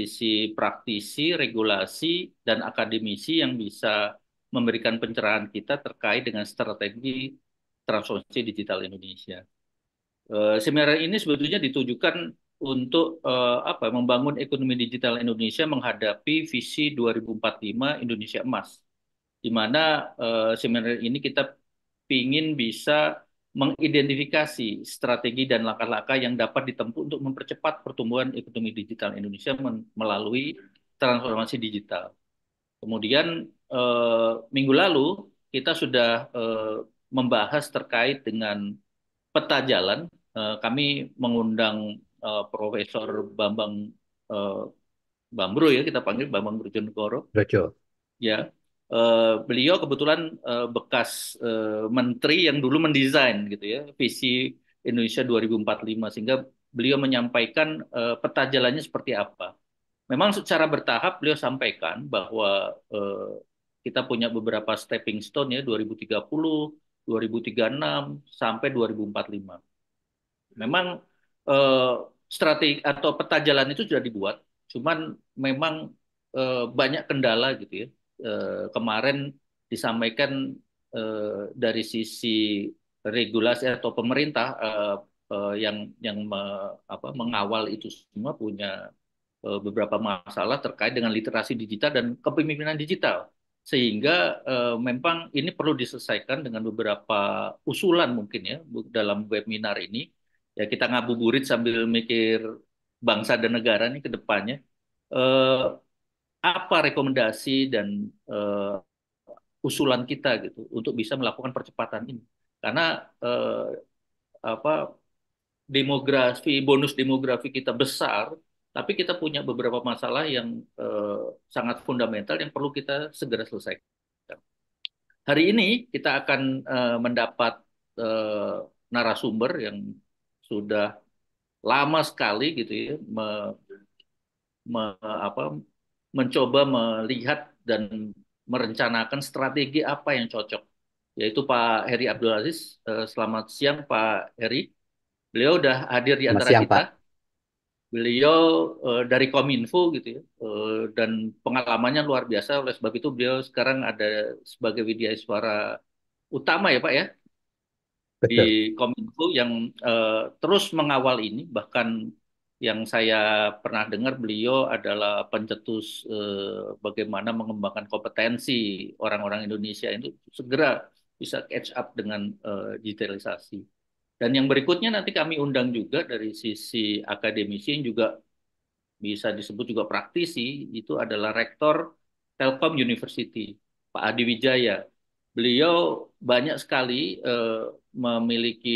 sisi praktisi, regulasi, dan akademisi yang bisa memberikan pencerahan kita terkait dengan strategi transformasi digital Indonesia. Eh, seminar ini sebetulnya ditujukan untuk eh, apa membangun ekonomi digital Indonesia menghadapi visi 2045 Indonesia Emas. Di mana eh, seminar ini kita ingin bisa mengidentifikasi strategi dan langkah-langkah yang dapat ditempuh untuk mempercepat pertumbuhan ekonomi digital Indonesia melalui transformasi digital. Kemudian eh, minggu lalu kita sudah eh, membahas terkait dengan peta jalan. Eh, kami mengundang eh, Profesor Bambang eh, Bambro ya kita panggil Bambang Brojonegoro. Ya, Eh, beliau kebetulan uh, bekas uh, menteri yang dulu mendesain gitu ya visi Indonesia 2045 sehingga beliau menyampaikan uh, peta jalannya seperti apa. Memang secara bertahap beliau sampaikan bahwa uh, kita punya beberapa stepping stone ya 2030, 2036 sampai 2045. Memang uh, strategi atau peta jalan itu sudah dibuat, cuman memang uh, banyak kendala gitu ya Eh, kemarin disampaikan eh, dari sisi regulasi atau pemerintah eh, yang yang mengawal itu semua punya beberapa masalah terkait dengan literasi digital dan kepemimpinan digital sehingga memang ini perlu diselesaikan dengan beberapa usulan mungkin ya dalam webinar ini ya kita ngabuburit sambil mikir bangsa dan negara nih ke depannya apa rekomendasi dan uh, usulan kita gitu untuk bisa melakukan percepatan ini karena uh, apa demografi bonus demografi kita besar tapi kita punya beberapa masalah yang uh, sangat fundamental yang perlu kita segera selesaikan hari ini kita akan uh, mendapat uh, narasumber yang sudah lama sekali gitu ya me, me, apa mencoba melihat dan merencanakan strategi apa yang cocok. Yaitu Pak Heri Abdul Aziz. Eh, selamat siang Pak Heri. Beliau sudah hadir di antara siang, kita. Pak. Beliau eh, dari Kominfo gitu ya, eh, dan pengalamannya luar biasa. Oleh sebab itu beliau sekarang ada sebagai Widya Suara utama ya Pak ya Betul. di Kominfo yang terus mengawal ini bahkan yang saya pernah dengar beliau adalah pencetus eh, bagaimana mengembangkan kompetensi orang-orang Indonesia itu segera bisa catch up dengan eh, digitalisasi. Dan yang berikutnya nanti kami undang juga dari sisi akademisi yang juga bisa disebut juga praktisi, itu adalah Rektor Telkom University, Pak Adi Wijaya. Beliau banyak sekali eh, memiliki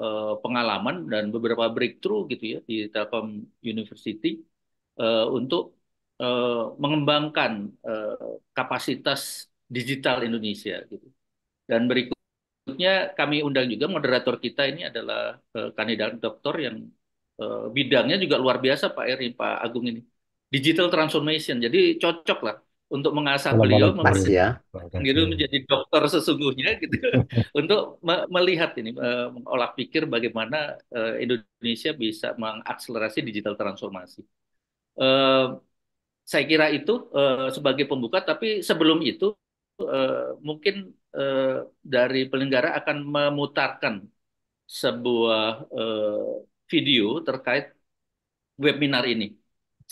uh, pengalaman dan beberapa breakthrough gitu ya di Telkom University uh, untuk uh, mengembangkan uh, kapasitas digital Indonesia gitu. Dan berikutnya kami undang juga moderator kita ini adalah uh, kandidat doktor yang uh, bidangnya juga luar biasa Pak Eri Pak Agung ini digital transformation. Jadi cocok lah untuk mengasah beliau memberi, ya. gitu menjadi dokter sesungguhnya gitu untuk me melihat ini uh, mengolah pikir bagaimana uh, Indonesia bisa mengakselerasi digital transformasi. Uh, saya kira itu uh, sebagai pembuka tapi sebelum itu uh, mungkin uh, dari penyelenggara akan memutarkan sebuah uh, video terkait webinar ini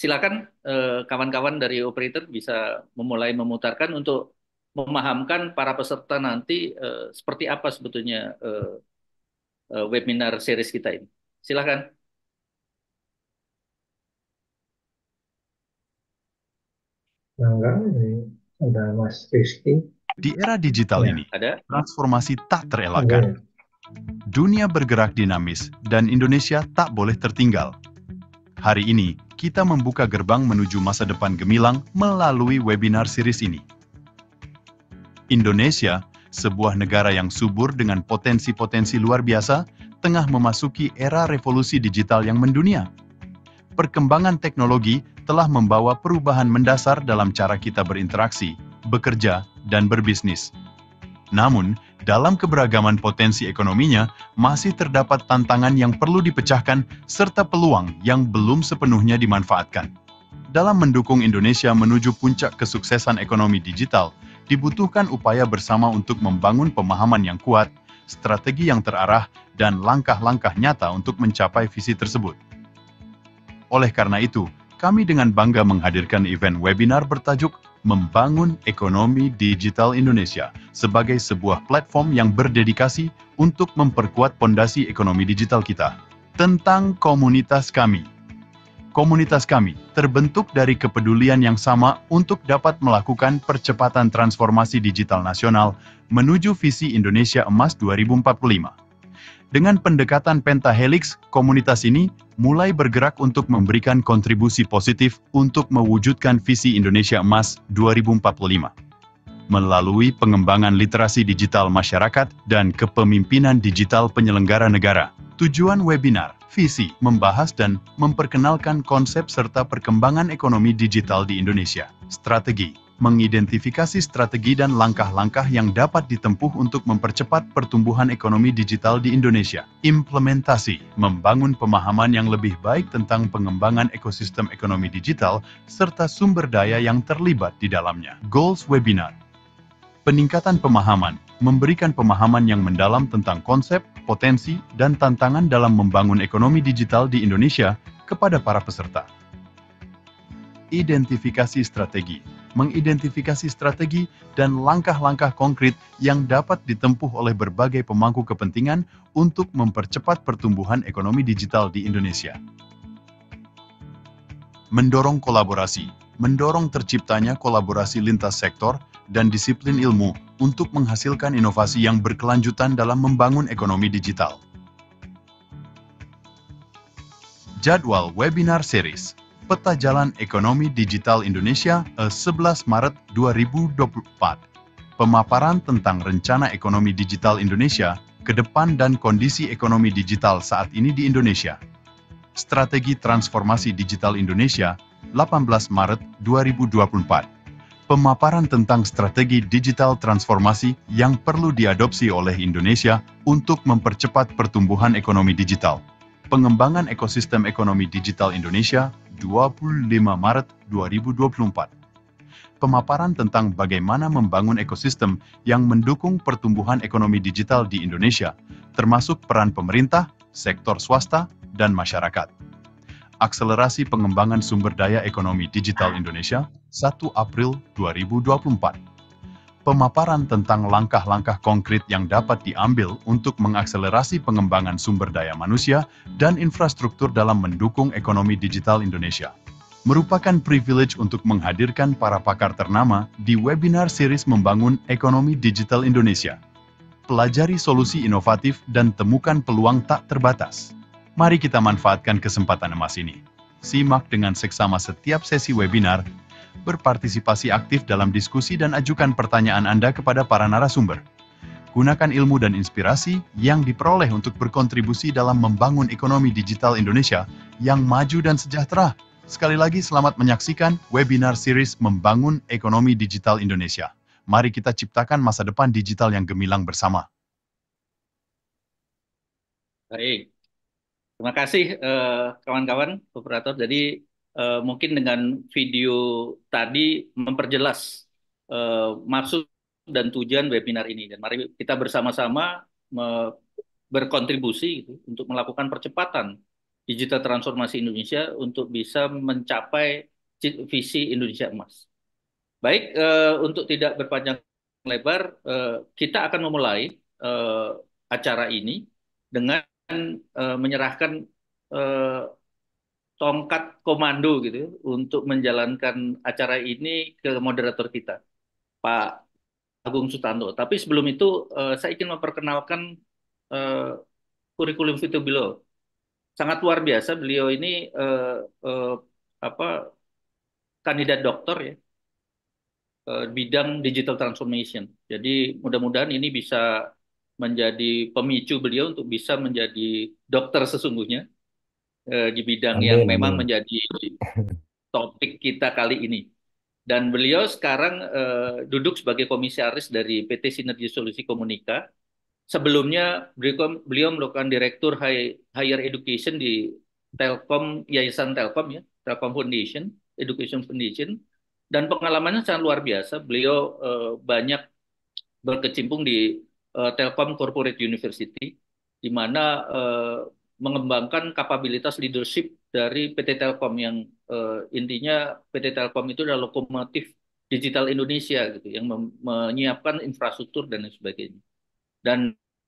silakan eh, kawan-kawan eh, dari operator bisa memulai memutarkan untuk memahamkan para peserta nanti eh, seperti apa sebetulnya eh, eh webinar series kita ini. Silakan. Di era digital ya, ini, ada. transformasi tak terelakkan. Dunia bergerak dinamis dan Indonesia tak boleh tertinggal. Hari ini, kita membuka gerbang menuju masa depan gemilang melalui webinar series ini. Indonesia, sebuah negara yang subur dengan potensi-potensi luar biasa, tengah memasuki era revolusi digital yang mendunia. Perkembangan teknologi telah membawa perubahan mendasar dalam cara kita berinteraksi, bekerja, dan berbisnis. Namun, dalam keberagaman potensi ekonominya, masih terdapat tantangan yang perlu dipecahkan serta peluang yang belum sepenuhnya dimanfaatkan. Dalam mendukung Indonesia menuju puncak kesuksesan ekonomi digital, dibutuhkan upaya bersama untuk membangun pemahaman yang kuat, strategi yang terarah, dan langkah-langkah nyata untuk mencapai visi tersebut. Oleh karena itu, kami dengan bangga menghadirkan event webinar bertajuk membangun ekonomi digital Indonesia sebagai sebuah platform yang berdedikasi untuk memperkuat pondasi ekonomi digital kita. Tentang komunitas kami. Komunitas kami terbentuk dari kepedulian yang sama untuk dapat melakukan percepatan transformasi digital nasional menuju visi Indonesia Emas 2045. Dengan pendekatan pentahelix, komunitas ini mulai bergerak untuk memberikan kontribusi positif untuk mewujudkan visi Indonesia Emas 2045. Melalui pengembangan literasi digital masyarakat dan kepemimpinan digital penyelenggara negara, tujuan webinar, visi, membahas dan memperkenalkan konsep serta perkembangan ekonomi digital di Indonesia, strategi, mengidentifikasi strategi dan langkah-langkah yang dapat ditempuh untuk mempercepat pertumbuhan ekonomi digital di Indonesia. Implementasi membangun pemahaman yang lebih baik tentang pengembangan ekosistem ekonomi digital serta sumber daya yang terlibat di dalamnya. Goals Webinar Peningkatan pemahaman memberikan pemahaman yang mendalam tentang konsep, potensi, dan tantangan dalam membangun ekonomi digital di Indonesia kepada para peserta. Identifikasi strategi mengidentifikasi strategi dan langkah-langkah konkret yang dapat ditempuh oleh berbagai pemangku kepentingan untuk mempercepat pertumbuhan ekonomi digital di Indonesia. Mendorong kolaborasi, mendorong terciptanya kolaborasi lintas sektor dan disiplin ilmu untuk menghasilkan inovasi yang berkelanjutan dalam membangun ekonomi digital. Jadwal webinar series Peta Jalan Ekonomi Digital Indonesia 11 eh, Maret 2024. Pemaparan tentang rencana ekonomi digital Indonesia ke depan dan kondisi ekonomi digital saat ini di Indonesia. Strategi Transformasi Digital Indonesia 18 Maret 2024. Pemaparan tentang strategi digital transformasi yang perlu diadopsi oleh Indonesia untuk mempercepat pertumbuhan ekonomi digital. Pengembangan Ekosistem Ekonomi Digital Indonesia 25 Maret 2024. Pemaparan tentang bagaimana membangun ekosistem yang mendukung pertumbuhan ekonomi digital di Indonesia, termasuk peran pemerintah, sektor swasta, dan masyarakat. Akselerasi Pengembangan Sumber Daya Ekonomi Digital Indonesia 1 April 2024 pemaparan tentang langkah-langkah konkret yang dapat diambil untuk mengakselerasi pengembangan sumber daya manusia dan infrastruktur dalam mendukung ekonomi digital Indonesia. Merupakan privilege untuk menghadirkan para pakar ternama di webinar series Membangun Ekonomi Digital Indonesia. Pelajari solusi inovatif dan temukan peluang tak terbatas. Mari kita manfaatkan kesempatan emas ini. Simak dengan seksama setiap sesi webinar berpartisipasi aktif dalam diskusi dan ajukan pertanyaan Anda kepada para narasumber. Gunakan ilmu dan inspirasi yang diperoleh untuk berkontribusi dalam membangun ekonomi digital Indonesia yang maju dan sejahtera. Sekali lagi selamat menyaksikan webinar series Membangun Ekonomi Digital Indonesia. Mari kita ciptakan masa depan digital yang gemilang bersama. Baik. Terima kasih eh, kawan-kawan eh, operator. Jadi uh, mungkin dengan video tadi memperjelas uh, maksud dan tujuan webinar ini dan mari kita bersama-sama berkontribusi gitu, untuk melakukan percepatan digital transformasi Indonesia untuk bisa mencapai visi Indonesia emas. Baik, uh, untuk tidak berpanjang lebar, uh, kita akan memulai uh, acara ini dengan menyerahkan tongkat komando gitu ya, untuk menjalankan acara ini ke moderator kita Pak Agung Sutanto. Tapi sebelum itu uh, saya ingin memperkenalkan uh, kurikulum vitae beliau. Sangat luar biasa beliau ini uh, uh, apa kandidat doktor ya bidang digital transformation. Jadi mudah-mudahan ini bisa menjadi pemicu beliau untuk bisa menjadi dokter sesungguhnya Eh, di bidang amin, yang memang menjadi topik kita kali ini. Dan beliau sekarang uh, duduk sebagai komisaris dari PT Sinergi Solusi Komunika. Sebelumnya beliau, beliau merupakan direktur high, higher education di Telkom Yayasan Telkom ya, Telkom Foundation, Education Foundation. Dan pengalamannya sangat luar biasa. Beliau uh, banyak berkecimpung di uh, Telkom Corporate University, di mana uh, mengembangkan kapabilitas leadership dari PT Telkom yang uh, intinya PT Telkom itu adalah lokomotif digital Indonesia gitu yang menyiapkan infrastruktur dan lain sebagainya. Dan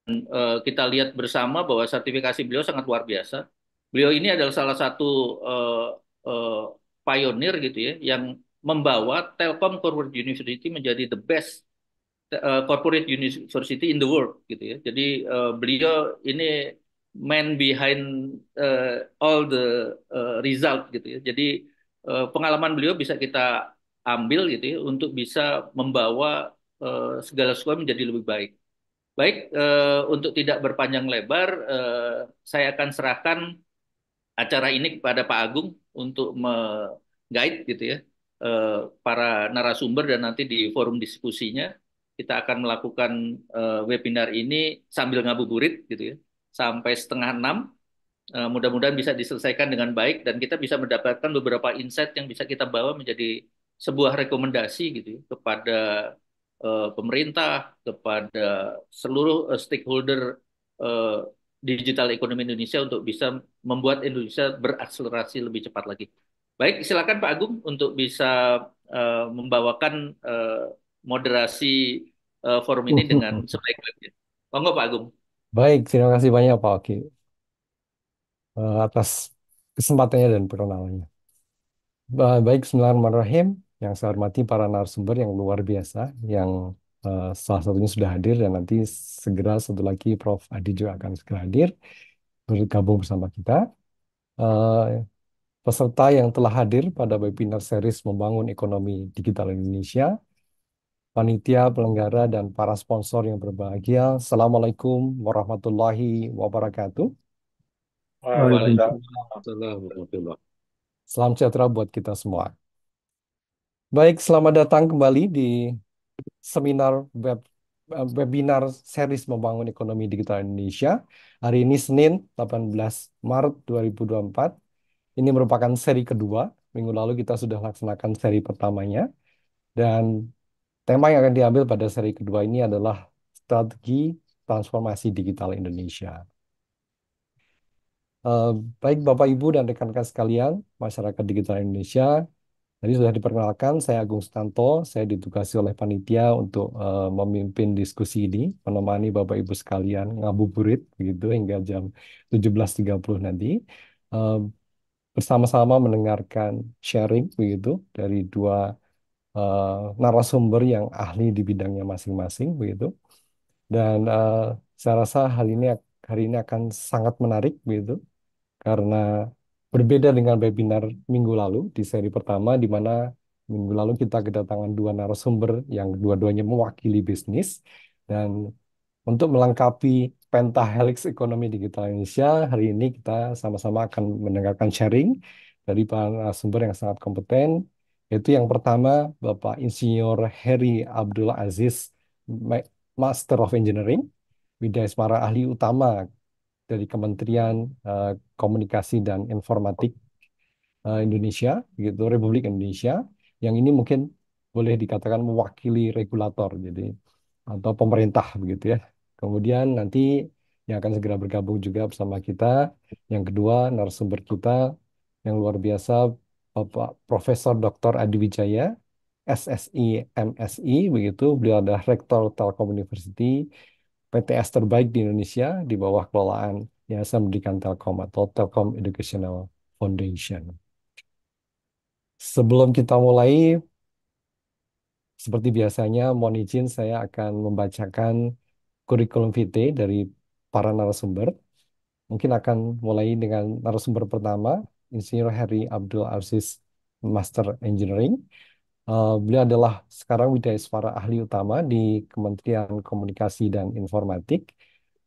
uh, kita lihat bersama bahwa sertifikasi beliau sangat luar biasa. Beliau ini adalah salah satu uh, uh, pioneer gitu ya yang membawa Telkom Corporate University menjadi the best corporate university in the world gitu ya. Jadi uh, beliau ini man behind uh, all the uh, result gitu ya. Jadi uh, pengalaman beliau bisa kita ambil gitu ya untuk bisa membawa uh, segala sesuatu menjadi lebih baik. Baik uh, untuk tidak berpanjang lebar, uh, saya akan serahkan acara ini kepada Pak Agung untuk menggait gitu ya uh, para narasumber dan nanti di forum diskusinya kita akan melakukan uh, webinar ini sambil ngabuburit gitu ya sampai setengah enam. Uh, mudah-mudahan bisa diselesaikan dengan baik dan kita bisa mendapatkan beberapa insight yang bisa kita bawa menjadi sebuah rekomendasi gitu ya kepada uh, pemerintah, kepada seluruh uh, stakeholder uh, digital ekonomi Indonesia untuk bisa membuat Indonesia berakselerasi lebih cepat lagi. Baik, silakan Pak Agung untuk bisa uh, membawakan uh, moderasi uh, forum ini dengan sebaik-baiknya. Monggo Pak Agung. Baik, terima kasih banyak Pak Oki uh, atas kesempatannya dan perkenalannya. Uh, Baik, Bismillahirrahmanirrahim. Yang saya hormati para narasumber yang luar biasa, yang uh, salah satunya sudah hadir dan nanti segera satu lagi Prof. Adi juga akan segera hadir bergabung bersama kita. Uh, peserta yang telah hadir pada webinar series Membangun Ekonomi Digital Indonesia panitia penyelenggara dan para sponsor yang berbahagia. Assalamualaikum warahmatullahi wabarakatuh. Waalaikumsalam warahmatullahi wabarakatuh. Salam sejahtera buat kita semua. Baik, selamat datang kembali di seminar web eh, webinar series Membangun Ekonomi Digital Indonesia. Hari ini Senin 18 Maret 2024. Ini merupakan seri kedua. Minggu lalu kita sudah laksanakan seri pertamanya. Dan Tema yang akan diambil pada seri kedua ini adalah strategi transformasi digital Indonesia. Uh, baik Bapak Ibu dan rekan-rekan sekalian, masyarakat digital Indonesia, tadi sudah diperkenalkan, saya Agung Stanto, saya ditugasi oleh panitia untuk uh, memimpin diskusi ini, menemani Bapak Ibu sekalian ngabuburit begitu hingga jam 17.30 nanti. Uh, bersama-sama mendengarkan sharing begitu dari dua uh, narasumber yang ahli di bidangnya masing-masing begitu. Dan uh, saya rasa hal ini hari ini akan sangat menarik begitu karena berbeda dengan webinar minggu lalu di seri pertama di mana minggu lalu kita kedatangan dua narasumber yang dua-duanya mewakili bisnis dan untuk melengkapi pentahelix ekonomi digital Indonesia hari ini kita sama-sama akan mendengarkan sharing dari para narasumber yang sangat kompeten itu yang pertama Bapak Insinyur Heri Abdul Aziz, Master of Engineering, Widya Semara Ahli Utama dari Kementerian uh, Komunikasi dan Informatik uh, Indonesia, gitu Republik Indonesia. Yang ini mungkin boleh dikatakan mewakili regulator, jadi atau pemerintah begitu ya. Kemudian nanti yang akan segera bergabung juga bersama kita. Yang kedua, narasumber kita yang luar biasa Bapak Profesor Dr. Adi Wijaya, SSI MSI begitu. Beliau adalah Rektor Telkom University, PTS terbaik di Indonesia di bawah kelolaan Yayasan Pendidikan Telkom atau Telkom Educational Foundation. Sebelum kita mulai, seperti biasanya, mohon izin saya akan membacakan kurikulum vitae dari para narasumber. Mungkin akan mulai dengan narasumber pertama, Insinyur Harry Abdul Aziz Master Engineering. Uh, beliau adalah sekarang Widya Iswara Ahli Utama di Kementerian Komunikasi dan Informatik.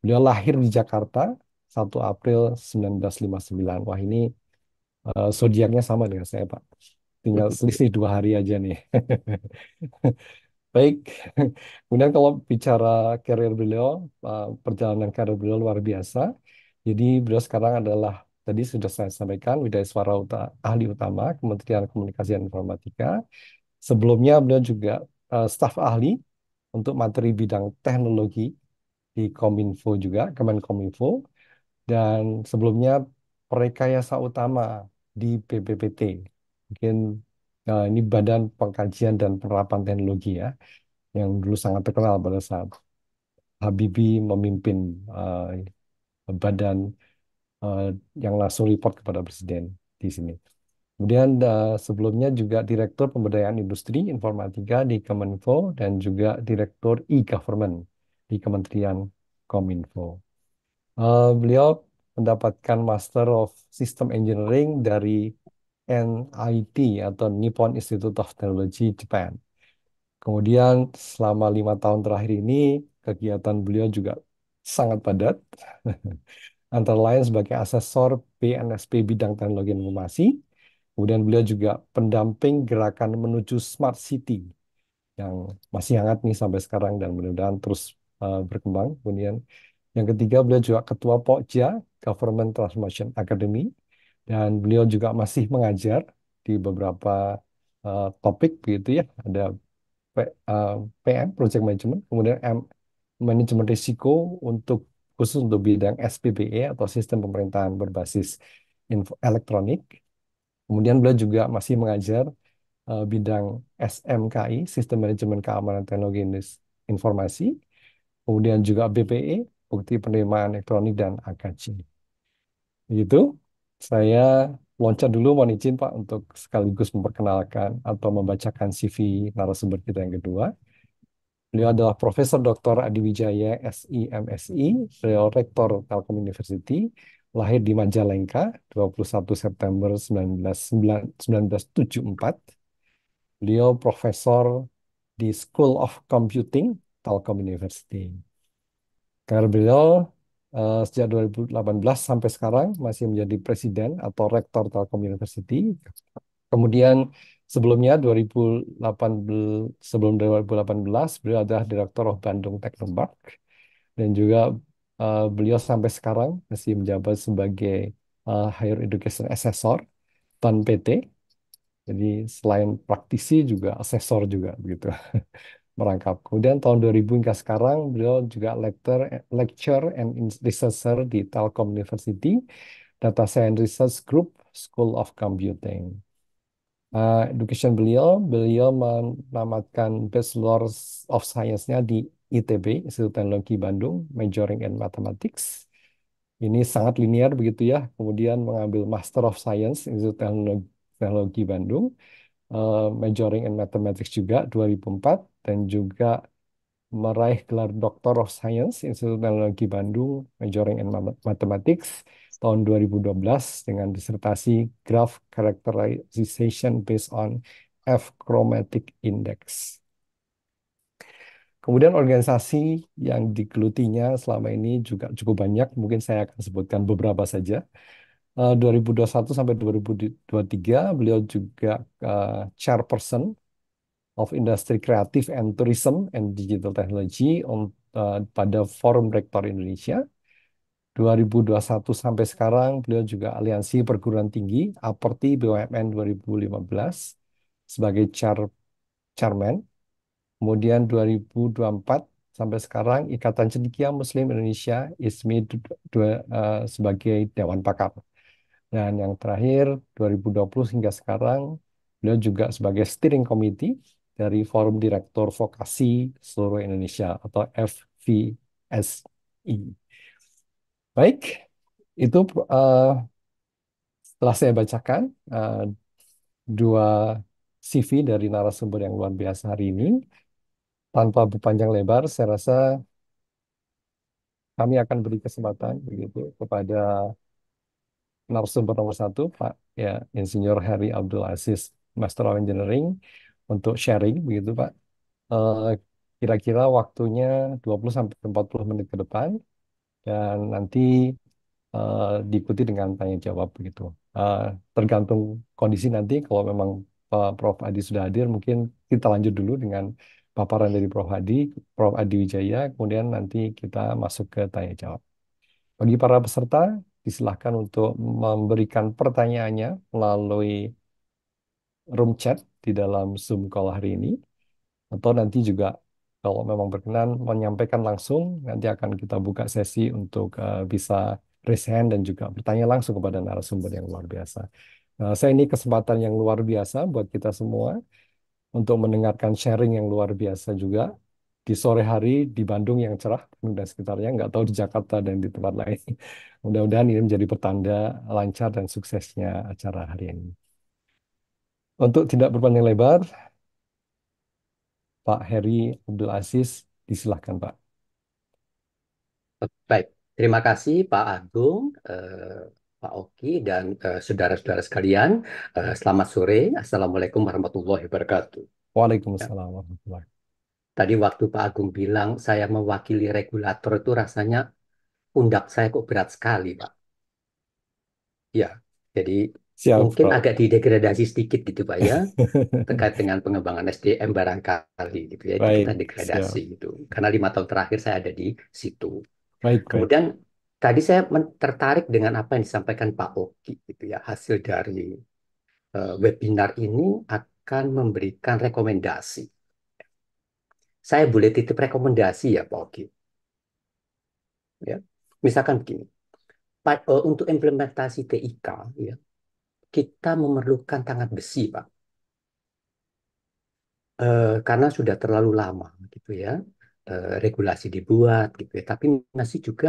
Beliau lahir di Jakarta 1 April 1959. Wah ini uh, zodiaknya sama dengan saya Pak. Tinggal selisih dua hari aja nih. Baik, kemudian kalau bicara karir beliau, eh, perjalanan karir beliau luar biasa. Jadi beliau sekarang adalah Tadi sudah saya sampaikan Widaya Suara Uta, ahli utama Kementerian Komunikasi dan Informatika. Sebelumnya beliau juga uh, staf ahli untuk materi bidang teknologi di Kominfo juga, Kemenkominfo. Dan sebelumnya perekayasa utama di PPPT. Mungkin uh, ini Badan Pengkajian dan Penerapan Teknologi ya, yang dulu sangat terkenal pada saat Habibie memimpin uh, Badan Eh, yang langsung report kepada presiden di sini. Kemudian uh, sebelumnya juga Direktur Pemberdayaan Industri Informatika di Kemenfo dan juga Direktur e-Government di Kementerian Kominfo. Uh, beliau mendapatkan Master of System Engineering dari NIT atau Nippon Institute of Technology Japan. Kemudian selama lima tahun terakhir ini kegiatan beliau juga sangat padat. antara lain sebagai asesor PNSP bidang teknologi informasi. Kemudian beliau juga pendamping gerakan menuju smart city yang masih hangat nih sampai sekarang dan mudah-mudahan terus uh, berkembang. Kemudian yang ketiga beliau juga ketua Pokja Government Transformation Academy dan beliau juga masih mengajar di beberapa uh, topik begitu ya. Ada P, uh, eh, PM Project Management, kemudian M manajemen risiko untuk khusus untuk bidang SPBE atau Sistem Pemerintahan Berbasis Info Elektronik. Kemudian beliau juga masih mengajar uh, bidang SMKI, Sistem Manajemen Keamanan Teknologi Informasi, kemudian juga BPE, Bukti Penerimaan Elektronik dan AKC. Begitu, saya loncat dulu mohon izin Pak untuk sekaligus memperkenalkan atau membacakan CV narasumber kita yang kedua. Beliau adalah Profesor Dr. Adi Wijaya, SIMSI, Rektor Telkom University, lahir di Majalengka 21 September puluh 1974. Beliau Profesor di School of Computing, Telkom University. Karena beliau uh, sejak 2018 sampai sekarang masih menjadi Presiden atau Rektor Telkom University. Kemudian Sebelumnya 2018 sebelum 2018 beliau adalah direktur of Bandung Technopark dan juga uh, beliau sampai sekarang masih menjabat sebagai uh, Higher Education Assessor PAN PT. Jadi selain praktisi juga asesor juga begitu merangkap. Kemudian tahun 2000 hingga sekarang beliau juga lecturer, lecturer and researcher di Telkom University Data Science Research Group School of Computing uh, education beliau, beliau menamatkan Bachelor of Science-nya di ITB, Institut Teknologi Bandung, majoring in Mathematics. Ini sangat linear begitu ya. Kemudian mengambil Master of Science, Institut Teknologi, Teknologi Bandung, uh, majoring in Mathematics juga 2004, dan juga meraih gelar Doctor of Science Institut Teknologi Bandung, majoring in Mathematics tahun 2012 dengan disertasi Graph Characterization based on F Chromatic Index. Kemudian organisasi yang digelutinya selama ini juga cukup banyak, mungkin saya akan sebutkan beberapa saja. 2021 eh, sampai 2023 beliau juga eh, chairperson of Industry Creative and Tourism and Digital Technology on, uh, pada Forum Rektor Indonesia. 2021 sampai sekarang beliau juga Aliansi Perguruan Tinggi Aperti BUMN 2015 sebagai char chairman. Kemudian 2024 sampai sekarang Ikatan Cendikia Muslim Indonesia ISMI uh, sebagai Dewan Pakar. Dan yang terakhir 2020 hingga sekarang beliau juga sebagai steering committee dari Forum Direktur Vokasi Seluruh Indonesia atau FVSI. Baik, itu uh, setelah saya bacakan uh, dua CV dari narasumber yang luar biasa hari ini, tanpa berpanjang lebar, saya rasa kami akan beri kesempatan begitu kepada narasumber nomor satu Pak ya Insinyur Harry Abdul Aziz Master of Engineering untuk sharing begitu Pak. kira eh, Kira-kira waktunya 20 sampai 40 menit ke depan dan nanti uh, diikuti dengan tanya jawab begitu. Uh, tergantung kondisi nanti kalau memang Pak Prof Adi sudah hadir mungkin kita lanjut dulu dengan paparan dari Prof Adi, Prof Adi Wijaya, kemudian nanti kita masuk ke tanya jawab. Bagi para peserta, disilahkan untuk memberikan pertanyaannya melalui room chat di dalam Zoom call hari ini atau nanti juga kalau memang berkenan menyampaikan langsung nanti akan kita buka sesi untuk uh, bisa raise hand dan juga bertanya langsung kepada narasumber yang luar biasa. Nah, saya ini kesempatan yang luar biasa buat kita semua untuk mendengarkan sharing yang luar biasa juga di sore hari di Bandung yang cerah dan sekitarnya nggak tahu di Jakarta dan di tempat lain. Mudah-mudahan ini menjadi pertanda lancar dan suksesnya acara hari ini. Untuk tidak berpanjang lebar, Pak Heri Abdul Aziz, disilahkan Pak. Baik, terima kasih Pak Agung, eh, Pak Oki, dan eh, saudara-saudara eh, sekalian. Eh, selamat sore, Assalamualaikum warahmatullahi wabarakatuh. Waalaikumsalam ya. warahmatullahi wabarakatuh tadi waktu Pak Agung bilang saya mewakili regulator itu rasanya undak saya kok berat sekali, Pak. Ya, jadi Siap, Mungkin Pak. agak didegradasi sedikit gitu Pak ya, terkait dengan pengembangan SDM barangkali gitu ya, Baik, kita degradasi siap. gitu. Karena lima tahun terakhir saya ada di situ. Baik, Kemudian baik. tadi saya tertarik dengan apa yang disampaikan Pak Oki gitu ya, hasil dari uh, webinar ini akan memberikan rekomendasi. Saya boleh titip rekomendasi ya Pak Oki. Ya, misalkan begini, eh, untuk implementasi TIK ya kita memerlukan tangan besi, Pak. Eh, karena sudah terlalu lama gitu ya eh, regulasi dibuat gitu ya, tapi masih juga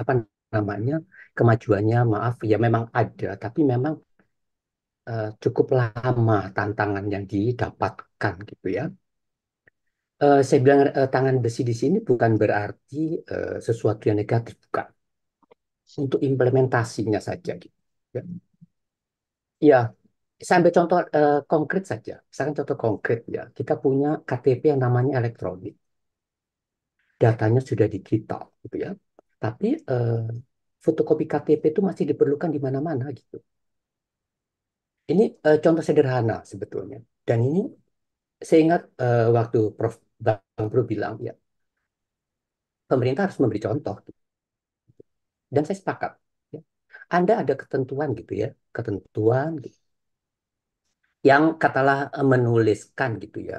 apa namanya kemajuannya maaf ya memang ada, tapi memang eh, cukup lama tantangan yang didapatkan gitu ya. Uh, saya bilang uh, tangan besi di sini bukan berarti uh, sesuatu yang negatif, bukan. Untuk implementasinya saja, gitu. Ya. Ya, saya contoh uh, konkret saja. Misalkan contoh konkret ya, kita punya KTP yang namanya elektronik. Datanya sudah digital gitu ya. Tapi uh, fotokopi KTP itu masih diperlukan di mana-mana gitu. Ini uh, contoh sederhana sebetulnya. Dan ini saya ingat uh, waktu Prof Bang Bro bilang ya, pemerintah harus memberi contoh. Gitu. Dan saya sepakat anda ada ketentuan gitu ya, ketentuan gitu. yang katalah eh, menuliskan gitu ya,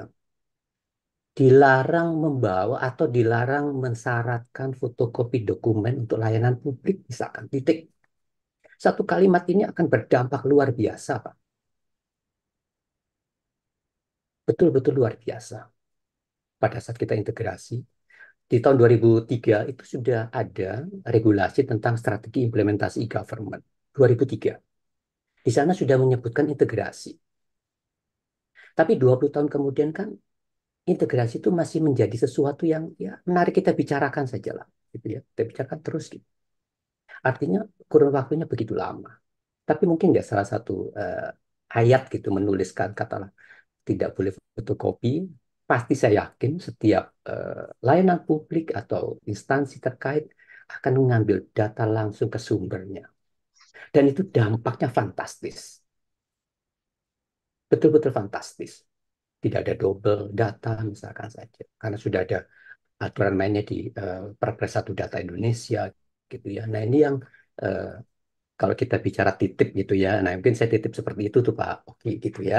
dilarang membawa atau dilarang mensyaratkan fotokopi dokumen untuk layanan publik misalkan titik. Satu kalimat ini akan berdampak luar biasa, Pak. Betul-betul luar biasa. Pada saat kita integrasi, di tahun 2003 itu sudah ada regulasi tentang strategi implementasi e-government 2003. Di sana sudah menyebutkan integrasi. Tapi 20 tahun kemudian kan integrasi itu masih menjadi sesuatu yang ya menarik kita bicarakan sajalah gitu ya. Kita bicarakan terus gitu. Artinya kurun waktunya begitu lama. Tapi mungkin nggak salah satu uh, ayat gitu menuliskan katalah tidak boleh fotokopi, pasti saya yakin setiap uh, layanan publik atau instansi terkait akan mengambil data langsung ke sumbernya. Dan itu dampaknya fantastis. Betul-betul fantastis. Tidak ada double data misalkan saja. Karena sudah ada aturan mainnya di uh, Perpres satu Data Indonesia gitu ya. Nah, ini yang uh, kalau kita bicara titip gitu ya. Nah, mungkin saya titip seperti itu tuh Pak oke gitu ya.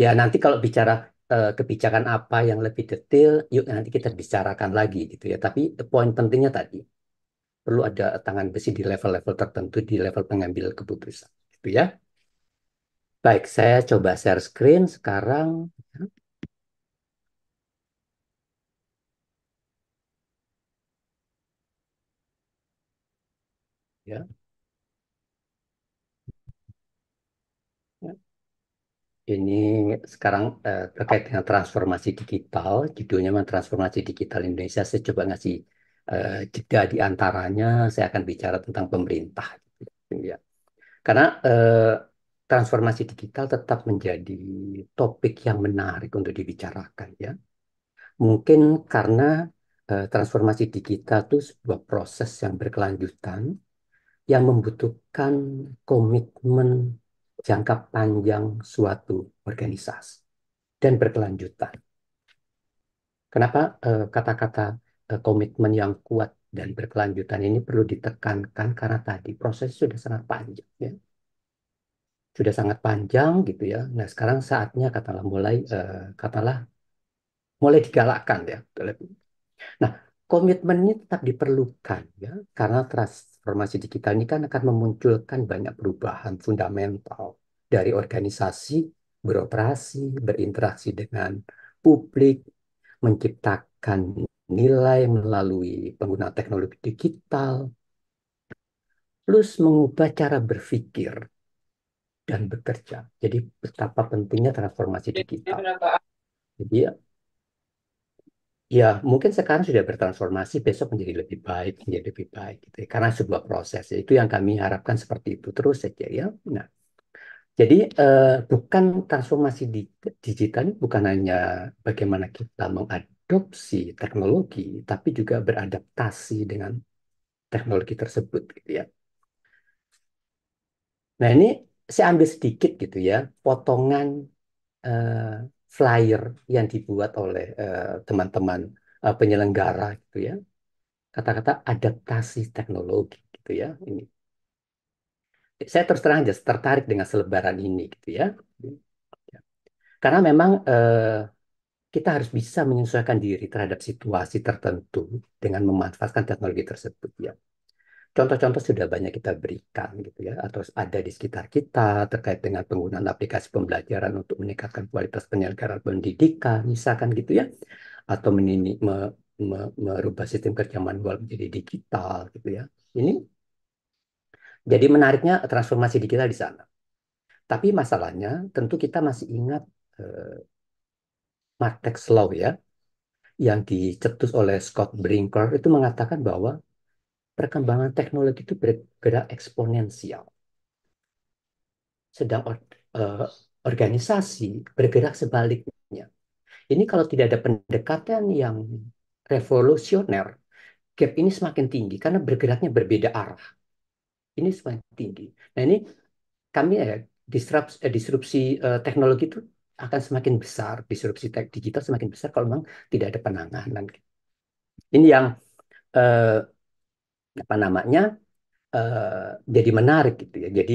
Ya, nanti kalau bicara Eh, kebijakan apa yang lebih detail, yuk nanti kita bicarakan lagi gitu ya. Tapi poin pentingnya tadi perlu ada tangan besi di level-level tertentu di level pengambil keputusan gitu ya. Baik, saya coba share screen sekarang. Ya. Ini sekarang eh, terkait dengan transformasi digital, judulnya transformasi digital Indonesia. Saya coba ngasih eh, jeda di antaranya. Saya akan bicara tentang pemerintah. Ya. Karena eh, transformasi digital tetap menjadi topik yang menarik untuk dibicarakan. Ya, mungkin karena eh, transformasi digital itu sebuah proses yang berkelanjutan yang membutuhkan komitmen jangka panjang suatu organisasi dan berkelanjutan. Kenapa eh, kata-kata eh, komitmen yang kuat dan berkelanjutan ini perlu ditekankan karena tadi proses sudah sangat panjang ya. Sudah sangat panjang gitu ya. Nah, sekarang saatnya katalah mulai eh, katalah mulai digalakkan ya. Nah, komitmennya tetap diperlukan ya karena trust transformasi digital ini kan akan memunculkan banyak perubahan fundamental dari organisasi beroperasi, berinteraksi dengan publik, menciptakan nilai melalui penggunaan teknologi digital, plus mengubah cara berpikir dan bekerja. Jadi betapa pentingnya transformasi digital. Jadi ya, Ya, mungkin sekarang sudah bertransformasi, besok menjadi lebih baik, menjadi lebih baik, gitu ya. Karena sebuah proses, ya. itu yang kami harapkan seperti itu terus saja, ya. Nah, jadi eh, bukan transformasi di, digital bukan hanya bagaimana kita mengadopsi teknologi, tapi juga beradaptasi dengan teknologi tersebut, gitu ya. Nah, ini saya ambil sedikit gitu ya, potongan eh, flyer yang dibuat oleh eh, teman-teman uh, uh, penyelenggara gitu ya. Kata-kata adaptasi teknologi gitu ya ini. Saya terus terang aja tertarik dengan selebaran ini gitu ya. Karena memang uh, kita harus bisa menyesuaikan diri terhadap situasi tertentu dengan memanfaatkan teknologi tersebut ya contoh-contoh sudah banyak kita berikan gitu ya atau ada di sekitar kita terkait dengan penggunaan aplikasi pembelajaran untuk meningkatkan kualitas penyelenggaraan pendidikan misalkan gitu ya atau menini, me, me, merubah sistem kerja manual menjadi digital gitu ya ini jadi menariknya transformasi digital di sana tapi masalahnya tentu kita masih ingat eh, Martex Law ya yang dicetus oleh Scott Brinker itu mengatakan bahwa perkembangan teknologi itu bergerak eksponensial. Sedang or, uh, organisasi bergerak sebaliknya. Ini kalau tidak ada pendekatan yang revolusioner, gap ini semakin tinggi karena bergeraknya berbeda arah. Ini semakin tinggi. Nah ini kami ya, eh, disrupsi, eh, disrupsi eh, teknologi itu akan semakin besar, disrupsi digital semakin besar kalau memang tidak ada penanganan. Ini yang eh, apa namanya uh, jadi menarik gitu ya. Jadi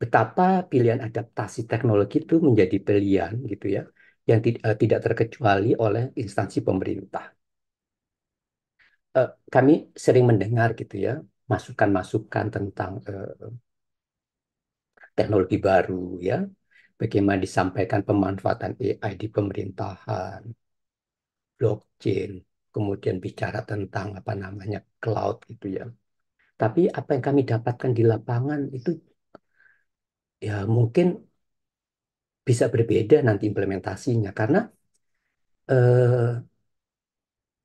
betapa pilihan adaptasi teknologi itu menjadi pilihan gitu ya yang eh, tidak terkecuali oleh instansi pemerintah. Uh, kami sering mendengar gitu ya masukan-masukan tentang uh, teknologi baru ya, bagaimana disampaikan pemanfaatan AI di pemerintahan, blockchain, kemudian bicara tentang apa namanya cloud gitu ya. Tapi apa yang kami dapatkan di lapangan itu ya mungkin bisa berbeda nanti implementasinya karena eh,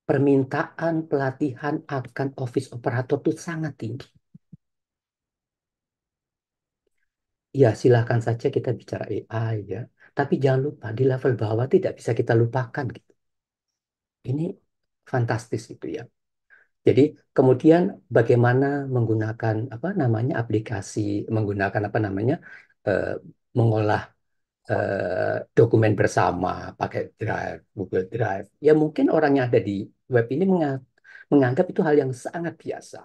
permintaan pelatihan akan office operator itu sangat tinggi. Ya silahkan saja kita bicara AI ya, tapi jangan lupa di level bawah tidak bisa kita lupakan gitu. Ini fantastis itu ya. Jadi kemudian bagaimana menggunakan apa namanya aplikasi, menggunakan apa namanya eh, mengolah eh, dokumen bersama pakai Drive, Google Drive. Ya mungkin orang yang ada di web ini menganggap itu hal yang sangat biasa.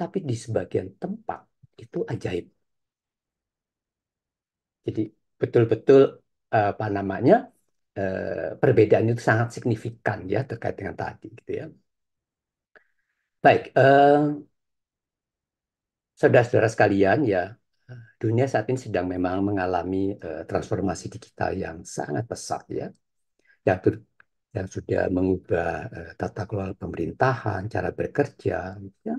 Tapi di sebagian tempat itu ajaib. Jadi betul-betul eh, apa namanya Eh, perbedaannya itu sangat signifikan ya terkait dengan tadi gitu ya. Baik, saudara eh, saudara-saudara sekalian ya, dunia saat ini sedang memang mengalami uh, transformasi digital yang sangat besar ya, yang, yang sudah mengubah uh, tata kelola pemerintahan, cara bekerja. Gitu ya.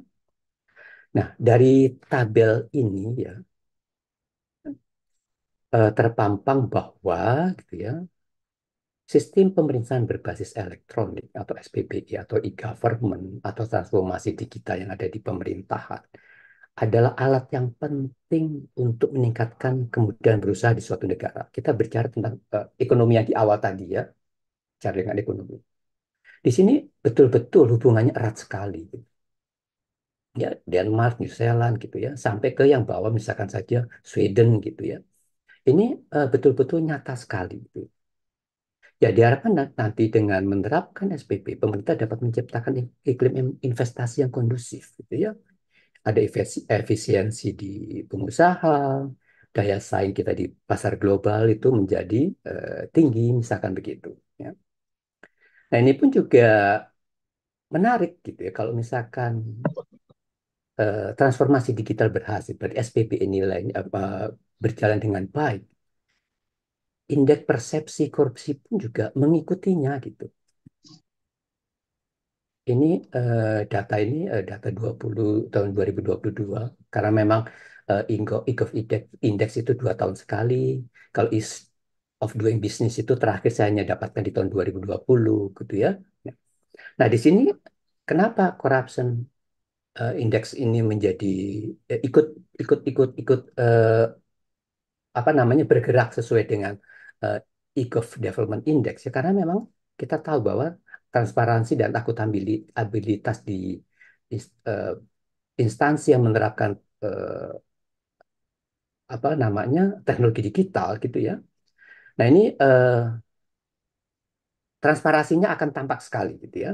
Nah, dari tabel ini ya, terpampang bahwa gitu ya sistem pemerintahan berbasis elektronik atau SPBI atau e-government atau transformasi digital yang ada di pemerintahan adalah alat yang penting untuk meningkatkan kemudahan berusaha di suatu negara. Kita bicara tentang uh, ekonomi yang di awal tadi ya, cara dengan ekonomi. Di sini betul-betul hubungannya erat sekali. Gitu. Ya, Denmark, New Zealand gitu ya, sampai ke yang bawah misalkan saja Sweden gitu ya. Ini eh, betul-betul uh, nyata sekali. Gitu Ya diharapkan nanti dengan menerapkan SPP, pemerintah dapat menciptakan iklim investasi yang kondusif, gitu ya. Ada efisiensi di pengusaha, daya saing kita di pasar global itu menjadi uh, tinggi, misalkan begitu. Ya. Nah ini pun juga menarik gitu ya, kalau misalkan uh, transformasi digital berhasil, berarti SPP nilainya uh, eh, berjalan dengan baik indeks persepsi korupsi pun juga mengikutinya gitu. Ini uh, data ini uh, data 20 tahun 2022 karena memang eh, IGOV index, index itu dua tahun sekali. Kalau is of doing business itu terakhir saya hanya dapatkan di tahun 2020 gitu ya. Nah, di sini kenapa corruption uh, indeks ini menjadi uh, ikut ikut ikut ikut uh, apa namanya bergerak sesuai dengan uh, eh, e-gov development index ya karena memang kita tahu bahwa transparansi dan akuntabilitas di uh, instansi yang menerapkan uh, apa namanya teknologi digital gitu ya. Nah ini uh, transparasinya akan tampak sekali gitu ya.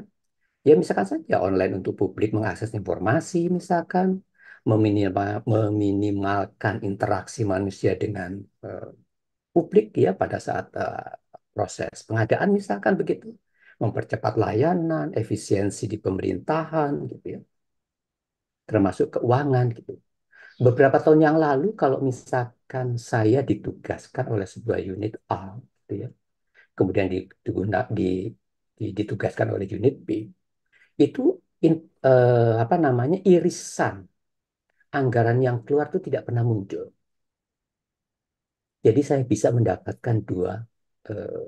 Ya misalkan saja online untuk publik mengakses informasi misalkan meminimalkan interaksi manusia dengan publik ya pada saat uh, proses pengadaan misalkan begitu mempercepat layanan efisiensi di pemerintahan gitu ya termasuk keuangan gitu beberapa tahun yang lalu kalau misalkan saya ditugaskan oleh sebuah unit A gitu ya kemudian di, di, di, ditugaskan oleh unit B itu in, uh, apa namanya irisan anggaran yang keluar itu tidak pernah muncul jadi saya bisa mendapatkan dua eh,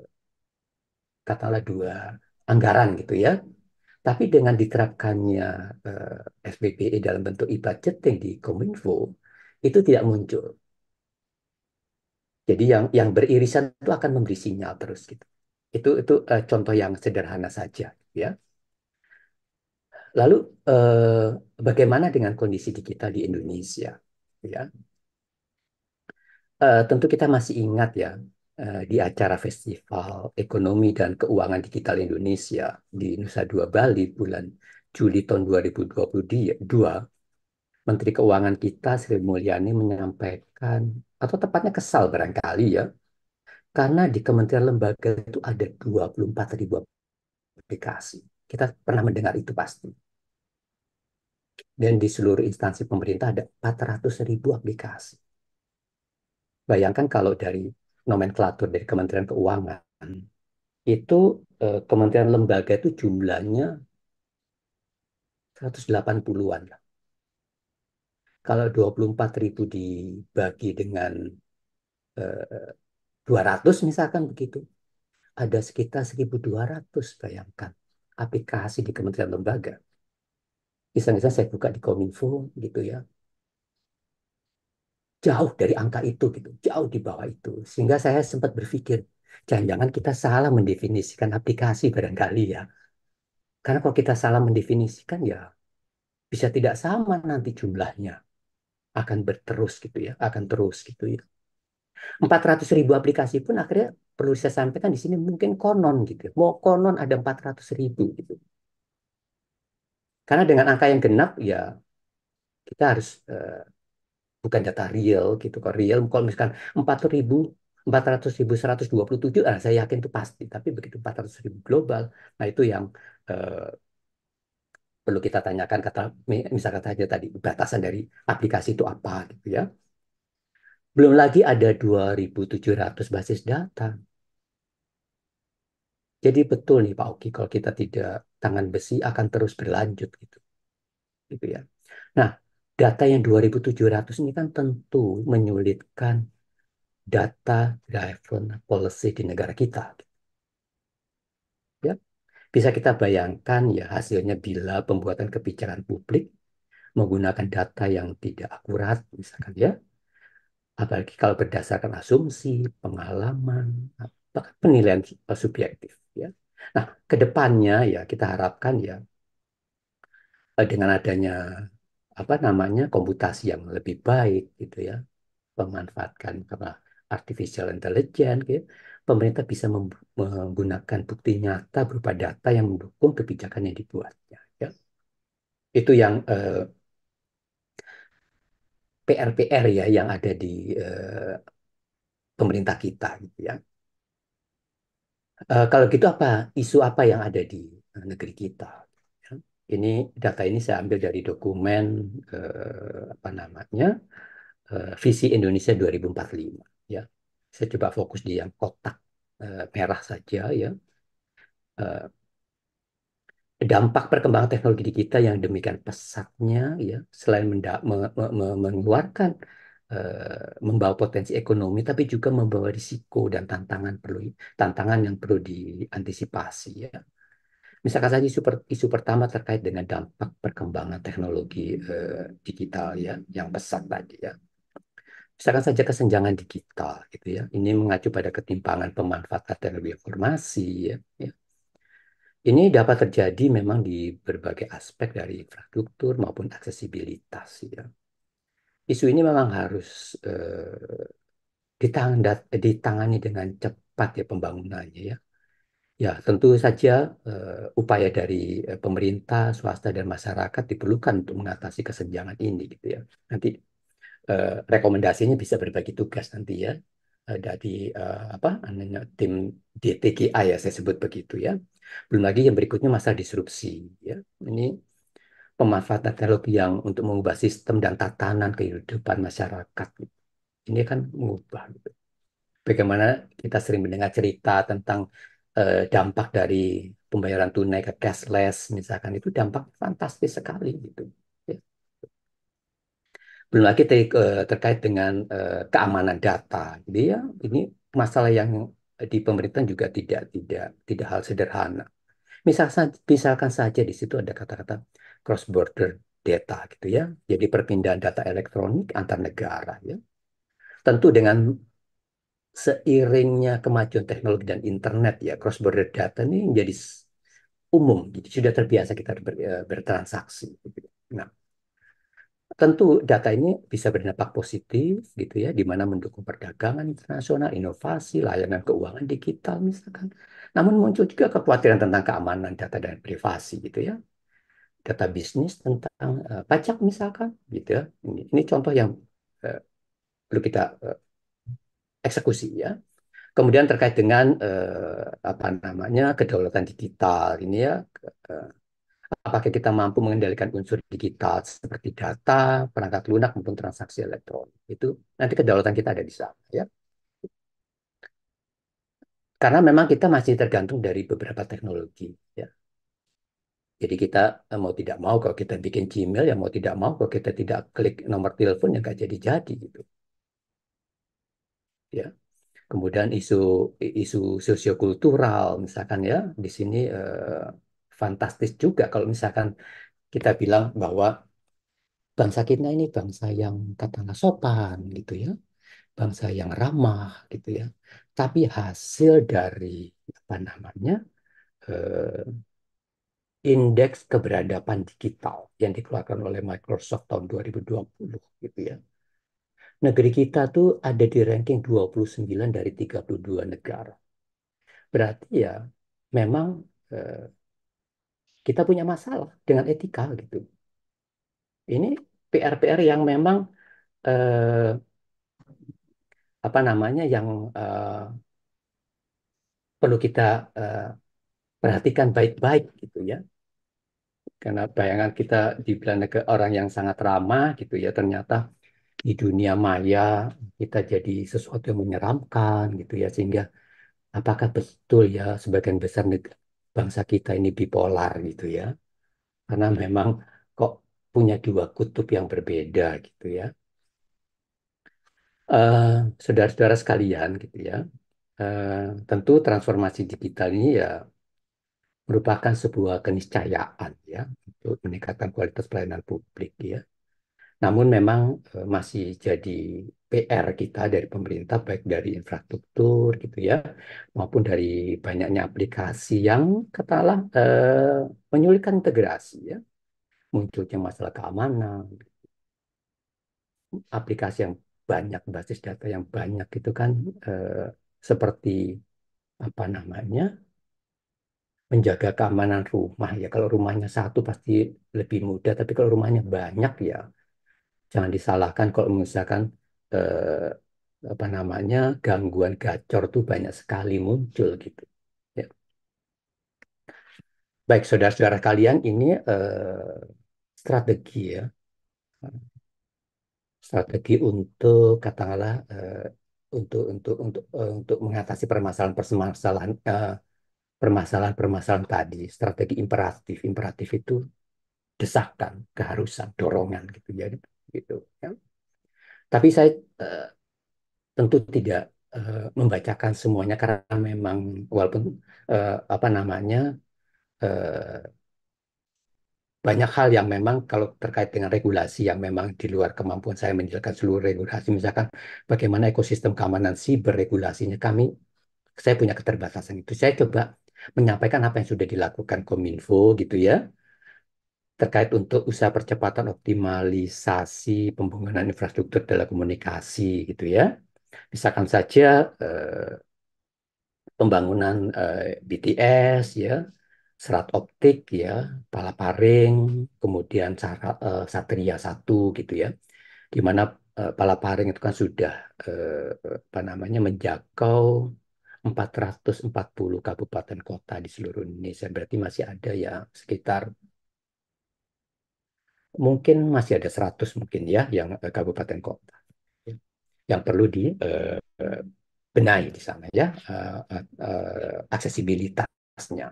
katalah dua anggaran gitu ya. Tapi dengan diterapkannya eh, SBPE dalam bentuk e-budgeting di Kominfo itu tidak muncul. Jadi yang yang beririsan itu akan memberi sinyal terus gitu. Itu itu eh, contoh yang sederhana saja ya. Lalu eh, bagaimana dengan kondisi digital di Indonesia ya? Uh, tentu kita masih ingat ya uh, di acara Festival Ekonomi dan Keuangan Digital Indonesia di Nusa Dua Bali bulan Juli tahun 2022, Menteri Keuangan kita Sri Mulyani menyampaikan atau tepatnya kesal barangkali ya karena di kementerian lembaga itu ada 24 ribu aplikasi. Kita pernah mendengar itu pasti. Dan di seluruh instansi pemerintah ada 400 ribu aplikasi. Bayangkan kalau dari nomenklatur dari Kementerian Keuangan, itu eh, kementerian lembaga itu jumlahnya 180-an lah. Kalau 24 ribu dibagi dengan eh, 200 misalkan begitu, ada sekitar 1.200 bayangkan aplikasi di kementerian lembaga. Bisa-bisa saya buka di Kominfo gitu ya, jauh dari angka itu gitu, jauh di bawah itu. Sehingga saya sempat berpikir, jangan-jangan kita salah mendefinisikan aplikasi barangkali ya. Karena kalau kita salah mendefinisikan ya bisa tidak sama nanti jumlahnya. Akan berterus gitu ya, akan terus gitu ya. 400 ribu aplikasi pun akhirnya perlu saya sampaikan di sini mungkin konon gitu. Ya. Mau konon ada 400 ribu gitu. Karena dengan angka yang genap ya kita harus eh, bukan data real gitu kalau real kalau misalkan empat empat ratus ribu ribu seratus puluh tujuh, ah, saya yakin itu pasti tapi begitu empat ratus ribu global nah itu yang eh, perlu kita tanyakan kata misalkan saja tadi batasan dari aplikasi itu apa gitu ya belum lagi ada 2.700 basis data jadi betul nih Pak Oki kalau kita tidak tangan besi akan terus berlanjut gitu gitu ya nah data yang 2.700 ini kan tentu menyulitkan data driven policy di negara kita. Ya, bisa kita bayangkan ya hasilnya bila pembuatan kebijakan publik menggunakan data yang tidak akurat misalkan ya. Apalagi kalau berdasarkan asumsi, pengalaman, bahkan penilaian eh, subjektif ya. Nah, kedepannya ya kita harapkan ya eh, dengan adanya apa namanya komputasi yang lebih baik gitu ya memanfaatkan apa artificial intelligence gitu, pemerintah bisa menggunakan bukti nyata berupa data yang mendukung kebijakan yang dibuatnya ya itu yang eh, PR-PR ya yang ada di eh, pemerintah kita gitu ya eh, kalau gitu apa isu apa yang ada di eh, negeri kita ini data ini saya ambil dari dokumen eh, apa namanya eh, Visi Indonesia 2045. Ya, saya coba fokus di yang kotak eh, merah saja ya. Eh, dampak perkembangan teknologi di kita yang demikian pesatnya ya selain me me me mengeluarkan eh, membawa potensi ekonomi tapi juga membawa risiko dan tantangan perlu tantangan yang perlu diantisipasi ya Misalkan saja isu, per, isu pertama terkait dengan dampak perkembangan teknologi eh, digital ya, yang pesat tadi ya. Misalkan saja kesenjangan digital gitu ya. Ini mengacu pada ketimpangan pemanfaatan teknologi informasi ya. ya. Ini dapat terjadi memang di berbagai aspek dari infrastruktur maupun aksesibilitas ya. Isu ini memang harus eh, ditangani dengan cepat ya pembangunannya ya Ya, tentu saja uh, upaya dari uh, pemerintah, swasta dan masyarakat diperlukan untuk mengatasi kesenjangan ini gitu ya. Nanti uh, rekomendasinya bisa berbagi tugas nanti ya dari apa tim DTGA ya saya sebut begitu ya. Belum lagi yang berikutnya masalah disrupsi ya. Ini pemanfaatan teknologi yang untuk mengubah sistem dan tatanan kehidupan masyarakat. Ini kan mengubah gitu bagaimana kita sering mendengar cerita tentang eh, dampak dari pembayaran tunai ke cashless misalkan itu dampak fantastis sekali gitu. Ya. Belum lagi ter eh, terkait dengan eh, keamanan data. Jadi ya ini masalah yang di pemerintahan juga tidak tidak tidak hal sederhana. Misalkan misalkan saja di situ ada kata-kata cross border data gitu ya. Jadi perpindahan data elektronik antar negara ya. Tentu dengan seiringnya kemajuan teknologi dan internet ya cross border data ini menjadi umum jadi gitu. sudah terbiasa kita ber, e, bertransaksi gitu. nah tentu data ini bisa berdampak positif gitu ya di mana mendukung perdagangan internasional inovasi layanan keuangan digital misalkan namun muncul juga kekhawatiran tentang keamanan data dan privasi gitu ya data bisnis tentang uh, pajak misalkan gitu ya ini, ini contoh yang uh, perlu kita uh, eksekusi ya. Kemudian terkait dengan eh, apa namanya kedaulatan digital ini ya, eh, apakah kita mampu mengendalikan unsur digital seperti data, perangkat lunak maupun transaksi elektronik itu nanti kedaulatan kita ada di sana ya. Karena memang kita masih tergantung dari beberapa teknologi ya. Jadi kita eh, mau tidak mau kalau kita bikin Gmail ya mau tidak mau kalau kita tidak klik nomor telepon ya nggak jadi-jadi gitu ya kemudian isu isu sosiokultural misalkan ya di sini eh, fantastis juga kalau misalkan kita bilang bahwa bangsa kita ini bangsa yang katakanlah sopan gitu ya bangsa yang ramah gitu ya tapi hasil dari apa namanya eh, indeks keberadaban digital yang dikeluarkan oleh Microsoft tahun 2020 gitu ya Negeri kita tuh ada di ranking 29 dari 32 negara. Berarti ya memang eh, kita punya masalah dengan etika gitu. Ini PR-PR yang memang eh, apa namanya yang eh, perlu kita eh, perhatikan baik-baik gitu ya karena bayangan kita dibilang ke orang yang sangat ramah gitu ya ternyata di dunia maya kita jadi sesuatu yang menyeramkan gitu ya sehingga apakah betul ya sebagian besar bangsa kita ini bipolar gitu ya karena hmm. memang kok punya dua kutub yang berbeda gitu ya uh, saudara-saudara sekalian gitu ya uh, tentu transformasi digital ini ya merupakan sebuah keniscayaan ya untuk meningkatkan kualitas pelayanan publik ya namun memang eh, masih jadi PR kita dari pemerintah baik dari infrastruktur gitu ya maupun dari banyaknya aplikasi yang katalah eh, menyulitkan integrasi ya munculnya masalah keamanan aplikasi yang banyak basis data yang banyak itu kan eh, seperti apa namanya menjaga keamanan rumah ya kalau rumahnya satu pasti lebih mudah tapi kalau rumahnya banyak ya jangan disalahkan kalau misalkan eh, apa namanya gangguan gacor tuh banyak sekali muncul gitu. Ya. Baik saudara-saudara kalian ini eh, strategi ya, strategi untuk katakanlah eh, untuk untuk untuk eh, untuk mengatasi permasalahan-permasalahan eh, permasalahan-permasalahan tadi strategi imperatif imperatif itu desakan keharusan dorongan gitu ya. Gitu gitu ya. Tapi saya uh, tentu tidak uh, membacakan semuanya karena memang walaupun uh, apa namanya uh, banyak hal yang memang kalau terkait dengan regulasi yang memang di luar kemampuan saya menjelaskan seluruh regulasi misalkan bagaimana ekosistem keamanan siber regulasinya kami saya punya keterbatasan itu saya coba menyampaikan apa yang sudah dilakukan Kominfo gitu ya terkait untuk usaha percepatan optimalisasi pembangunan infrastruktur telekomunikasi gitu ya. Misalkan saja eh, pembangunan eh, BTS ya, serat optik ya, palaparing, kemudian cara, eh, Satria Satu gitu ya. Di mana eh, palaparing itu kan sudah eh, apa namanya menjangkau 440 kabupaten kota di seluruh Indonesia. Berarti masih ada ya sekitar mungkin masih ada 100 mungkin ya yang eh, kabupaten kota ya. yang perlu dibenahi eh, eh di sana ya eh, eh, aksesibilitasnya.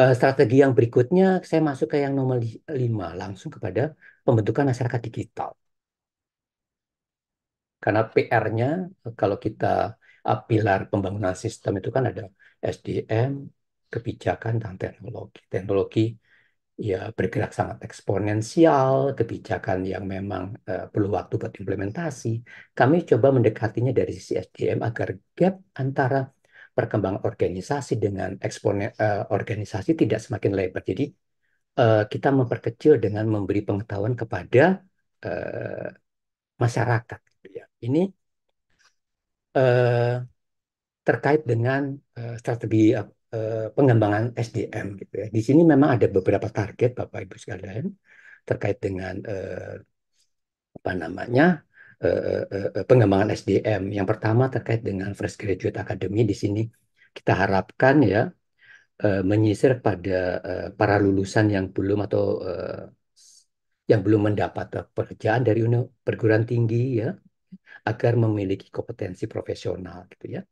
Eh, strategi yang berikutnya saya masuk ke yang nomor 5 langsung kepada pembentukan masyarakat digital. Karena PR-nya kalau kita eh, pilar pembangunan sistem itu kan ada SDM, kebijakan dan teknologi. Teknologi ya bergerak sangat eksponensial, kebijakan yang memang uh, perlu waktu buat implementasi, kami coba mendekatinya dari sisi SDM agar gap antara perkembangan organisasi dengan eksponen uh, eh, organisasi tidak semakin lebar. Jadi uh, kita memperkecil dengan memberi pengetahuan kepada uh, masyarakat. Gitu ya. Ini uh, terkait dengan uh, strategi uh, Eh, pengembangan SDM gitu ya. Di sini memang ada beberapa target Bapak Ibu sekalian terkait dengan eh, apa namanya eh, eh, eh pengembangan SDM. Yang pertama terkait dengan fresh graduate academy di sini kita harapkan ya eh, menyisir pada eh, para lulusan yang belum atau eh, yang belum mendapat pekerjaan dari perguruan tinggi ya agar memiliki kompetensi profesional gitu ya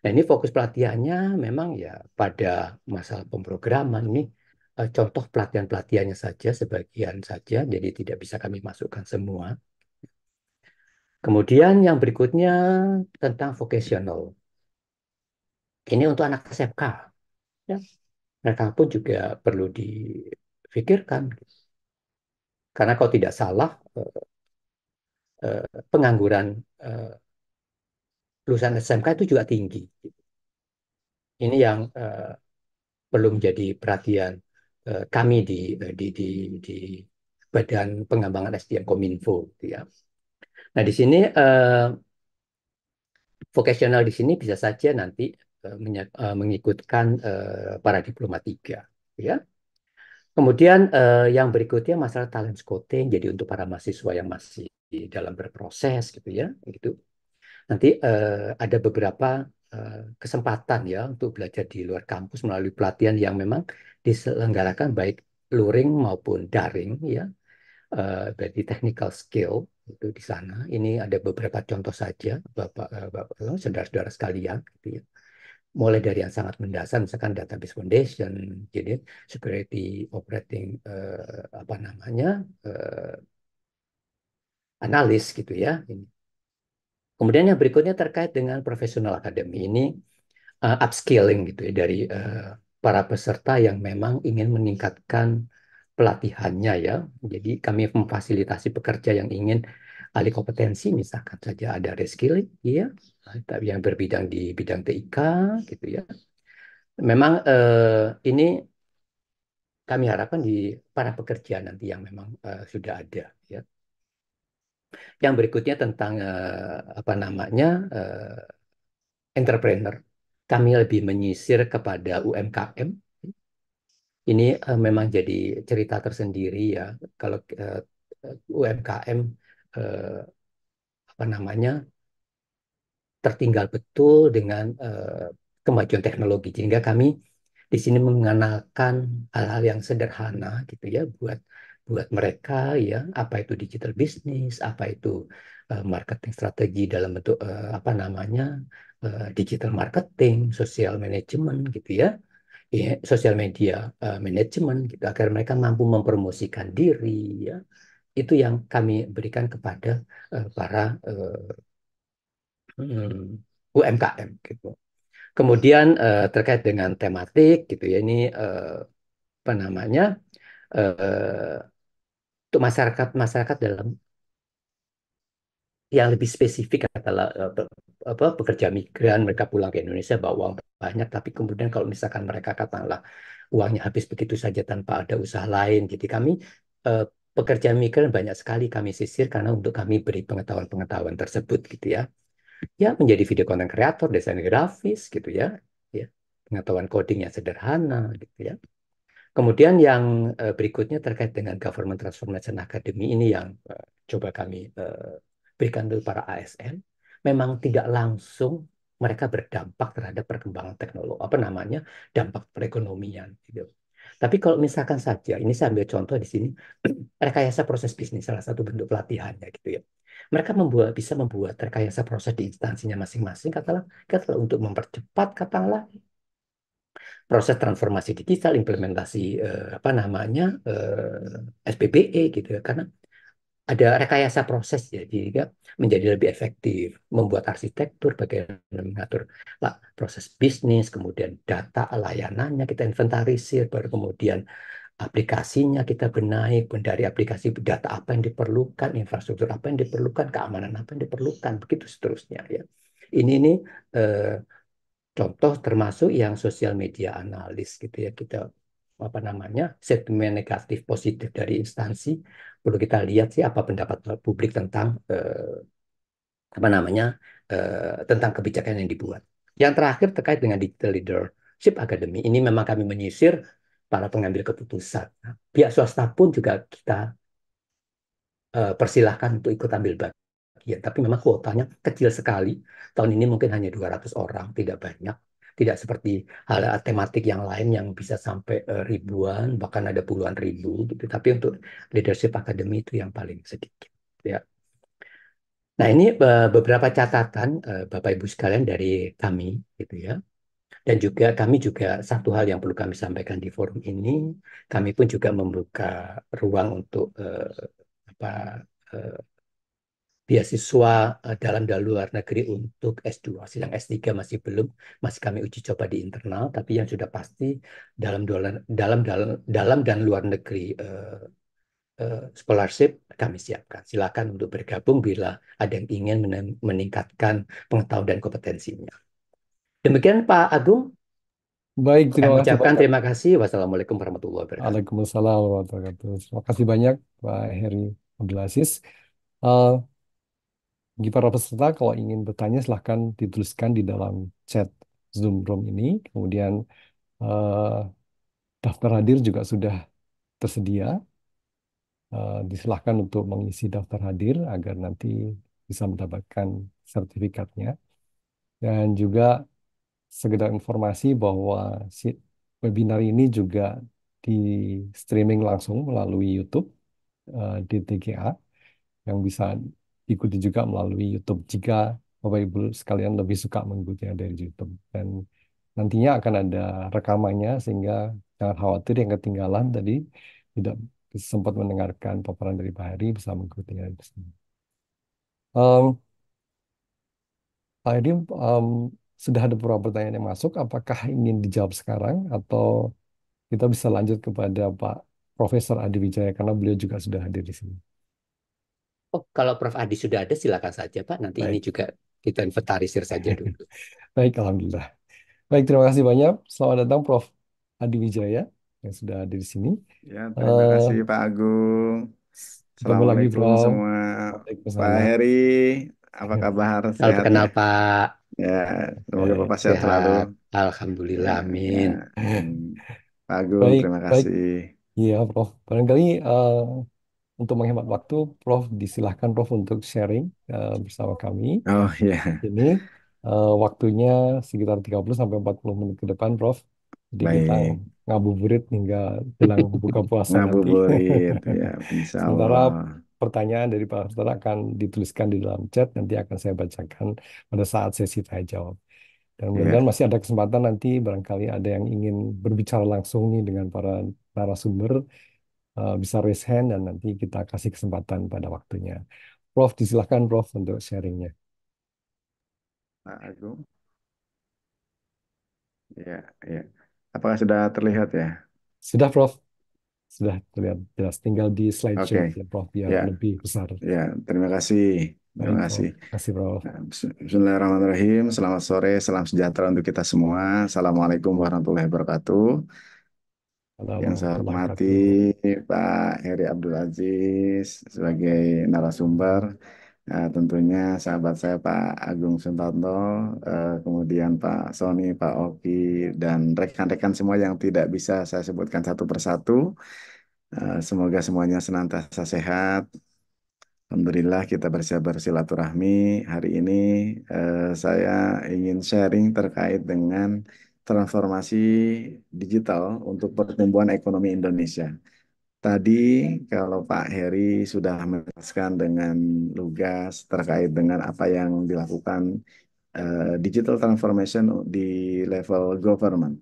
Nah ini fokus pelatihannya memang ya pada masalah pemrograman nih eh, contoh pelatihan-pelatihannya saja sebagian saja jadi tidak bisa kami masukkan semua. Kemudian yang berikutnya tentang vocational. Ini untuk anak SMK. Ya. Mereka pun juga perlu difikirkan. Karena kalau tidak salah, eh, eh, pengangguran lulusan SMK itu juga tinggi. Ini yang uh, eh, perlu menjadi perhatian uh, kami di, eh, di, di, di Badan Pengembangan SDM Kominfo. Gitu ya. Nah di sini uh, vocational di sini bisa saja nanti uh, mengikutkan uh, para diploma tiga, ya. Kemudian uh, yang berikutnya masalah talent scouting, jadi untuk para mahasiswa yang masih dalam berproses gitu ya, gitu nanti uh, ada beberapa uh, kesempatan ya untuk belajar di luar kampus melalui pelatihan yang memang diselenggarakan baik luring maupun daring ya eh, berarti technical skill itu di sana ini ada beberapa contoh saja bapak uh, bapak saudara-saudara sekalian gitu ya mulai dari yang sangat mendasar misalkan database foundation jadi security operating uh, apa namanya uh, analis gitu ya ini Kemudian yang berikutnya terkait dengan profesional akademi ini uh, upskilling gitu ya dari uh, para peserta yang memang ingin meningkatkan pelatihannya ya. Jadi kami memfasilitasi pekerja yang ingin alih kompetensi misalkan saja ada reskilling ya tapi yang berbidang di bidang TIK gitu ya. Memang uh, ini kami harapkan di para pekerja nanti yang memang uh, sudah ada ya yang berikutnya tentang uh, apa namanya uh, entrepreneur. Kami lebih menyisir kepada UMKM. Ini uh, memang jadi cerita tersendiri ya kalau uh, UMKM uh, apa namanya tertinggal betul dengan uh, kemajuan teknologi sehingga kami di sini mengenalkan hal-hal yang sederhana gitu ya buat buat mereka ya apa itu digital bisnis apa itu uh, marketing strategi dalam bentuk uh, apa namanya uh, digital marketing social management gitu ya ya sosial media uh, manajemen gitu agar mereka mampu mempromosikan diri ya itu yang kami berikan kepada uh, para uh, UMKM gitu kemudian uh, terkait dengan tematik gitu ya ini uh, apa namanya uh, untuk masyarakat-masyarakat dalam yang lebih spesifik adalah eh, apa pekerja migran mereka pulang ke Indonesia bawa uang banyak tapi kemudian kalau misalkan mereka katakanlah uangnya habis begitu saja tanpa ada usaha lain jadi kami eh, pekerja migran banyak sekali kami sisir karena untuk kami beri pengetahuan-pengetahuan tersebut gitu ya ya menjadi video konten kreator desain grafis gitu ya ya pengetahuan coding yang sederhana gitu ya Kemudian yang uh, berikutnya terkait dengan Government Transformation Academy ini yang uh, coba kami uh, berikan untuk para ASN, memang tidak langsung mereka berdampak terhadap perkembangan teknologi apa namanya dampak perekonomian gitu. Tapi kalau misalkan saja ini saya ambil contoh di sini rekayasa proses bisnis salah satu bentuk pelatihannya gitu ya. Mereka membuat bisa membuat rekayasa proses di instansinya masing-masing katalah katakanlah untuk mempercepat katakanlah proses transformasi digital, implementasi eh, apa namanya eh, SPBE gitu ya. Karena ada rekayasa proses ya, sehingga menjadi lebih efektif, membuat arsitektur, bagaimana mengatur lah, proses bisnis, kemudian data layanannya kita inventarisir, baru kemudian aplikasinya kita benahi dari aplikasi data apa yang diperlukan, infrastruktur apa yang diperlukan, keamanan apa yang diperlukan, begitu seterusnya ya. Ini ini eh, contoh termasuk yang sosial media analis gitu ya kita apa namanya sentimen negatif positif dari instansi perlu kita lihat sih apa pendapat publik tentang eh, apa namanya eh, tentang kebijakan yang dibuat. Yang terakhir terkait dengan digital leadership academy ini memang kami menyisir para pengambil keputusan. Pihak swasta pun juga kita eh, persilahkan untuk ikut ambil bagian ya tapi memang kuotanya kecil sekali tahun ini mungkin hanya 200 orang tidak banyak tidak seperti hal tematik yang lain yang bisa sampai eh, ribuan bahkan ada puluhan ribu gitu tapi untuk leadership Academy itu yang paling sedikit ya nah ini beberapa catatan eh, bapak ibu sekalian dari kami gitu ya dan juga kami juga satu hal yang perlu kami sampaikan di forum ini kami pun juga membuka ruang untuk eh, apa beasiswa eh, dalam dan luar negeri untuk S2. Sedang S3 masih belum, masih kami uji coba di internal, tapi yang sudah pasti dalam dalam dalam dalam dan luar negeri uh, uh, scholarship kami siapkan. Silakan untuk bergabung bila ada yang ingin meningkatkan pengetahuan dan kompetensinya. Demikian Pak Agung. Baik, terima kasih terima kasih. Wassalamualaikum warahmatullahi wabarakatuh. Waalaikumsalam warahmatullahi wabarakatuh. Terima kasih banyak Pak Heri Abdul Aziz. Uh, bagi para peserta kalau ingin bertanya silahkan dituliskan di dalam chat Zoom Room ini. Kemudian uh, daftar hadir juga sudah tersedia. Uh, disilahkan untuk mengisi daftar hadir agar nanti bisa mendapatkan sertifikatnya. Dan juga sekedar informasi bahwa si webinar ini juga di streaming langsung melalui YouTube uh, eh, di TGA yang bisa Ikuti juga melalui YouTube jika Bapak Ibu sekalian lebih suka mengikutinya dari YouTube dan nantinya akan ada rekamannya sehingga jangan khawatir yang ketinggalan tadi tidak sempat mendengarkan paparan dari Pak Hari bisa mengikutinya di sini. Pak Heri um, sudah ada beberapa pertanyaan yang masuk. Apakah ingin dijawab sekarang atau kita bisa lanjut kepada Pak Profesor Adi Wijaya karena beliau juga sudah hadir di sini. Oh, kalau Prof. Adi sudah ada, silakan saja Pak. Nanti Baik. ini juga kita inventarisir saja dulu. Baik, Alhamdulillah. Baik, terima kasih banyak. Selamat datang Prof. Adi Wijaya yang sudah ada di sini. Ya, terima uh, kasih Pak Agung. Selamat lagi, Prof. semua. Pak Heri, apa ya. kabar? Sehat Salam kenal ya? Pak. Ya, semoga Bapak sehat, selalu. Alhamdulillah, ya, amin. Ya. Pak Agung, baik, terima kasih. Iya, Prof. Barangkali uh, untuk menghemat waktu, Prof disilahkan Prof untuk sharing uh, bersama kami. Oh iya. Yeah. Ini uh, eh, waktunya sekitar 30 sampai 40 menit ke depan, Prof. Jadi Baik. kita ngabuburit hingga jelang buka puasa Ngabuburit, nanti. ya, insya Allah. Sementara pertanyaan dari Pak Hartono akan dituliskan di dalam chat, nanti akan saya bacakan pada saat sesi tanya jawab. Dan kemudian iya. yeah. masih ada kesempatan nanti barangkali ada yang ingin berbicara langsung nih dengan para narasumber Eh, bisa raise hand dan nanti kita kasih kesempatan pada waktunya. Prof, disilahkan Prof untuk sharingnya. Pak nah, Agung. Ya, ya. Apakah sudah terlihat ya? Sudah, Prof. Sudah terlihat jelas. Tinggal di slide. okay. ya, Prof, biar ya. lebih besar. Ya, terima kasih. Terima kasih. Terima kasih, Prof. Nah, bismillahirrahmanirrahim. Selamat sore, salam sejahtera untuk kita semua. Assalamualaikum warahmatullahi wabarakatuh yang saya hormati Pak Heri Abdul Aziz sebagai narasumber, nah, tentunya sahabat saya Pak Agung Suntanto, eh, kemudian Pak Sony, Pak Oki, dan rekan-rekan semua yang tidak bisa saya sebutkan satu persatu. eh, semoga semuanya senantiasa sehat. Alhamdulillah kita bersabar bersilaturahmi hari ini. eh, saya ingin sharing terkait dengan transformasi digital untuk pertumbuhan ekonomi Indonesia. Tadi kalau Pak Heri sudah menjelaskan dengan lugas terkait dengan apa yang dilakukan uh, digital transformation di level government.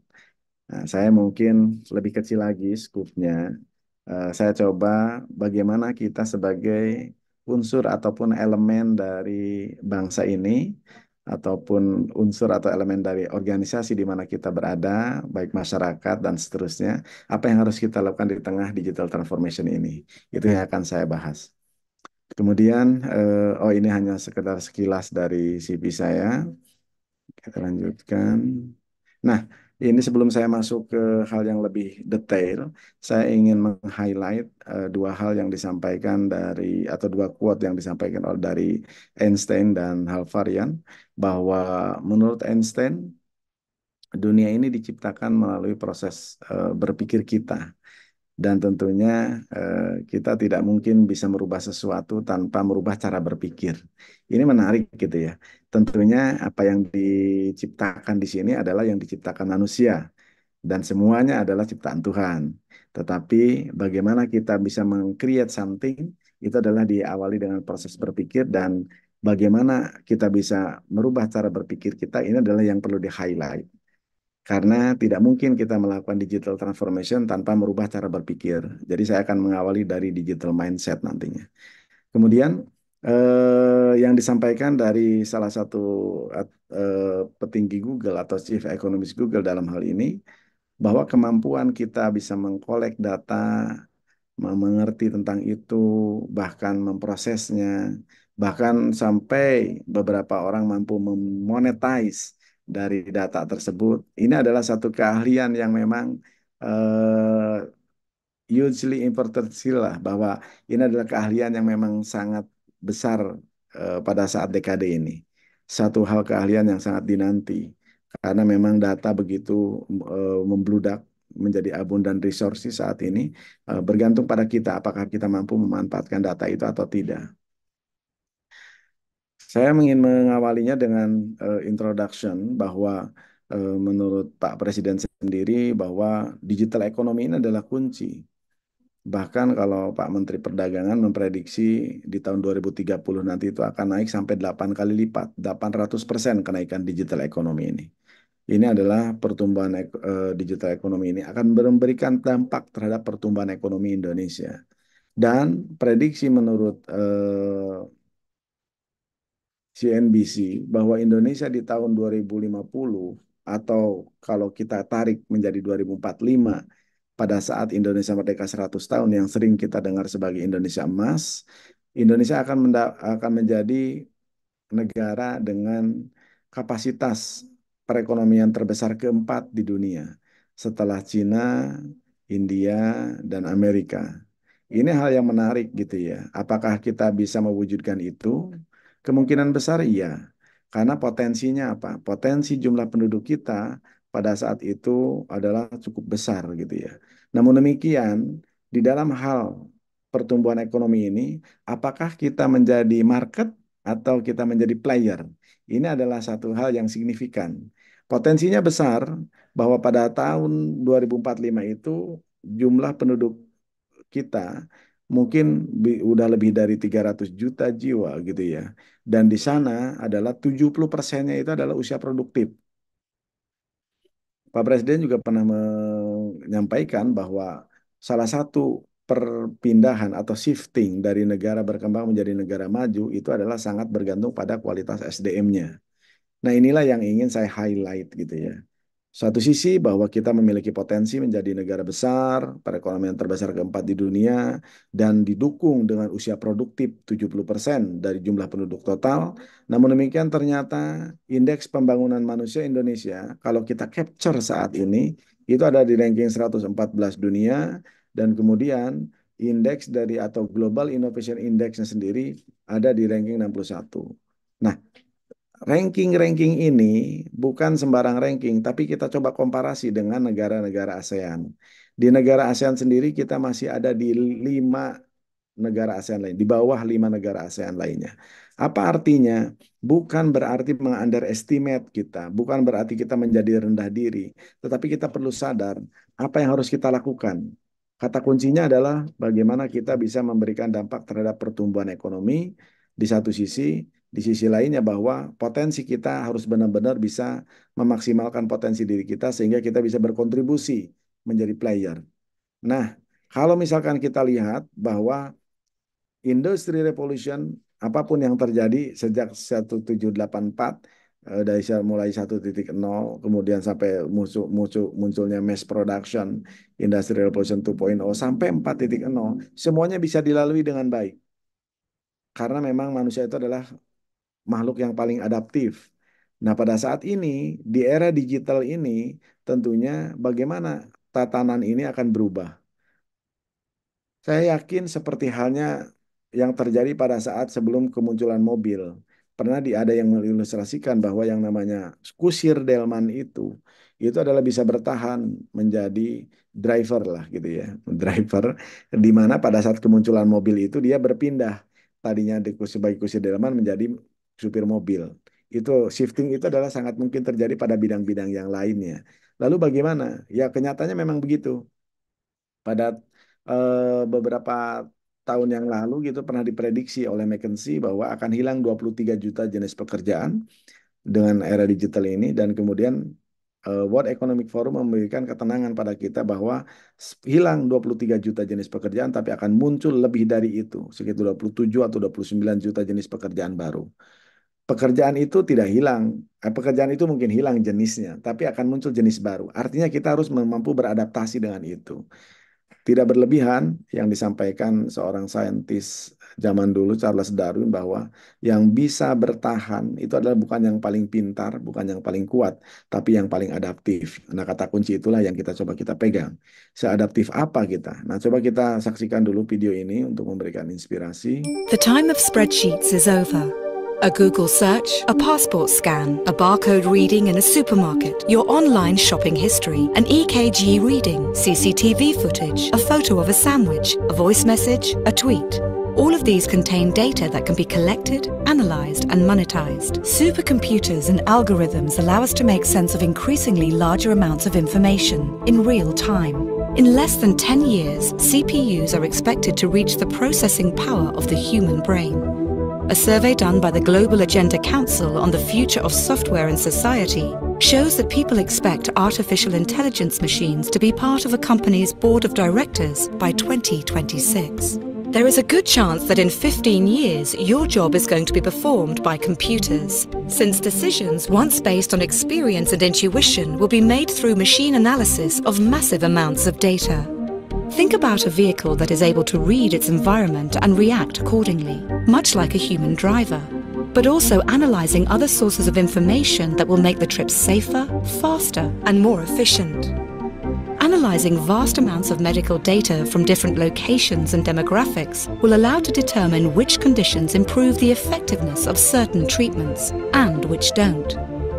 Nah, saya mungkin lebih kecil lagi skupnya. Uh, saya coba bagaimana kita sebagai unsur ataupun elemen dari bangsa ini ataupun unsur atau elemen dari organisasi di mana kita berada, baik masyarakat dan seterusnya, apa yang harus kita lakukan di tengah digital transformation ini? Itu yang akan saya bahas. Kemudian, eh, oh ini hanya sekedar sekilas dari CV saya. Kita lanjutkan. Nah, ini sebelum saya masuk ke hal yang lebih detail, saya ingin meng-highlight uh, dua hal yang disampaikan dari atau dua quote yang disampaikan oleh dari Einstein dan Halvarian bahwa menurut Einstein dunia ini diciptakan melalui proses uh, berpikir kita dan tentunya eh, kita tidak mungkin bisa merubah sesuatu tanpa merubah cara berpikir. Ini menarik gitu ya. Tentunya apa yang diciptakan di sini adalah yang diciptakan manusia dan semuanya adalah ciptaan Tuhan. Tetapi bagaimana kita bisa meng-create something itu adalah diawali dengan proses berpikir dan bagaimana kita bisa merubah cara berpikir kita ini adalah yang perlu di-highlight. Karena tidak mungkin kita melakukan digital transformation tanpa merubah cara berpikir. Jadi saya akan mengawali dari digital mindset nantinya. Kemudian eh, yang disampaikan dari salah satu eh, petinggi Google atau chief economist Google dalam hal ini bahwa kemampuan kita bisa mengkolek data, mengerti tentang itu, bahkan memprosesnya, bahkan sampai beberapa orang mampu memonetize dari data tersebut. Ini adalah satu keahlian yang memang uh, hugely important lah bahwa ini adalah keahlian yang memang sangat besar uh, pada saat dekade ini. Satu hal keahlian yang sangat dinanti karena memang data begitu uh, membludak menjadi dan resources saat ini uh, bergantung pada kita apakah kita mampu memanfaatkan data itu atau tidak. Saya ingin mengawalinya dengan uh, introduction bahwa uh, menurut Pak Presiden sendiri bahwa digital ekonomi ini adalah kunci. Bahkan kalau Pak Menteri Perdagangan memprediksi di tahun 2030 nanti itu akan naik sampai 8 kali lipat, 800% kenaikan digital ekonomi ini. Ini adalah pertumbuhan ek eh, digital ekonomi ini akan memberikan dampak terhadap pertumbuhan ekonomi Indonesia. Dan prediksi menurut eh, CNBC bahwa Indonesia di tahun 2050 atau kalau kita tarik menjadi 2045 pada saat Indonesia merdeka 100 tahun yang sering kita dengar sebagai Indonesia emas, Indonesia akan akan menjadi negara dengan kapasitas perekonomian terbesar keempat di dunia setelah Cina, India, dan Amerika. Ini hal yang menarik gitu ya. Apakah kita bisa mewujudkan itu? Kemungkinan besar iya. Karena potensinya apa? Potensi jumlah penduduk kita pada saat itu adalah cukup besar gitu ya. Namun demikian, di dalam hal pertumbuhan ekonomi ini, apakah kita menjadi market atau kita menjadi player? Ini adalah satu hal yang signifikan. Potensinya besar bahwa pada tahun 2045 itu jumlah penduduk kita mungkin udah lebih dari 300 juta jiwa gitu ya. Dan di sana adalah 70 persennya itu adalah usia produktif. Pak Presiden juga pernah menyampaikan bahwa salah satu perpindahan atau shifting dari negara berkembang menjadi negara maju itu adalah sangat bergantung pada kualitas SDM-nya. Nah inilah yang ingin saya highlight gitu ya. Satu sisi bahwa kita memiliki potensi menjadi negara besar, perekonomian terbesar keempat di dunia, dan didukung dengan usia produktif 70% dari jumlah penduduk total. Namun demikian ternyata indeks pembangunan manusia Indonesia, kalau kita capture saat ini, itu ada di ranking 114 dunia, dan kemudian indeks dari atau Global Innovation Indexnya sendiri ada di ranking 61. Nah, ranking-ranking ini bukan sembarang ranking, tapi kita coba komparasi dengan negara-negara ASEAN. Di negara ASEAN sendiri kita masih ada di lima negara ASEAN lain, di bawah lima negara ASEAN lainnya. Apa artinya? Bukan berarti meng-underestimate kita, bukan berarti kita menjadi rendah diri, tetapi kita perlu sadar apa yang harus kita lakukan. Kata kuncinya adalah bagaimana kita bisa memberikan dampak terhadap pertumbuhan ekonomi di satu sisi, di sisi lainnya bahwa potensi kita harus benar-benar bisa memaksimalkan potensi diri kita sehingga kita bisa berkontribusi menjadi player. Nah, kalau misalkan kita lihat bahwa industri revolution apapun yang terjadi sejak 1784 eh, dari mulai 1.0 kemudian sampai muncul, muncul munculnya mass production industrial revolution 2.0 sampai 4.0 semuanya bisa dilalui dengan baik karena memang manusia itu adalah makhluk yang paling adaptif. Nah, pada saat ini, di era digital ini, tentunya bagaimana tatanan ini akan berubah. Saya yakin seperti halnya yang terjadi pada saat sebelum kemunculan mobil. Pernah ada yang mengilustrasikan bahwa yang namanya kusir delman itu, itu adalah bisa bertahan menjadi driver lah gitu ya. Driver, di mana pada saat kemunculan mobil itu dia berpindah tadinya sebagai kusir delman menjadi supir mobil. Itu shifting itu adalah sangat mungkin terjadi pada bidang-bidang yang lainnya. Lalu bagaimana? Ya kenyataannya memang begitu. Pada eh, beberapa tahun yang lalu gitu pernah diprediksi oleh McKinsey bahwa akan hilang 23 juta jenis pekerjaan dengan era digital ini dan kemudian eh, World Economic Forum memberikan ketenangan pada kita bahwa hilang 23 juta jenis pekerjaan tapi akan muncul lebih dari itu, sekitar 27 atau 29 juta jenis pekerjaan baru pekerjaan itu tidak hilang. Eh, pekerjaan itu mungkin hilang jenisnya, tapi akan muncul jenis baru. Artinya kita harus mampu beradaptasi dengan itu. Tidak berlebihan yang disampaikan seorang saintis zaman dulu Charles Darwin bahwa yang bisa bertahan itu adalah bukan yang paling pintar, bukan yang paling kuat, tapi yang paling adaptif. Nah, kata kunci itulah yang kita coba kita pegang. Seadaptif apa kita? Nah, coba kita saksikan dulu video ini untuk memberikan inspirasi. The time of spreadsheets is over. A Google search, a passport scan, a barcode reading in a supermarket, your online shopping history, an EKG reading, CCTV footage, a photo of a sandwich, a voice message, a tweet. All of these contain data that can be collected, analyzed, and monetized. Supercomputers and algorithms allow us to make sense of increasingly larger amounts of information in real time. In less than 10 years, CPUs are expected to reach the processing power of the human brain. A survey done by the Global Agenda Council on the future of software in society shows that people expect artificial intelligence machines to be part of a company's board of directors by 2026. There is a good chance that in 15 years your job is going to be performed by computers, since decisions once based on experience and intuition will be made through machine analysis of massive amounts of data. Think about a vehicle that is able to read its environment and react accordingly, much like a human driver, but also analysing other sources of information that will make the trip safer, faster and more efficient. Analysing vast amounts of medical data from different locations and demographics will allow to determine which conditions improve the effectiveness of certain treatments and which don't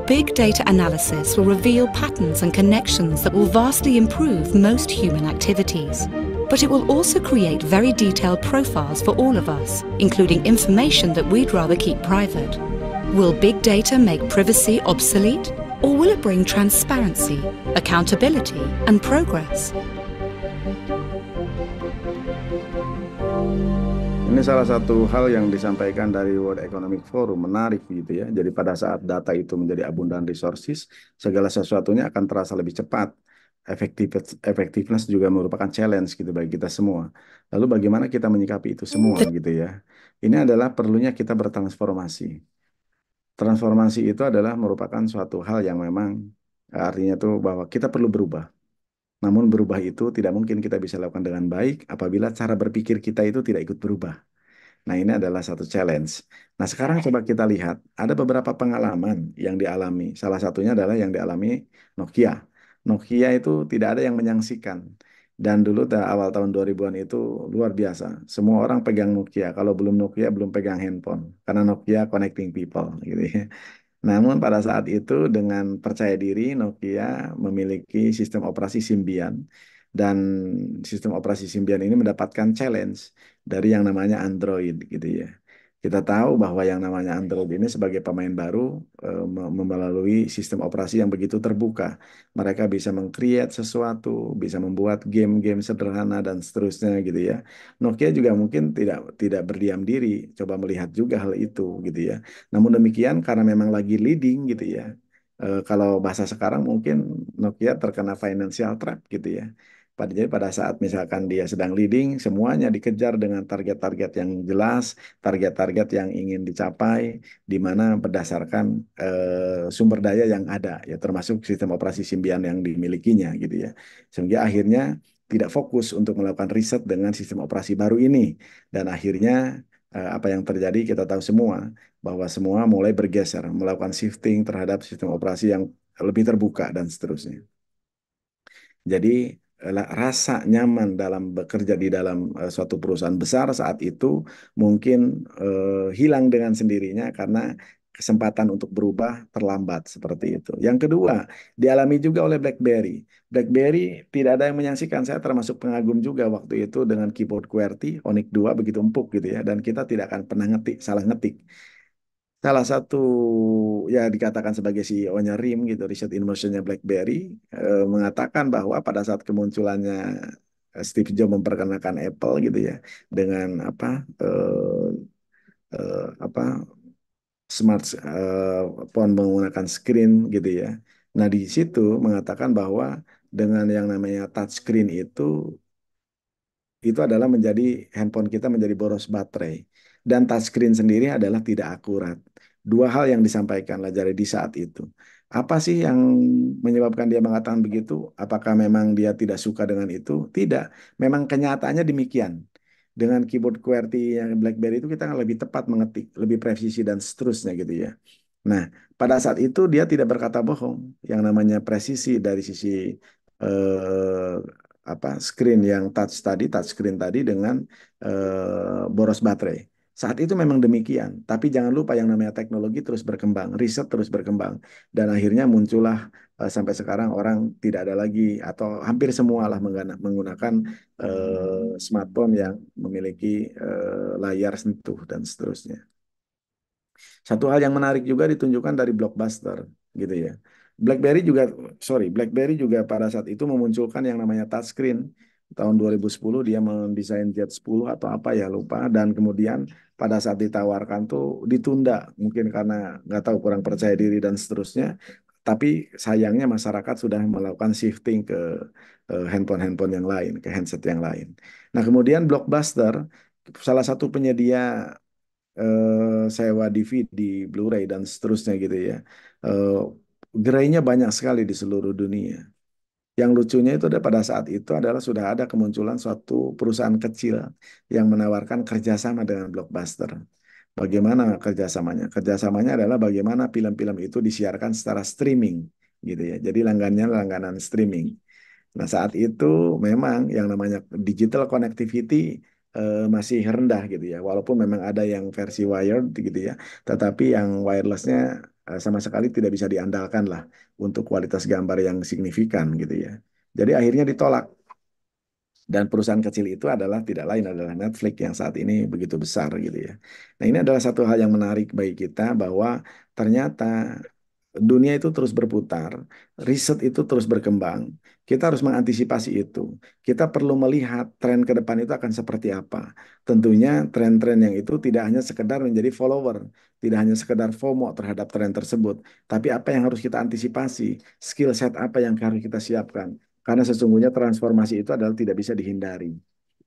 big data analysis will reveal patterns and connections that will vastly improve most human activities. But it will also create very detailed profiles for all of us, including information that we'd rather keep private. Will big data make privacy obsolete? Or will it bring transparency, accountability and progress? Ini salah satu hal yang disampaikan dari World Economic Forum menarik gitu ya. Jadi pada saat data itu menjadi abundant resources, segala sesuatunya akan terasa lebih cepat. Efektif, efektifness juga merupakan challenge gitu bagi kita semua. Lalu bagaimana kita menyikapi itu semua gitu ya. Ini adalah perlunya kita bertransformasi. Transformasi itu adalah merupakan suatu hal yang memang artinya tuh bahwa kita perlu berubah namun berubah itu tidak mungkin kita bisa lakukan dengan baik apabila cara berpikir kita itu tidak ikut berubah. Nah ini adalah satu challenge. Nah sekarang coba kita lihat, ada beberapa pengalaman yang dialami. Salah satunya adalah yang dialami Nokia. Nokia itu tidak ada yang menyaksikan. Dan dulu awal tahun 2000-an itu luar biasa. Semua orang pegang Nokia. Kalau belum Nokia, belum pegang handphone. Karena Nokia connecting people. Gitu ya. Namun pada saat itu dengan percaya diri Nokia memiliki sistem operasi Symbian dan sistem operasi Symbian ini mendapatkan challenge dari yang namanya Android gitu ya. Kita tahu bahwa yang namanya Android ini sebagai pemain baru eh, melalui sistem operasi yang begitu terbuka. Mereka bisa mengcreate sesuatu, bisa membuat game-game sederhana dan seterusnya gitu ya. Nokia juga mungkin tidak tidak berdiam diri, coba melihat juga hal itu gitu ya. Namun demikian karena memang lagi leading gitu ya. E, kalau bahasa sekarang mungkin Nokia terkena financial trap gitu ya pada jadi pada saat misalkan dia sedang leading, semuanya dikejar dengan target-target yang jelas, target-target yang ingin dicapai, di mana berdasarkan eh, sumber daya yang ada, ya termasuk sistem operasi simbian yang dimilikinya, gitu ya. Sehingga akhirnya tidak fokus untuk melakukan riset dengan sistem operasi baru ini, dan akhirnya eh, apa yang terjadi kita tahu semua bahwa semua mulai bergeser melakukan shifting terhadap sistem operasi yang lebih terbuka dan seterusnya. Jadi rasa nyaman dalam bekerja di dalam uh, suatu perusahaan besar saat itu mungkin uh, hilang dengan sendirinya karena kesempatan untuk berubah terlambat seperti itu. Yang kedua, dialami juga oleh BlackBerry. BlackBerry tidak ada yang menyaksikan, saya termasuk pengagum juga waktu itu dengan keyboard QWERTY, Onyx 2 begitu empuk gitu ya, dan kita tidak akan pernah ngetik, salah ngetik salah satu ya dikatakan sebagai CEO-nya RIM gitu, riset innovation-nya BlackBerry eh, mengatakan bahwa pada saat kemunculannya eh, Steve Jobs memperkenalkan Apple gitu ya dengan apa eh, eh, apa smart eh, phone menggunakan screen gitu ya. Nah, di situ mengatakan bahwa dengan yang namanya touch screen itu itu adalah menjadi handphone kita menjadi boros baterai dan touchscreen sendiri adalah tidak akurat dua hal yang disampaikan jari di saat itu. Apa sih yang menyebabkan dia mengatakan begitu? Apakah memang dia tidak suka dengan itu? Tidak. Memang kenyataannya demikian. Dengan keyboard QWERTY yang BlackBerry itu kita kan lebih tepat mengetik, lebih presisi dan seterusnya gitu ya. Nah, pada saat itu dia tidak berkata bohong. Yang namanya presisi dari sisi eh, apa screen yang touch tadi, touch screen tadi dengan eh, boros baterai saat itu memang demikian, tapi jangan lupa yang namanya teknologi terus berkembang, riset terus berkembang, dan akhirnya muncullah uh, sampai sekarang orang tidak ada lagi atau hampir semua lah menggunakan uh, smartphone yang memiliki uh, layar sentuh dan seterusnya. Satu hal yang menarik juga ditunjukkan dari blockbuster, gitu ya. BlackBerry juga, sorry, BlackBerry juga pada saat itu memunculkan yang namanya touchscreen tahun 2010 dia mendesain jet 10 atau apa ya lupa dan kemudian pada saat ditawarkan tuh ditunda mungkin karena nggak tahu kurang percaya diri dan seterusnya tapi sayangnya masyarakat sudah melakukan shifting ke handphone-handphone yang lain ke handset yang lain nah kemudian blockbuster salah satu penyedia eh, sewa DVD di Blu-ray dan seterusnya gitu ya eh, gerainya banyak sekali di seluruh dunia yang lucunya itu pada saat itu adalah sudah ada kemunculan suatu perusahaan kecil yang menawarkan kerjasama dengan Blockbuster. Bagaimana kerjasamanya? Kerjasamanya adalah bagaimana film-film itu disiarkan secara streaming, gitu ya. Jadi langganannya langganan streaming. Nah saat itu memang yang namanya digital connectivity Eh, masih rendah gitu ya. Walaupun memang ada yang versi wired gitu ya, tetapi yang wirelessnya eh, sama sekali tidak bisa diandalkan lah untuk kualitas gambar yang signifikan gitu ya. Jadi akhirnya ditolak. Dan perusahaan kecil itu adalah tidak lain adalah Netflix yang saat ini begitu besar gitu ya. Nah ini adalah satu hal yang menarik bagi kita bahwa ternyata dunia itu terus berputar, riset itu terus berkembang. Kita harus mengantisipasi itu. Kita perlu melihat tren ke depan itu akan seperti apa. Tentunya tren-tren yang itu tidak hanya sekedar menjadi follower, tidak hanya sekedar FOMO terhadap tren tersebut, tapi apa yang harus kita antisipasi, skill set apa yang harus kita siapkan. Karena sesungguhnya transformasi itu adalah tidak bisa dihindari.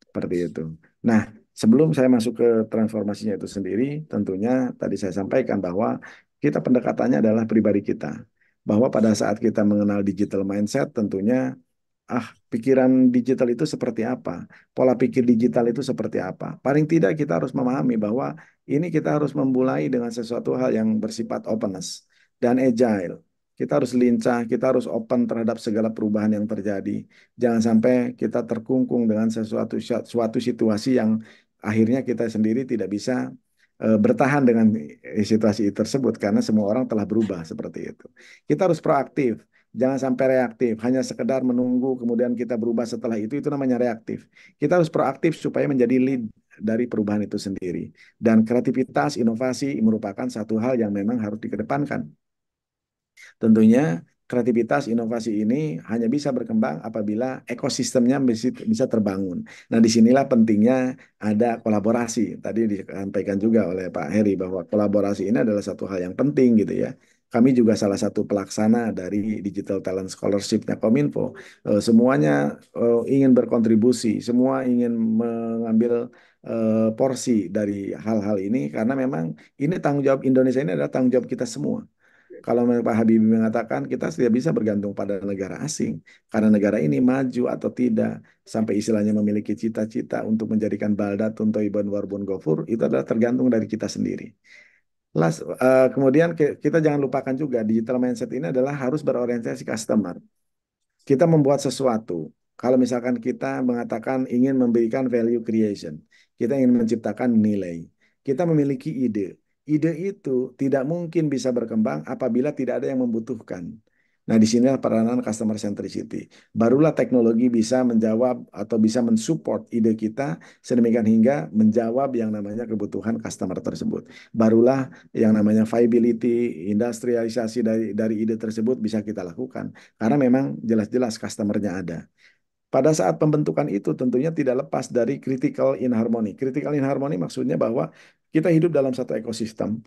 Seperti itu. Nah, sebelum saya masuk ke transformasinya itu sendiri, tentunya tadi saya sampaikan bahwa kita pendekatannya adalah pribadi kita. Bahwa pada saat kita mengenal digital mindset tentunya ah pikiran digital itu seperti apa, pola pikir digital itu seperti apa. Paling tidak kita harus memahami bahwa ini kita harus memulai dengan sesuatu hal yang bersifat openness dan agile. Kita harus lincah, kita harus open terhadap segala perubahan yang terjadi. Jangan sampai kita terkungkung dengan sesuatu suatu situasi yang akhirnya kita sendiri tidak bisa Eh, bertahan dengan situasi tersebut karena semua orang telah berubah seperti itu. Kita harus proaktif, jangan sampai reaktif, hanya sekedar menunggu kemudian kita berubah setelah itu itu namanya reaktif. Kita harus proaktif supaya menjadi lead dari perubahan itu sendiri. Dan kreativitas, inovasi merupakan satu hal yang memang harus dikedepankan. Tentunya kreativitas, inovasi ini hanya bisa berkembang apabila ekosistemnya bisa terbangun. Nah, disinilah pentingnya ada kolaborasi. Tadi disampaikan juga oleh Pak Heri bahwa kolaborasi ini adalah satu hal yang penting gitu ya. Kami juga salah satu pelaksana dari Digital Talent Scholarship-nya Kominfo. Eh, semuanya eh, ingin berkontribusi, semua ingin mengambil eh, porsi dari hal-hal ini karena memang ini tanggung jawab Indonesia ini adalah tanggung jawab kita semua kalau Pak Habibie mengatakan kita tidak bisa bergantung pada negara asing karena negara ini maju atau tidak sampai istilahnya memiliki cita-cita untuk menjadikan Baldatun Toiban Warbun Gofur itu adalah tergantung dari kita sendiri. Last, uh, kemudian kita jangan lupakan juga digital mindset ini adalah harus berorientasi customer. Kita membuat sesuatu. Kalau misalkan kita mengatakan ingin memberikan value creation, kita ingin menciptakan nilai, kita memiliki ide, ide itu tidak mungkin bisa berkembang apabila tidak ada yang membutuhkan. Nah, di sinilah peranan customer centricity. Barulah teknologi bisa menjawab atau bisa mensupport ide kita sedemikian hingga menjawab yang namanya kebutuhan customer tersebut. Barulah yang namanya viability, industrialisasi dari dari ide tersebut bisa kita lakukan karena memang jelas-jelas customernya ada. Pada saat pembentukan itu tentunya tidak lepas dari critical inharmony. Critical inharmony maksudnya bahwa kita hidup dalam satu ekosistem.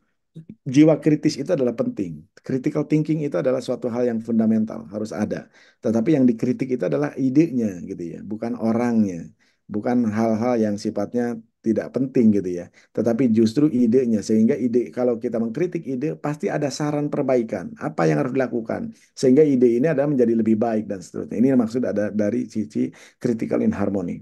Jiwa kritis itu adalah penting. Critical thinking itu adalah suatu hal yang fundamental, harus ada. Tetapi yang dikritik itu adalah idenya gitu ya, bukan orangnya, bukan hal-hal yang sifatnya tidak penting gitu ya. Tetapi justru idenya sehingga ide kalau kita mengkritik ide pasti ada saran perbaikan, apa yang harus dilakukan sehingga ide ini adalah menjadi lebih baik dan seterusnya. Ini maksud ada dari sisi critical in harmony.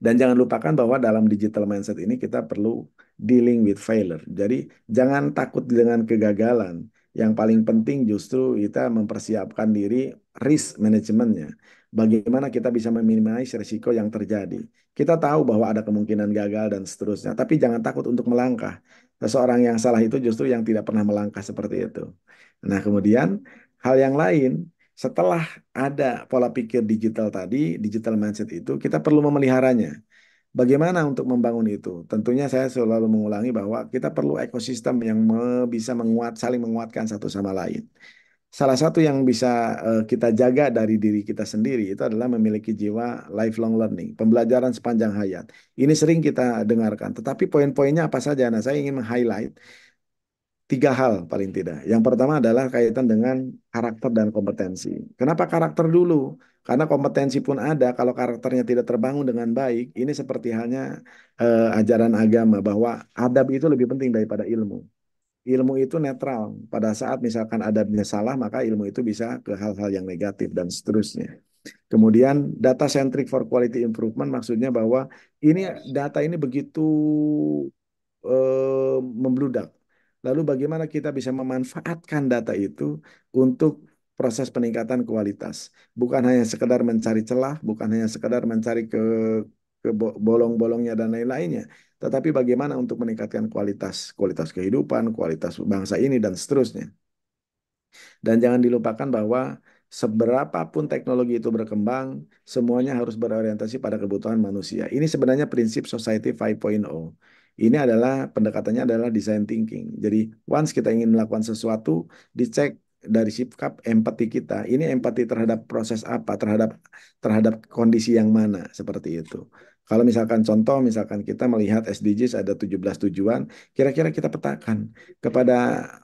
Dan jangan lupakan bahwa dalam digital mindset ini kita perlu dealing with failure. Jadi jangan takut dengan kegagalan. Yang paling penting justru kita mempersiapkan diri risk manajemennya bagaimana kita bisa meminimais risiko yang terjadi. Kita tahu bahwa ada kemungkinan gagal dan seterusnya, tapi jangan takut untuk melangkah. Seseorang yang salah itu justru yang tidak pernah melangkah seperti itu. Nah, kemudian hal yang lain, setelah ada pola pikir digital tadi, digital mindset itu, kita perlu memeliharanya. Bagaimana untuk membangun itu? Tentunya saya selalu mengulangi bahwa kita perlu ekosistem yang bisa menguat, saling menguatkan satu sama lain salah satu yang bisa uh, kita jaga dari diri kita sendiri itu adalah memiliki jiwa lifelong learning, pembelajaran sepanjang hayat. Ini sering kita dengarkan, tetapi poin-poinnya apa saja? Nah, saya ingin meng-highlight tiga hal paling tidak. Yang pertama adalah kaitan dengan karakter dan kompetensi. Kenapa karakter dulu? Karena kompetensi pun ada, kalau karakternya tidak terbangun dengan baik, ini seperti hanya uh, eh, ajaran agama bahwa adab itu lebih penting daripada ilmu ilmu itu netral. Pada saat misalkan adabnya salah, maka ilmu itu bisa ke hal-hal yang negatif dan seterusnya. Kemudian data centric for quality improvement maksudnya bahwa ini data ini begitu eh, membludak. Lalu bagaimana kita bisa memanfaatkan data itu untuk proses peningkatan kualitas. Bukan hanya sekedar mencari celah, bukan hanya sekedar mencari ke bolong-bolongnya dan lain-lainnya. Tetapi bagaimana untuk meningkatkan kualitas kualitas kehidupan, kualitas bangsa ini dan seterusnya. Dan jangan dilupakan bahwa seberapapun teknologi itu berkembang, semuanya harus berorientasi pada kebutuhan manusia. Ini sebenarnya prinsip Society 5.0. Ini adalah pendekatannya adalah design thinking. Jadi once kita ingin melakukan sesuatu, dicek dari sikap empati kita. Ini empati terhadap proses apa, terhadap terhadap kondisi yang mana seperti itu. Kalau misalkan contoh, misalkan kita melihat SDGs ada 17 tujuan, kira-kira kita petakan kepada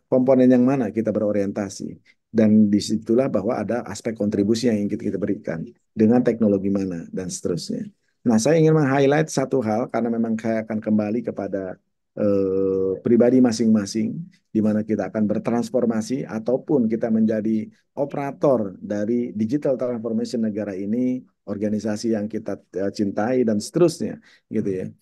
komponen yang mana kita berorientasi. Dan disitulah bahwa ada aspek kontribusi yang ingin kita, berikan dengan teknologi mana dan seterusnya. Nah, saya ingin meng-highlight satu hal karena memang saya akan kembali kepada eh, pribadi masing-masing, di mana kita akan bertransformasi ataupun kita menjadi operator dari digital transformation negara ini organisasi yang kita eh, cintai dan seterusnya gitu ya. Hmm.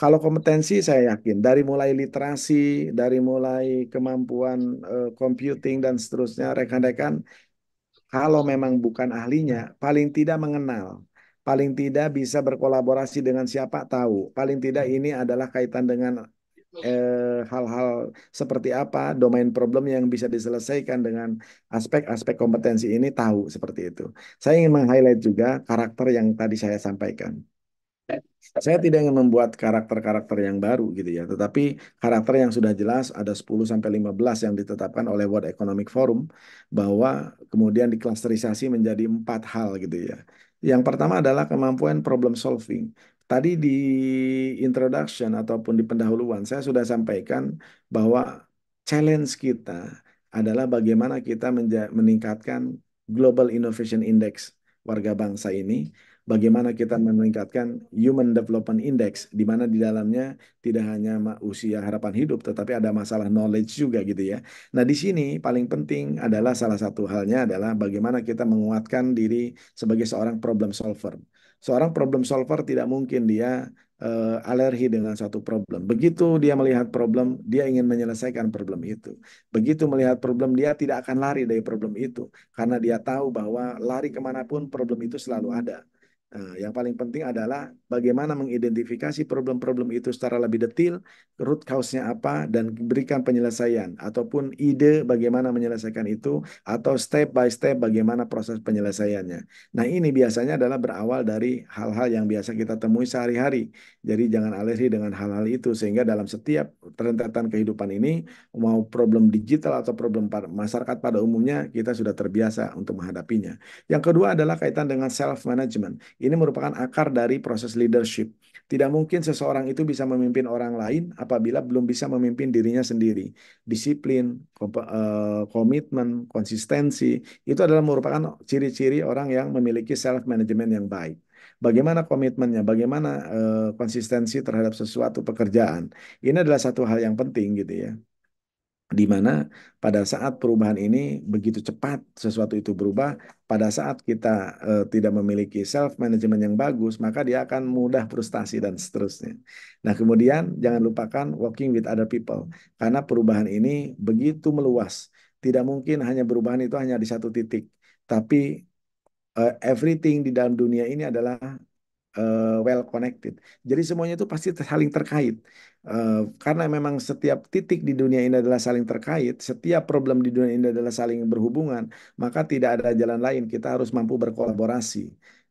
Kalau kompetensi saya yakin dari mulai literasi, dari mulai kemampuan uh, computing dan seterusnya rekan-rekan kalau memang bukan ahlinya paling tidak mengenal, paling tidak bisa berkolaborasi dengan siapa tahu, paling tidak hmm. ini adalah kaitan dengan Eh, hal-hal eh, seperti apa domain problem yang bisa diselesaikan dengan aspek-aspek kompetensi ini tahu seperti itu. Saya ingin meng-highlight juga karakter yang tadi saya sampaikan. Saya tidak ingin membuat karakter-karakter yang baru gitu ya, tetapi karakter yang sudah jelas ada 10 sampai 15 yang ditetapkan oleh World Economic Forum bahwa kemudian diklasterisasi menjadi empat hal gitu ya. Yang pertama adalah kemampuan problem solving. Tadi di introduction ataupun di pendahuluan saya sudah sampaikan bahwa challenge kita adalah bagaimana kita meningkatkan Global Innovation Index warga bangsa ini, bagaimana kita meningkatkan Human Development Index di mana di dalamnya tidak hanya usia harapan hidup tetapi ada masalah knowledge juga gitu ya. Nah, di sini paling penting adalah salah satu halnya adalah bagaimana kita menguatkan diri sebagai seorang problem solver seorang problem solver tidak mungkin dia uh, alergi dengan suatu problem. Begitu dia melihat problem, dia ingin menyelesaikan problem itu. Begitu melihat problem, dia tidak akan lari dari problem itu karena dia tahu bahwa lari kemanapun problem itu selalu ada. Nah, yang paling penting adalah bagaimana mengidentifikasi problem-problem itu secara lebih detail, root cause-nya apa, dan berikan penyelesaian, ataupun ide bagaimana menyelesaikan itu, atau step by step bagaimana proses penyelesaiannya. Nah, ini biasanya adalah berawal dari hal-hal yang biasa kita temui sehari-hari. Jadi, jangan alergi dengan hal-hal itu, sehingga dalam setiap rentetan kehidupan ini, mau problem digital atau problem masyarakat pada umumnya, kita sudah terbiasa untuk menghadapinya. Yang kedua adalah kaitan dengan self-management ini merupakan akar dari proses leadership. Tidak mungkin seseorang itu bisa memimpin orang lain apabila belum bisa memimpin dirinya sendiri. Disiplin, eh, komitmen, konsistensi itu adalah merupakan ciri-ciri orang yang memiliki self management yang baik. Bagaimana komitmennya, bagaimana eh, konsistensi terhadap sesuatu pekerjaan. Ini adalah satu hal yang penting gitu ya di mana pada saat perubahan ini begitu cepat sesuatu itu berubah, pada saat kita e, tidak memiliki self management yang bagus, maka dia akan mudah frustasi dan seterusnya. Nah, kemudian jangan lupakan working with other people karena perubahan ini begitu meluas. Tidak mungkin hanya perubahan itu hanya di satu titik, tapi uh, everything di dalam dunia ini adalah uh, well connected. Jadi semuanya itu pasti saling terkait. Uh, karena memang setiap titik di dunia ini adalah saling terkait, setiap problem di dunia ini adalah saling berhubungan, maka tidak ada jalan lain. Kita harus mampu berkolaborasi.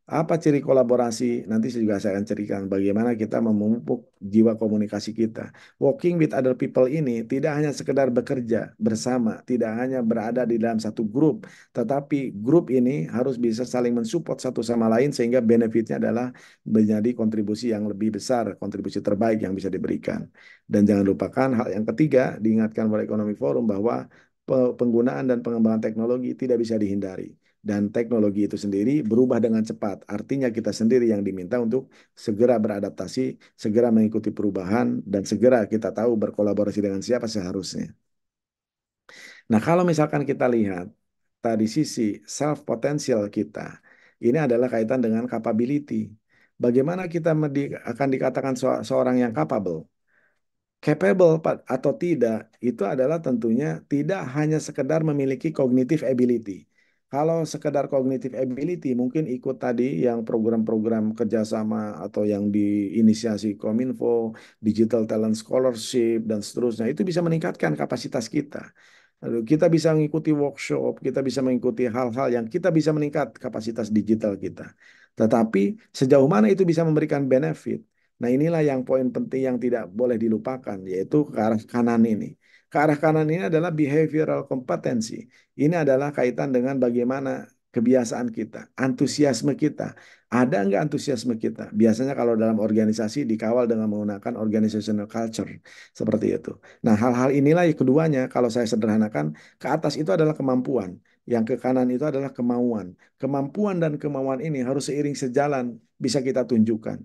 Apa ciri kolaborasi? Nanti juga saya akan ceritakan bagaimana kita memupuk jiwa komunikasi kita. Working with other people ini tidak hanya sekedar bekerja bersama, tidak hanya berada di dalam satu grup, tetapi grup ini harus bisa saling mensupport satu sama lain sehingga benefitnya adalah menjadi kontribusi yang lebih besar, kontribusi terbaik yang bisa diberikan. Dan jangan lupakan hal yang ketiga diingatkan oleh Economic Forum bahwa penggunaan dan pengembangan teknologi tidak bisa dihindari dan teknologi itu sendiri berubah dengan cepat. Artinya kita sendiri yang diminta untuk segera beradaptasi, segera mengikuti perubahan, dan segera kita tahu berkolaborasi dengan siapa seharusnya. Nah kalau misalkan kita lihat tadi sisi self potential kita, ini adalah kaitan dengan capability. Bagaimana kita akan dikatakan seorang yang capable? capable atau tidak itu adalah tentunya tidak hanya sekedar memiliki cognitive ability. Kalau sekedar cognitive ability, mungkin ikut tadi yang program-program kerjasama atau yang diinisiasi Kominfo, Digital Talent Scholarship, dan seterusnya. Itu bisa meningkatkan kapasitas kita. Lalu kita bisa mengikuti workshop, kita bisa mengikuti hal-hal yang kita bisa meningkat kapasitas digital kita. Tetapi sejauh mana itu bisa memberikan benefit? Nah inilah yang poin penting yang tidak boleh dilupakan, yaitu ke arah kanan ini ke arah kanan ini adalah behavioral competency Ini adalah kaitan dengan bagaimana kebiasaan kita, antusiasme kita. Ada nggak antusiasme kita? Biasanya kalau dalam organisasi dikawal dengan menggunakan organizational culture. Seperti itu. Nah hal-hal inilah yang keduanya kalau saya sederhanakan. Ke atas itu adalah kemampuan. Yang ke kanan itu adalah kemauan. Kemampuan dan kemauan ini harus seiring sejalan bisa kita tunjukkan.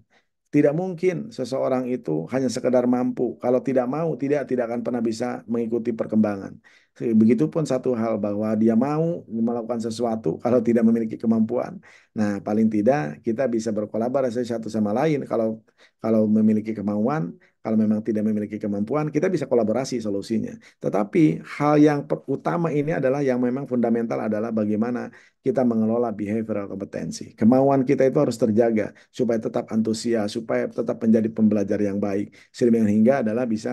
Tidak mungkin seseorang itu hanya sekedar mampu. Kalau tidak mau, tidak tidak akan pernah bisa mengikuti perkembangan. Begitupun satu hal bahwa dia mau melakukan sesuatu kalau tidak memiliki kemampuan. Nah, paling tidak kita bisa berkolaborasi satu sama lain kalau kalau memiliki kemauan kalau memang tidak memiliki kemampuan, kita bisa kolaborasi solusinya. Tetapi hal yang utama ini adalah yang memang fundamental adalah bagaimana kita mengelola behavioral kompetensi. Kemauan kita itu harus terjaga supaya tetap antusias, supaya tetap menjadi pembelajar yang baik. Sehingga adalah bisa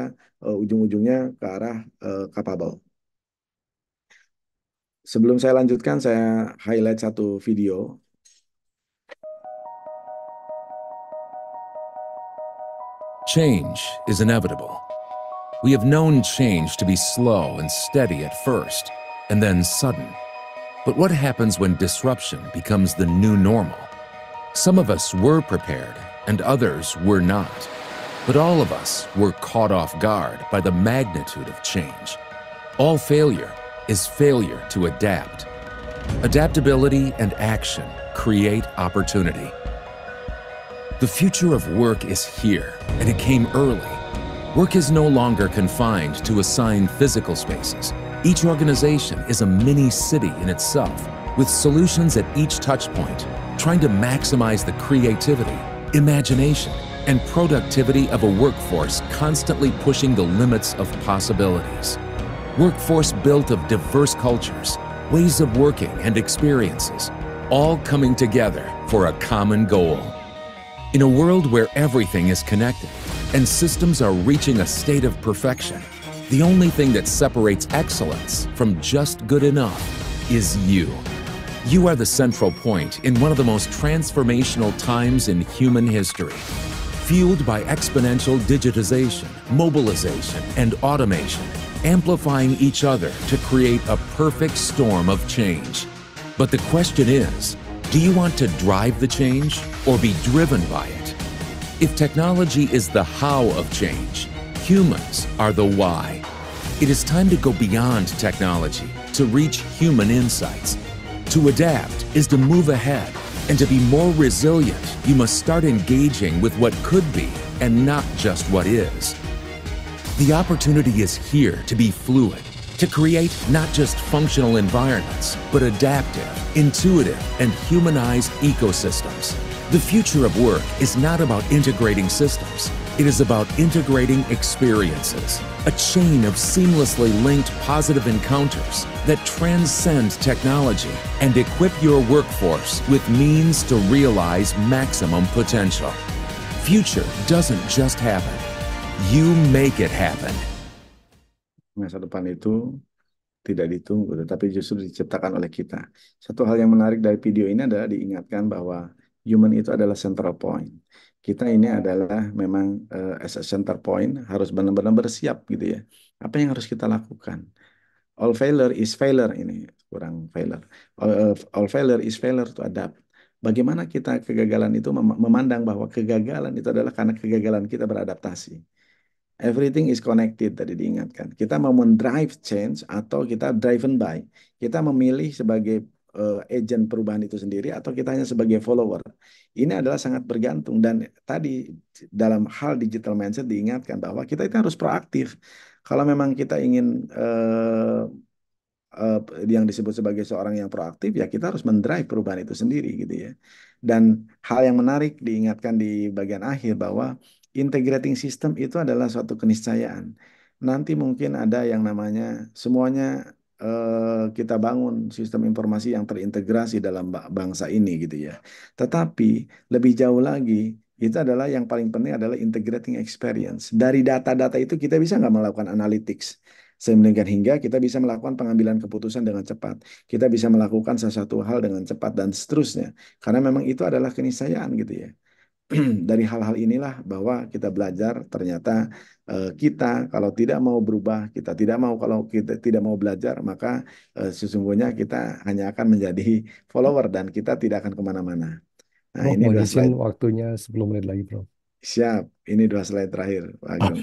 uh, ujung-ujungnya ke arah uh, capable. Sebelum saya lanjutkan, saya highlight satu video Change is inevitable. We have known change to be slow and steady at first, and then sudden. But what happens when disruption becomes the new normal? Some of us were prepared, and others were not. But all of us were caught off guard by the magnitude of change. All failure is failure to adapt. Adaptability and action create opportunity. The future of work is here, and it came early. Work is no longer confined to assigned physical spaces. Each organization is a mini city in itself, with solutions at each touchpoint, trying to maximize the creativity, imagination, and productivity of a workforce constantly pushing the limits of possibilities. Workforce built of diverse cultures, ways of working and experiences, all coming together for a common goal. In a world where everything is connected and systems are reaching a state of perfection, the only thing that separates excellence from just good enough is you. You are the central point in one of the most transformational times in human history. Fueled by exponential digitization, mobilization, and automation, amplifying each other to create a perfect storm of change. But the question is, do you want to drive the change or be driven by it? If technology is the how of change, humans are the why. It is time to go beyond technology to reach human insights. To adapt is to move ahead, and to be more resilient, you must start engaging with what could be and not just what is. The opportunity is here to be fluid to create not just functional environments, but adaptive, intuitive, and humanized ecosystems. The future of work is not about integrating systems. It is about integrating experiences, a chain of seamlessly linked positive encounters that transcend technology and equip your workforce with means to realize maximum potential. Future doesn't just happen, you make it happen. masa depan itu tidak ditunggu, tetapi justru diciptakan oleh kita. Satu hal yang menarik dari video ini adalah diingatkan bahwa human itu adalah central point. Kita ini adalah memang uh, as a center point harus benar-benar bersiap gitu ya. Apa yang harus kita lakukan? All failure is failure ini kurang failure. All, eh, all failure is failure to adapt. Bagaimana kita kegagalan itu memandang bahwa kegagalan itu adalah karena kegagalan kita beradaptasi Everything is connected tadi diingatkan. Kita mau mendrive change atau kita driven by. Kita memilih sebagai uh, agent perubahan itu sendiri atau kita hanya sebagai follower. Ini adalah sangat bergantung dan tadi dalam hal digital mindset diingatkan bahwa kita itu harus proaktif. Kalau memang kita ingin uh, uh, yang disebut sebagai seorang yang proaktif ya kita harus mendrive perubahan itu sendiri gitu ya. Dan hal yang menarik diingatkan di bagian akhir bahwa integrating system itu adalah suatu keniscayaan. Nanti mungkin ada yang namanya semuanya eh, kita bangun sistem informasi yang terintegrasi dalam bangsa ini gitu ya. Tetapi lebih jauh lagi itu adalah yang paling penting adalah integrating experience. Dari data-data itu kita bisa nggak melakukan analytics sehingga hingga kita bisa melakukan pengambilan keputusan dengan cepat. Kita bisa melakukan sesuatu hal dengan cepat dan seterusnya. Karena memang itu adalah keniscayaan gitu ya. dari hal-hal inilah bahwa kita belajar ternyata eh, kita kalau tidak mau berubah, kita tidak mau kalau kita tidak mau belajar maka eh, sesungguhnya kita hanya akan menjadi follower dan kita tidak akan kemana-mana. Nah, oh, ini dua slide. waktunya 10 menit lagi, Bro. Siap, ini dua slide terakhir. Pak oh,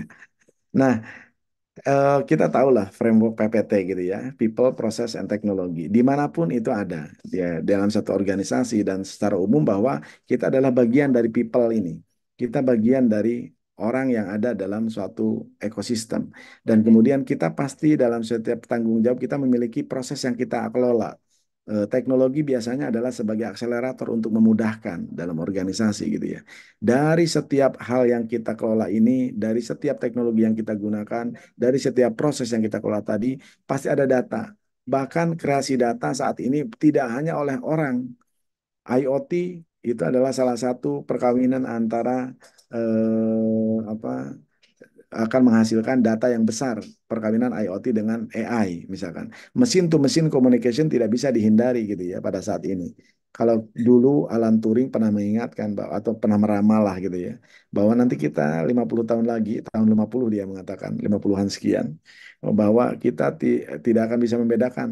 nah, uh, kita lah framework PPT gitu ya, people, process, and technology. Dimanapun itu ada ya dalam satu organisasi dan secara umum bahwa kita adalah bagian dari people ini. Kita bagian dari orang yang ada dalam suatu ekosistem dan kemudian kita pasti dalam setiap tanggung jawab kita memiliki proses yang kita kelola Eh, teknologi biasanya adalah sebagai akselerator untuk memudahkan dalam organisasi gitu ya. Dari setiap hal yang kita kelola ini, dari setiap teknologi yang kita gunakan, dari setiap proses yang kita kelola tadi, pasti ada data. Bahkan kreasi data saat ini tidak hanya oleh orang. IoT itu adalah salah satu perkawinan antara eh, apa akan menghasilkan data yang besar perkawinan IoT dengan AI misalkan. Mesin to mesin communication tidak bisa dihindari gitu ya pada saat ini. Kalau dulu Alan Turing pernah mengingatkan bahwa, atau pernah meramal lah gitu ya bahwa nanti kita 50 tahun lagi tahun 50 dia mengatakan 50-an sekian bahwa kita ti tidak akan bisa membedakan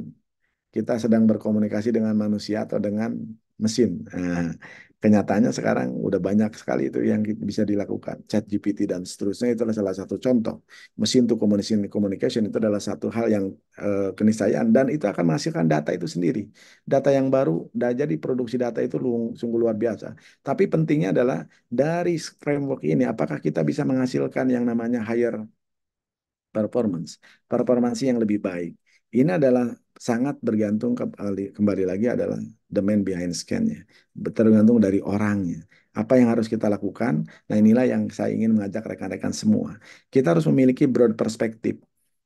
kita sedang berkomunikasi dengan manusia atau dengan mesin. Nah, kenyataannya sekarang udah banyak sekali itu yang bisa dilakukan. Chat GPT dan seterusnya itu adalah salah satu contoh. Mesin to communication, communication itu adalah satu hal yang e, keniscayaan dan itu akan menghasilkan data itu sendiri. Data yang baru, dan jadi produksi data itu lung, sungguh luar biasa. Tapi pentingnya adalah dari framework ini apakah kita bisa menghasilkan yang namanya higher performance, performansi yang lebih baik. Ini adalah sangat bergantung ke kembali lagi adalah the man behind scan-nya. Tergantung dari orangnya. Apa yang harus kita lakukan? Nah inilah yang saya ingin mengajak rekan-rekan semua. Kita harus memiliki broad perspektif.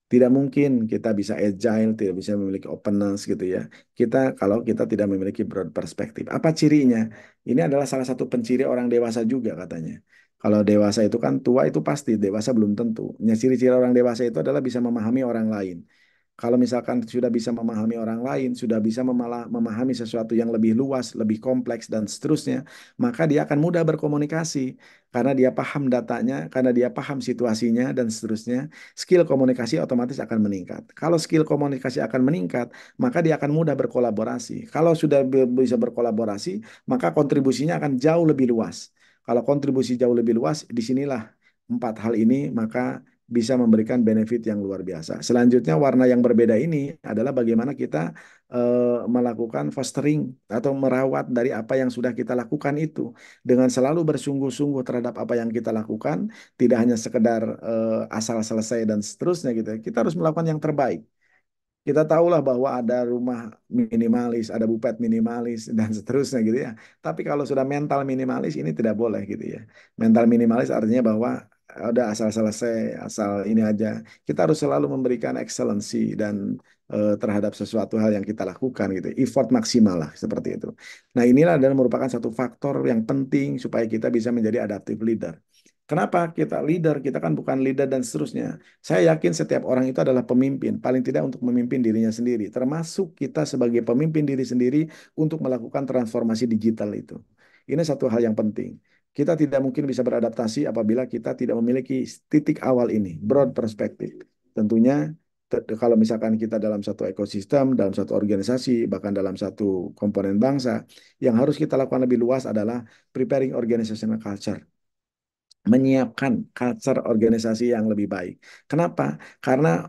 Tidak mungkin kita bisa agile, tidak bisa memiliki openness gitu ya. Kita kalau kita tidak memiliki broad perspektif. Apa cirinya? Ini adalah salah satu penciri orang dewasa juga katanya. Kalau dewasa itu kan tua itu pasti, dewasa belum tentu. Ciri-ciri orang dewasa itu adalah bisa memahami orang lain kalau misalkan sudah bisa memahami orang lain, sudah bisa memahami sesuatu yang lebih luas, lebih kompleks, dan seterusnya, maka dia akan mudah berkomunikasi karena dia paham datanya, karena dia paham situasinya, dan seterusnya. Skill komunikasi otomatis akan meningkat. Kalau skill komunikasi akan meningkat, maka dia akan mudah berkolaborasi. Kalau sudah bisa berkolaborasi, maka kontribusinya akan jauh lebih luas. Kalau kontribusi jauh lebih luas, disinilah empat hal ini, maka bisa memberikan benefit yang luar biasa. Selanjutnya warna yang berbeda ini adalah bagaimana kita e, melakukan fostering atau merawat dari apa yang sudah kita lakukan itu dengan selalu bersungguh-sungguh terhadap apa yang kita lakukan, tidak hanya sekedar e, asal selesai dan seterusnya gitu. Ya, kita harus melakukan yang terbaik. Kita tahulah bahwa ada rumah minimalis, ada bupet minimalis dan seterusnya gitu ya. Tapi kalau sudah mental minimalis ini tidak boleh gitu ya. Mental minimalis artinya bahwa ada asal selesai, asal ini aja. Kita harus selalu memberikan excellency dan uh, terhadap sesuatu hal yang kita lakukan gitu. Effort maksimal lah seperti itu. Nah, inilah adalah merupakan satu faktor yang penting supaya kita bisa menjadi adaptive leader. Kenapa kita leader? Kita kan bukan leader dan seterusnya. Saya yakin setiap orang itu adalah pemimpin, paling tidak untuk memimpin dirinya sendiri, termasuk kita sebagai pemimpin diri sendiri untuk melakukan transformasi digital itu. Ini satu hal yang penting. Kita tidak mungkin bisa beradaptasi apabila kita tidak memiliki titik awal ini, broad perspective. Tentunya kalau misalkan kita dalam satu ekosistem, dalam satu organisasi, bahkan dalam satu komponen bangsa, yang harus kita lakukan lebih luas adalah preparing organizational culture. Menyiapkan culture organisasi yang lebih baik. Kenapa? Karena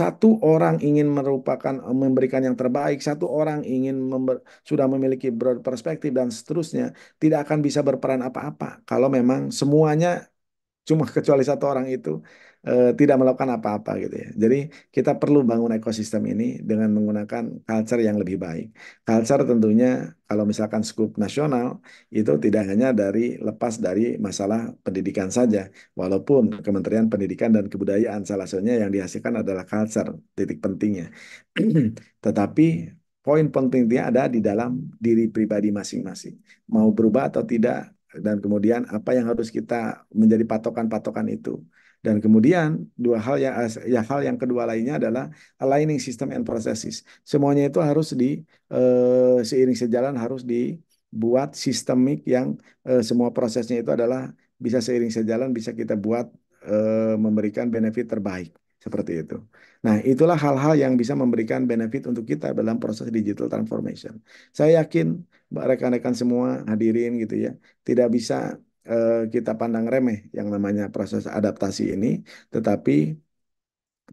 satu orang ingin merupakan eh, memberikan yang terbaik, satu orang ingin member, sudah memiliki broad perspektif dan seterusnya, tidak akan bisa berperan apa-apa kalau memang semuanya cuma kecuali satu orang itu Eh, tidak melakukan apa-apa gitu ya. Jadi kita perlu bangun ekosistem ini dengan menggunakan culture yang lebih baik. Culture tentunya kalau misalkan skup nasional itu tidak hanya dari lepas dari masalah pendidikan saja, walaupun Kementerian Pendidikan dan Kebudayaan salah satunya yang dihasilkan adalah culture titik pentingnya. Tetapi poin pentingnya ada di dalam diri pribadi masing-masing. Mau berubah atau tidak dan kemudian apa yang harus kita menjadi patokan-patokan itu. Dan kemudian dua hal yang ya hal yang kedua lainnya adalah aligning system and processes. Semuanya itu harus di uh, seiring sejalan harus dibuat sistemik yang uh, semua prosesnya itu adalah bisa seiring sejalan bisa kita buat uh, memberikan benefit terbaik seperti itu. Nah, itulah hal-hal yang bisa memberikan benefit untuk kita dalam proses digital transformation. Saya yakin rekan-rekan semua hadirin gitu ya, tidak bisa Eh, kita pandang remeh yang namanya proses adaptasi ini, tetapi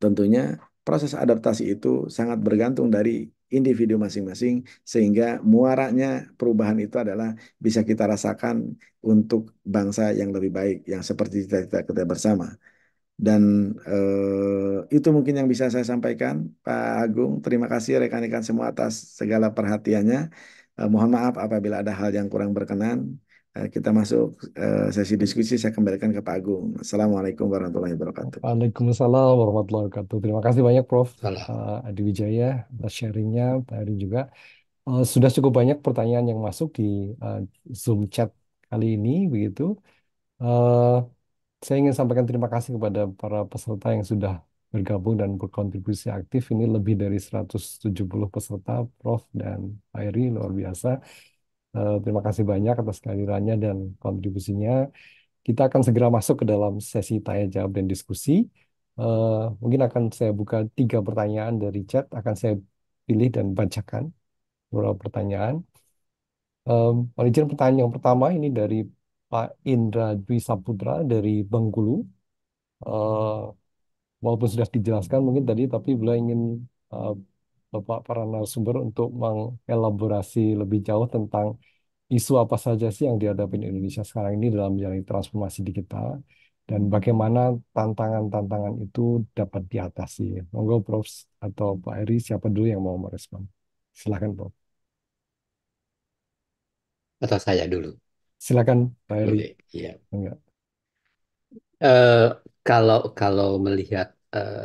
tentunya proses adaptasi itu sangat bergantung dari individu masing-masing sehingga muaranya perubahan itu adalah bisa kita rasakan untuk bangsa yang lebih baik yang seperti kita cita kita bersama. Dan eh, itu mungkin yang bisa saya sampaikan, Pak Agung. Terima kasih rekan-rekan semua atas segala perhatiannya. Eh, mohon maaf apabila ada hal yang kurang berkenan. Eh, kita masuk eh, sesi diskusi. Saya kembalikan ke Pak Agung. Assalamualaikum warahmatullahi wabarakatuh. Waalaikumsalam warahmatullahi wabarakatuh. Terima kasih banyak Prof. Uh, Adi Wijaya atas sharingnya tadi juga. sudah cukup banyak pertanyaan yang masuk di Zoom chat kali ini begitu. saya ingin sampaikan terima kasih kepada para peserta yang sudah bergabung dan berkontribusi aktif. Ini lebih dari 170 peserta, Prof dan Pak Eri luar biasa. Eh, terima kasih banyak atas kehadirannya dan kontribusinya. Kita akan segera masuk ke dalam sesi tanya jawab dan diskusi. Eh, mungkin akan saya buka tiga pertanyaan dari chat, akan saya pilih dan bacakan beberapa pertanyaan. Um, izin pertanyaan yang pertama ini dari Pak Indra Dwi Saputra dari Bengkulu. Eh, walaupun sudah dijelaskan mungkin tadi, tapi beliau ingin Bapak para narasumber untuk mengelaborasi lebih jauh tentang isu apa saja sih yang dihadapi Indonesia sekarang ini dalam menjalani transformasi digital dan bagaimana tantangan-tantangan itu dapat diatasi. Monggo Prof atau Pak Eri siapa dulu yang mau merespon? Silakan Prof. Atau saya dulu. Silakan Pak Eri. iya. Enggak. Uh, kalau kalau melihat uh,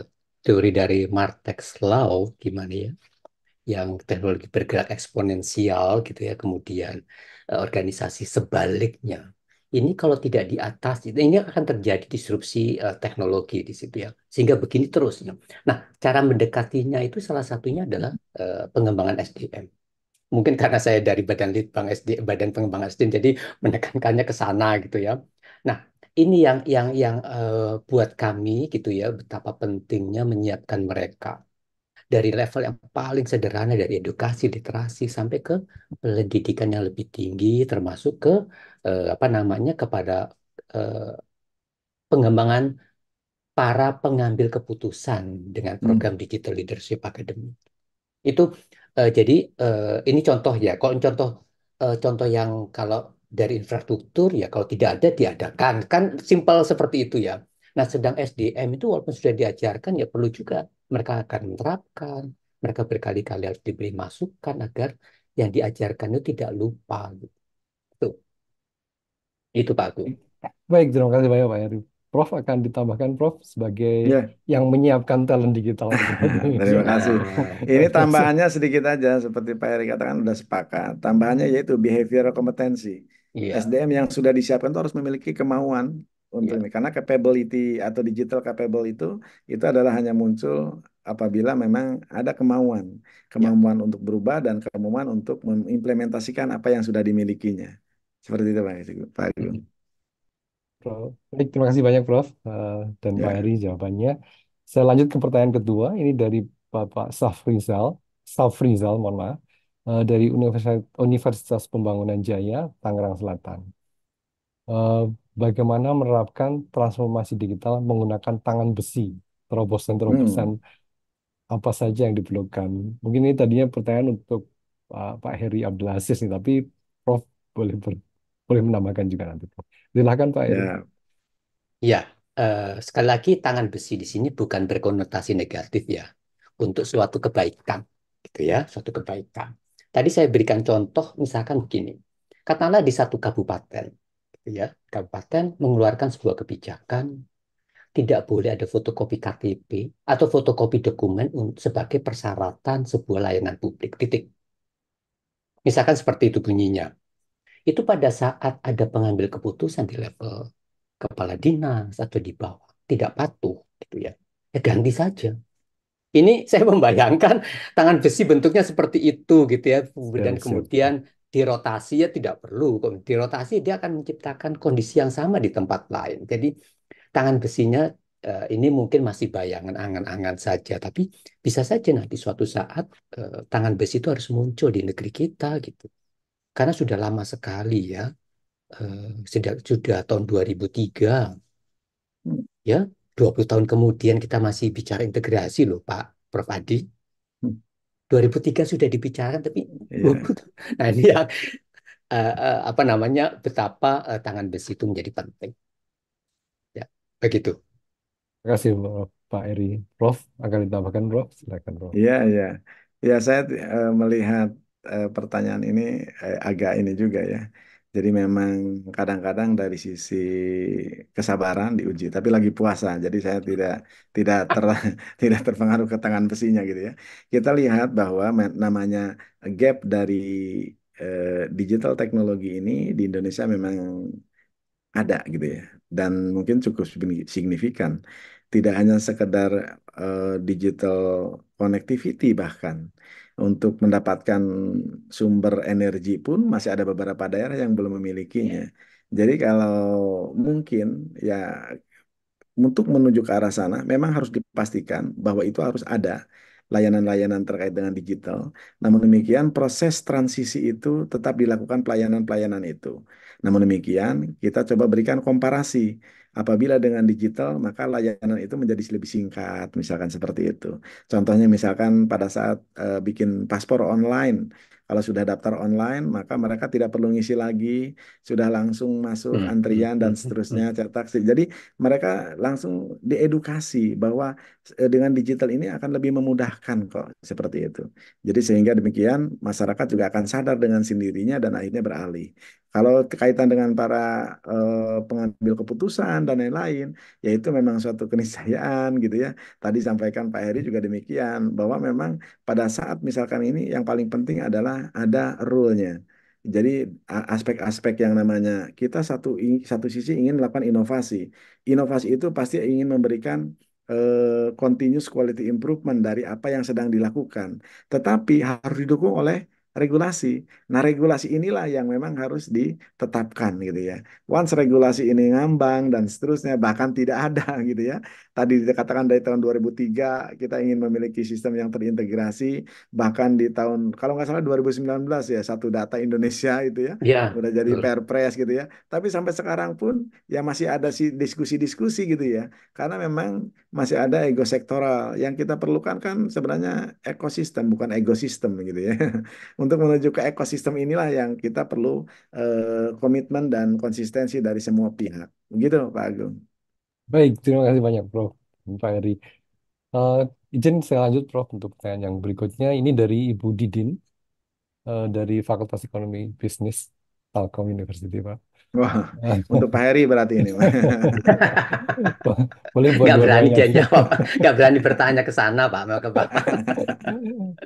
teori dari Martex Law gimana ya yang teknologi bergerak eksponensial gitu ya kemudian eh, organisasi sebaliknya ini kalau tidak di atas ini akan terjadi disrupsi uh, teknologi di situ ya sehingga begini terus ya. nah cara mendekatinya itu salah satunya adalah uh, pengembangan SDM mungkin karena saya dari badan litbang SD badan pengembangan SDM jadi menekankannya ke sana gitu ya nah ini yang yang yang uh, buat kami gitu ya betapa pentingnya menyiapkan mereka dari level yang paling sederhana dari edukasi literasi sampai ke pendidikan yang lebih tinggi termasuk ke uh, apa namanya kepada uh, pengembangan para pengambil keputusan dengan hmm. program hmm. digital leadership academy itu uh, jadi uh, ini contoh ya kalau contoh uh, contoh yang kalau dari infrastruktur ya kalau tidak ada diadakan kan simpel seperti itu ya nah sedang SDM itu walaupun sudah diajarkan ya perlu juga mereka akan menerapkan mereka berkali-kali harus diberi masukan agar yang diajarkan itu tidak lupa itu, itu Pak Agung baik terima kasih banyak Pak Heru Prof akan ditambahkan Prof sebagai yeah. yang menyiapkan talent digital. Terima kasih. Ini tambahannya sedikit aja seperti Pak Erick katakan sudah sepakat. Tambahannya yaitu behavior kompetensi. Yeah. SDM yang sudah disiapkan itu harus memiliki kemauan untuk yeah. ini karena capability atau digital capable itu itu adalah hanya muncul apabila memang ada kemauan kemauan yeah. untuk berubah dan kemauan untuk mengimplementasikan apa yang sudah dimilikinya seperti itu Pak Agung. Hmm. Baik, terima kasih banyak Prof uh, dan yeah. Pak Heri jawabannya. Saya lanjut ke pertanyaan kedua ini dari Bapak Safrizal, Safrizal mohon maaf uh, dari Universitas, Universitas Pembangunan Jaya, Tangerang Selatan. Uh, bagaimana menerapkan transformasi digital menggunakan tangan besi, terobosan-terobosan hmm. apa saja yang diperlukan. Mungkin ini tadinya pertanyaan untuk uh, Pak Heri Abdul Aziz nih, tapi Prof boleh ber, boleh menambahkan juga nanti. Silahkan Pak Heri. Ya, ya uh, sekali lagi tangan besi di sini bukan berkonotasi negatif ya, untuk suatu kebaikan, gitu ya, suatu kebaikan. Tadi saya berikan contoh misalkan begini. Katakanlah di satu kabupaten, ya, kabupaten mengeluarkan sebuah kebijakan tidak boleh ada fotokopi KTP atau fotokopi dokumen sebagai persyaratan sebuah layanan publik. Titik. Misalkan seperti itu bunyinya. Itu pada saat ada pengambil keputusan di level kepala dinas atau di bawah tidak patuh gitu ya. Ya ganti saja ini saya membayangkan tangan besi bentuknya seperti itu gitu ya. Dan kemudian dirotasi ya tidak perlu. Dirotasi dia akan menciptakan kondisi yang sama di tempat lain. Jadi tangan besinya eh, ini mungkin masih bayangan angan-angan saja. Tapi bisa saja nanti suatu saat eh, tangan besi itu harus muncul di negeri kita gitu. Karena sudah lama sekali ya. Eh, sudah tahun 2003 hmm. ya 20 tahun kemudian kita masih bicara integrasi loh Pak Prof Adi. 2003 hmm. sudah dibicarakan tapi yeah. nah ini yang uh, uh, apa namanya betapa uh, tangan besi itu menjadi penting. Ya, begitu. Terima kasih Pak Eri. Prof, akan ditambahkan Prof, silakan Prof. Iya, yeah, iya. Yeah. Ya, saya uh, melihat uh, pertanyaan ini uh, agak ini juga ya jadi memang kadang-kadang dari sisi kesabaran diuji, tapi lagi puasa, jadi saya tidak tidak ter tidak terpengaruh ke tangan besinya gitu ya. Kita lihat bahwa namanya gap dari eh, digital teknologi ini di Indonesia memang ada gitu ya, dan mungkin cukup signifikan. Tidak hanya sekedar eh, digital connectivity bahkan, untuk mendapatkan sumber energi pun masih ada beberapa daerah yang belum memilikinya. Iya. Jadi kalau mungkin ya untuk menuju ke arah sana memang harus dipastikan bahwa itu harus ada layanan-layanan terkait dengan digital. Namun demikian, proses transisi itu tetap dilakukan pelayanan-pelayanan itu. Namun demikian, kita coba berikan komparasi. Apabila dengan digital, maka layanan itu menjadi lebih singkat, misalkan seperti itu. Contohnya misalkan pada saat uh, bikin paspor online, kalau sudah daftar online, maka mereka tidak perlu ngisi lagi, sudah langsung masuk hmm, hmm, antrian dan hmm, seterusnya cetak. Jadi mereka langsung diedukasi bahwa eh, dengan digital ini akan lebih memudahkan kok seperti itu. Jadi sehingga demikian masyarakat juga akan sadar dengan sendirinya dan akhirnya beralih. Kalau kaitan dengan para eh, pengambil keputusan dan lain-lain, yaitu memang suatu keniscayaan gitu ya. Tadi sampaikan Pak Heri juga demikian bahwa memang pada saat misalkan ini yang paling penting adalah ada rule-nya. Jadi aspek-aspek yang namanya kita satu satu sisi ingin melakukan inovasi. Inovasi itu pasti ingin memberikan eh, continuous quality improvement dari apa yang sedang dilakukan. Tetapi harus didukung oleh regulasi. Nah, regulasi inilah yang memang harus ditetapkan gitu ya. Once regulasi ini ngambang dan seterusnya bahkan tidak ada gitu ya. Tadi dikatakan dari tahun 2003 kita ingin memiliki sistem yang terintegrasi bahkan di tahun kalau nggak salah 2019 ya satu data Indonesia itu ya. ya udah jadi betul. Perpres gitu ya. Tapi sampai sekarang pun ya masih ada si diskusi-diskusi gitu ya. Karena memang masih ada ego sektoral yang kita perlukan kan sebenarnya ekosistem bukan sistem, gitu ya untuk menuju ke ekosistem inilah yang kita perlu uh, komitmen dan konsistensi dari semua pihak. Begitu Pak Agung. Baik, terima kasih banyak Prof. Pak Eri. Uh, eh, izin saya lanjut Prof untuk pertanyaan yang berikutnya. Ini dari Ibu Didin uh, dari Fakultas Ekonomi Bisnis Telkom University Pak. Wah, untuk Pak Heri berarti ini. Boleh buat Gak berani dia jawab, nggak berani bertanya ke sana Pak, Maka Pak.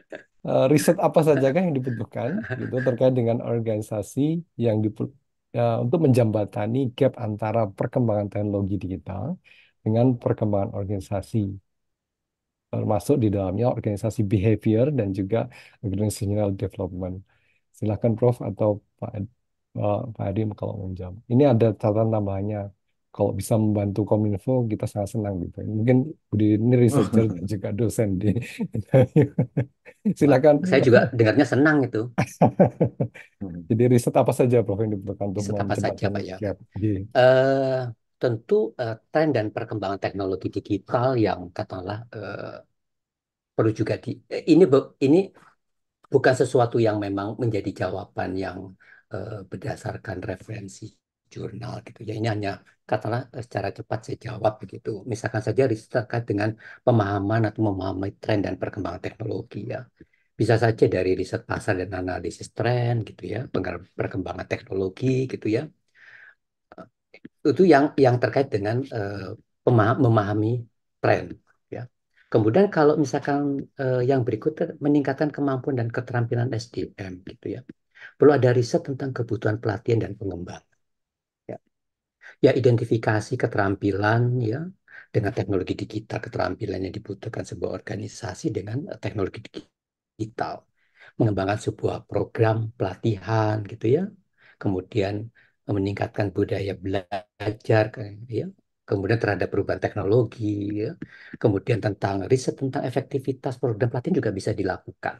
Eh, riset apa saja yang dibutuhkan gitu terkait dengan organisasi yang dipu uh, untuk menjembatani gap antara perkembangan teknologi digital dengan perkembangan organisasi termasuk di dalamnya organisasi behavior dan juga organizational development. Silahkan Prof atau Pak Oh, Pak Hadi kalau mau menjawab. Ini ada catatan tambahannya. Kalau bisa membantu Kominfo, kita sangat senang gitu. Mungkin Budi ini researcher juga dosen di. Silakan. Saya juga dengarnya senang itu. Jadi riset apa saja Prof yang dibutuhkan untuk riset apa saja Pak ya? Uh, tentu uh, tren dan perkembangan teknologi digital yang katakanlah uh, perlu juga di ini ini bukan sesuatu yang memang menjadi jawaban yang Eh, berdasarkan referensi jurnal gitu ya ini hanya katalah eh, secara cepat saya jawab begitu misalkan saja riset terkait dengan pemahaman atau memahami tren dan perkembangan teknologi ya bisa saja dari riset pasar dan analisis tren gitu ya perkembangan teknologi gitu ya eh, itu yang yang terkait dengan uh, memahami tren ya kemudian kalau misalkan uh, yang berikut meningkatkan kemampuan dan keterampilan SDM gitu ya perlu ada riset tentang kebutuhan pelatihan dan pengembangan. Ya, ya identifikasi keterampilan ya dengan teknologi digital, keterampilan yang dibutuhkan sebuah organisasi dengan teknologi digital. Mengembangkan sebuah program pelatihan gitu ya. Kemudian meningkatkan budaya belajar ya kemudian terhadap perubahan teknologi, ya. kemudian tentang riset tentang efektivitas program pelatihan juga bisa dilakukan.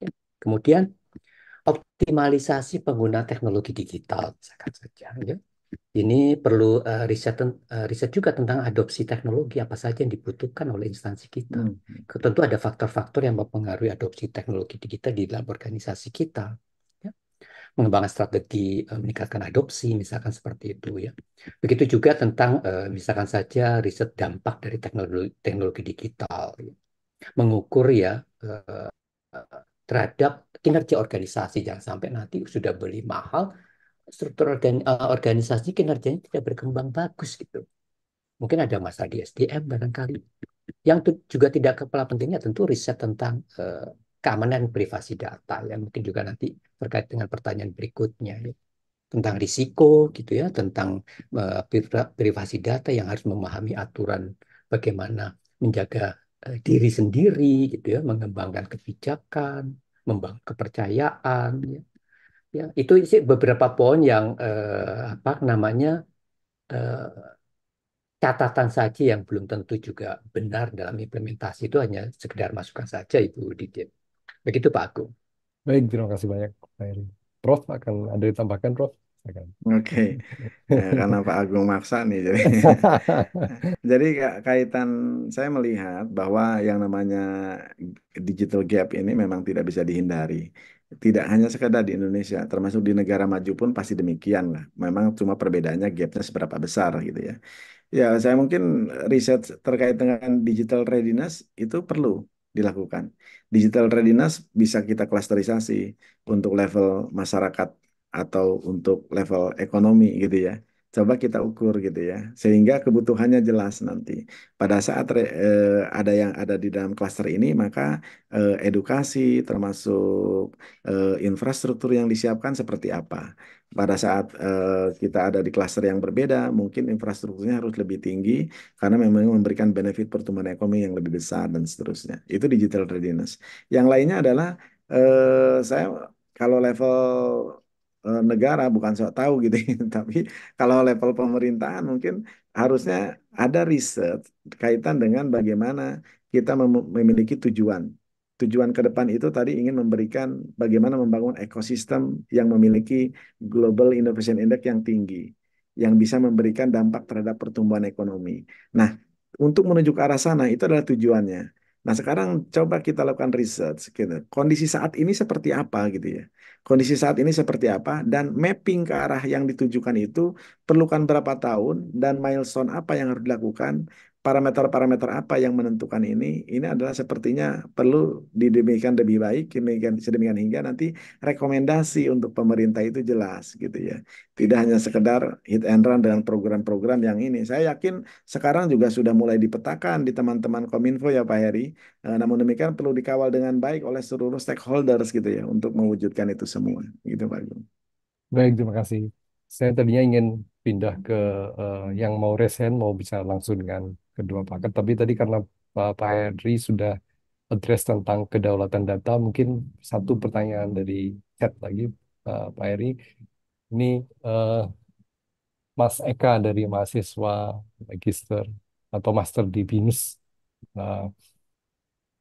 Ya. Kemudian optimalisasi pengguna teknologi digital misalkan saja ya. Ini perlu eh, riset eh, riset juga tentang adopsi teknologi apa saja yang dibutuhkan oleh instansi kita. Hmm. hmm. Tentu ada faktor-faktor yang mempengaruhi adopsi teknologi digital di dalam organisasi kita. Ya. Mengembangkan strategi eh, meningkatkan adopsi misalkan seperti itu ya. Begitu juga tentang misalkan saja riset dampak dari teknologi teknologi digital. Ya. Mengukur ya terhadap kinerja organisasi. Jangan sampai nanti sudah beli mahal, struktur organ, eh, organisasi kinerjanya tidak berkembang bagus gitu. Mungkin ada masalah di SDM barangkali. Yang juga tidak kepala pentingnya tentu riset tentang uh, keamanan privasi data yang mungkin juga nanti terkait dengan pertanyaan berikutnya ya tentang risiko gitu ya tentang uh, privasi data yang harus memahami aturan bagaimana menjaga Eh, diri sendiri gitu ya mengembangkan kebijakan membangun kepercayaan ya, ya itu sih beberapa poin yang eh, apa namanya eh, catatan saja yang belum tentu juga benar dalam implementasi itu hanya sekedar masukan saja Ibu Didi begitu Pak Agung baik terima kasih banyak Pak Prof akan ada ditambahkan Prof Oke, Ya, karena Pak Agung maksa nih, jadi jadi kaitan saya melihat bahwa yang namanya digital gap ini memang tidak bisa dihindari. Tidak hanya sekedar di Indonesia, termasuk di negara maju pun pasti demikian lah. Memang cuma perbedaannya gapnya seberapa besar gitu ya. Ya, saya mungkin riset terkait dengan digital readiness itu perlu dilakukan. Digital readiness bisa kita klasterisasi untuk level masyarakat atau untuk level ekonomi gitu ya. Coba kita ukur gitu ya, sehingga kebutuhannya jelas nanti. Pada saat re, e, ada yang ada di dalam klaster ini, maka e, edukasi termasuk e, infrastruktur yang disiapkan seperti apa. Pada saat e, kita ada di klaster yang berbeda, mungkin infrastrukturnya harus lebih tinggi karena memang memberikan benefit pertumbuhan ekonomi yang lebih besar dan seterusnya. Itu digital readiness. Yang lainnya adalah e, saya kalau level Eh, negara bukan sok tahu gitu ya. tapi kalau level pemerintahan mungkin harusnya ada riset kaitan dengan bagaimana kita mem memiliki tujuan tujuan ke depan itu tadi ingin memberikan bagaimana membangun ekosistem yang memiliki global innovation index yang tinggi yang bisa memberikan dampak terhadap pertumbuhan ekonomi. Nah, untuk menuju ke arah sana itu adalah tujuannya. Nah, sekarang coba kita lakukan research gitu. Kondisi saat ini seperti apa gitu ya. Kondisi saat ini seperti apa dan mapping ke arah yang ditujukan itu perlukan berapa tahun dan milestone apa yang harus dilakukan parameter-parameter apa yang menentukan ini, ini adalah sepertinya perlu didemikian lebih baik, demikian sedemikian hingga nanti rekomendasi untuk pemerintah itu jelas gitu ya. Tidak hanya sekedar hit and run dengan program-program yang ini. Saya yakin sekarang juga sudah mulai dipetakan di teman-teman Kominfo ya Pak Heri. Eh, namun demikian perlu dikawal dengan baik oleh seluruh stakeholders gitu ya untuk mewujudkan itu semua. Gitu Pak Agung. Baik, terima kasih. Saya tadinya ingin pindah ke uh, yang mau resen, mau bisa langsung dengan kedua paket. Tapi tadi karena eh, Pak, Henry sudah address tentang kedaulatan data, mungkin satu pertanyaan dari chat lagi eh, Pak, Pak Henry. Ini uh, Mas Eka dari mahasiswa magister atau master di BINUS. Uh,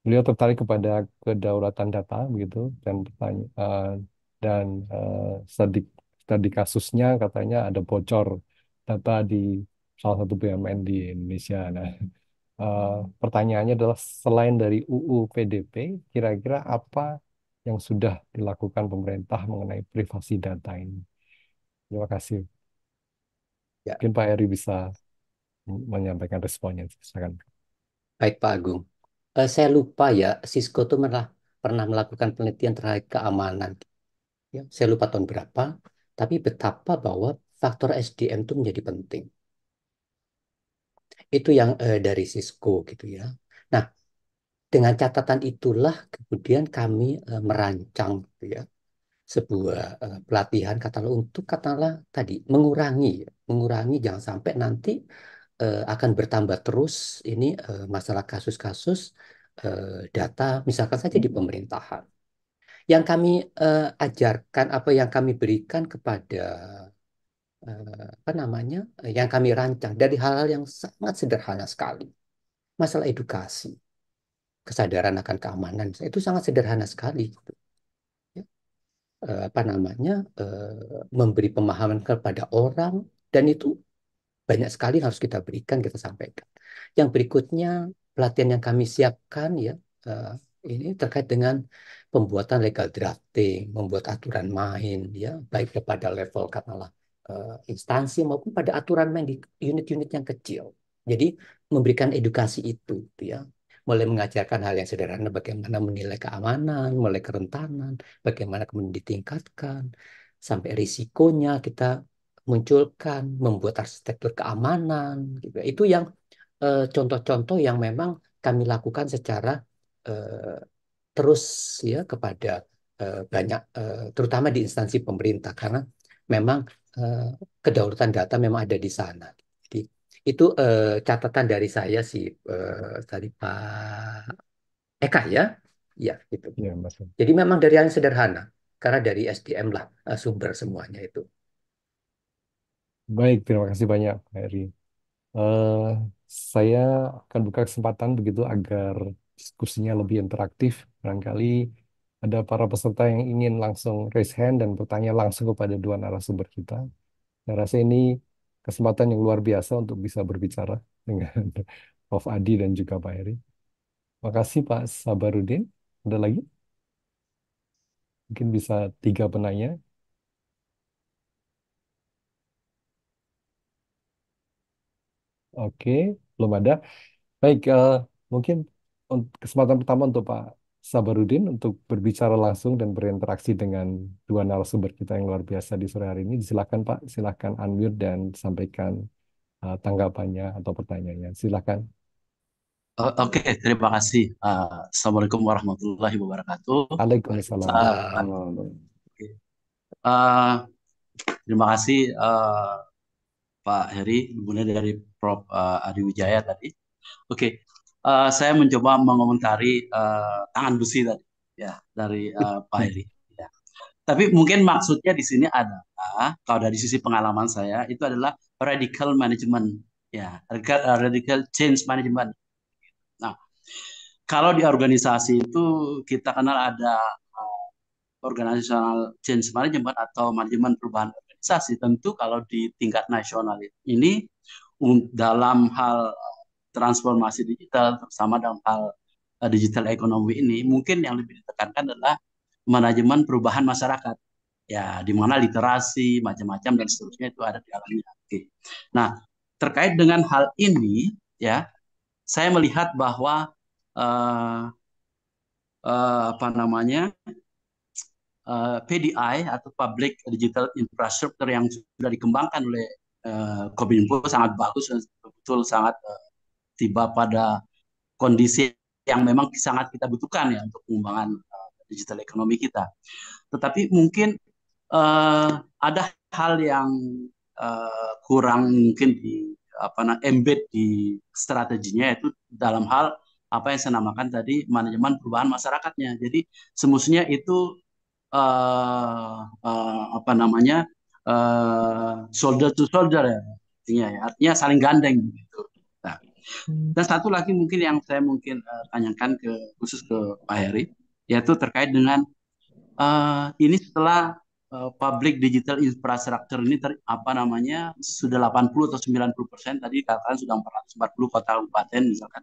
beliau tertarik kepada kedaulatan data begitu dan bertanya uh, dan uh, tadi kasusnya katanya ada bocor data di salah satu BUMN di Indonesia. Nah, uh, pertanyaannya adalah selain dari UU PDP, kira-kira apa yang sudah dilakukan pemerintah mengenai privasi data ini? Terima kasih. Ya. Mungkin Pak Eri bisa menyampaikan responnya. Silakan. Baik Pak Agung. Uh, saya lupa ya, Cisco itu pernah melakukan penelitian terkait keamanan. Ya, saya lupa tahun berapa, tapi betapa bahwa faktor SDM itu menjadi penting. Itu yang eh, dari Cisco gitu ya. Nah, dengan catatan itulah kemudian kami eh, merancang gitu ya sebuah eh, pelatihan katalah untuk katalah tadi mengurangi ya, mengurangi jangan sampai nanti eh, akan bertambah terus ini eh, masalah kasus-kasus eh, data misalkan saja di pemerintahan. Yang kami eh, ajarkan apa yang kami berikan kepada Eh, apa namanya eh, yang kami rancang dari hal-hal yang sangat sederhana sekali masalah edukasi kesadaran akan keamanan itu sangat sederhana sekali ya. eh, apa namanya memberi pemahaman kepada orang dan itu banyak sekali yang harus kita berikan kita sampaikan yang berikutnya pelatihan yang kami siapkan ya ini terkait dengan pembuatan legal drafting membuat aturan main ya baik kepada level katalah Eh, instansi maupun pada aturan main di unit-unit yang kecil. Jadi memberikan edukasi itu, gitu ya. Mulai mengajarkan hal yang sederhana bagaimana menilai keamanan, mulai kerentanan, bagaimana kemudian ditingkatkan, sampai risikonya kita munculkan, membuat arsitektur keamanan, gitu. Ya. Itu yang eh, contoh-contoh yang memang kami lakukan secara uh, terus ya kepada uh, banyak, uh, terutama di instansi pemerintah karena memang Eh, kedaulatan data memang ada di sana. Jadi itu uh, catatan dari saya sih uh, tadi Pak Eka ya, ya gitu. Ya, Mas. Jadi memang dari yang sederhana karena dari SDM lah uh, sumber semuanya itu. Baik, terima kasih banyak Pak Heri. Uh, saya akan buka kesempatan begitu agar diskusinya lebih interaktif. Barangkali ada para peserta yang ingin langsung raise hand dan bertanya langsung kepada dua narasumber kita. Saya rasa ini kesempatan yang luar biasa untuk bisa berbicara dengan Prof. Adi dan juga Pak Eri. kasih Pak Sabarudin. Ada lagi? Mungkin bisa tiga penanya. Oke, belum ada. Baik, uh, mungkin kesempatan pertama untuk Pak Sabarudin untuk berbicara langsung dan berinteraksi dengan dua narasumber kita yang luar biasa di sore hari ini. Silakan Pak, silakan unmute dan sampaikan uh, tanggapannya atau pertanyaannya. Silakan. Oke, okay, terima kasih. Uh, Assalamualaikum warahmatullahi wabarakatuh. Waalaikumsalam. Uh, uh, terima kasih uh, Pak Heri, kemudian dari Prof. Uh, Adi Wijaya tadi. Oke, uh, saya mencoba mengomentari uh, tangan besi tadi ya dari uh, Pak Heri. Ya. Tapi mungkin maksudnya di sini adalah kalau dari sisi pengalaman saya itu adalah radical management ya radical, change management. Nah kalau di organisasi itu kita kenal ada uh, organizational change management atau manajemen perubahan organisasi tentu kalau di tingkat nasional ini dalam hal transformasi digital terutama dalam hal eh, digital ekonomi ini mungkin yang lebih ditekankan adalah manajemen perubahan masyarakat ya di mana literasi macam-macam dan seterusnya itu ada di dalamnya. Oke. Nah terkait dengan hal ini ya saya melihat bahwa uh, uh, apa namanya uh, PDI atau Public Digital Infrastructure yang sudah dikembangkan oleh uh, Kominfo sangat bagus dan betul sangat uh, tiba pada kondisi yang memang sangat kita butuhkan ya untuk pengembangan uh, digital ekonomi kita. Tetapi mungkin uh, ada hal yang uh, kurang mungkin di apa namanya embed di strateginya itu dalam hal apa yang saya namakan tadi manajemen perubahan masyarakatnya. Jadi semusnya itu uh, uh, apa namanya uh, shoulder to soldier ya artinya, ya. artinya saling gandeng. Hmm. Dan satu lagi mungkin yang saya mungkin uh, tanyakan ke khusus ke Pak Heri yaitu terkait dengan uh, ini setelah uh, public digital infrastructure ini ter, apa namanya sudah 80 atau 90 persen tadi katakan sudah 440 kota kabupaten misalkan.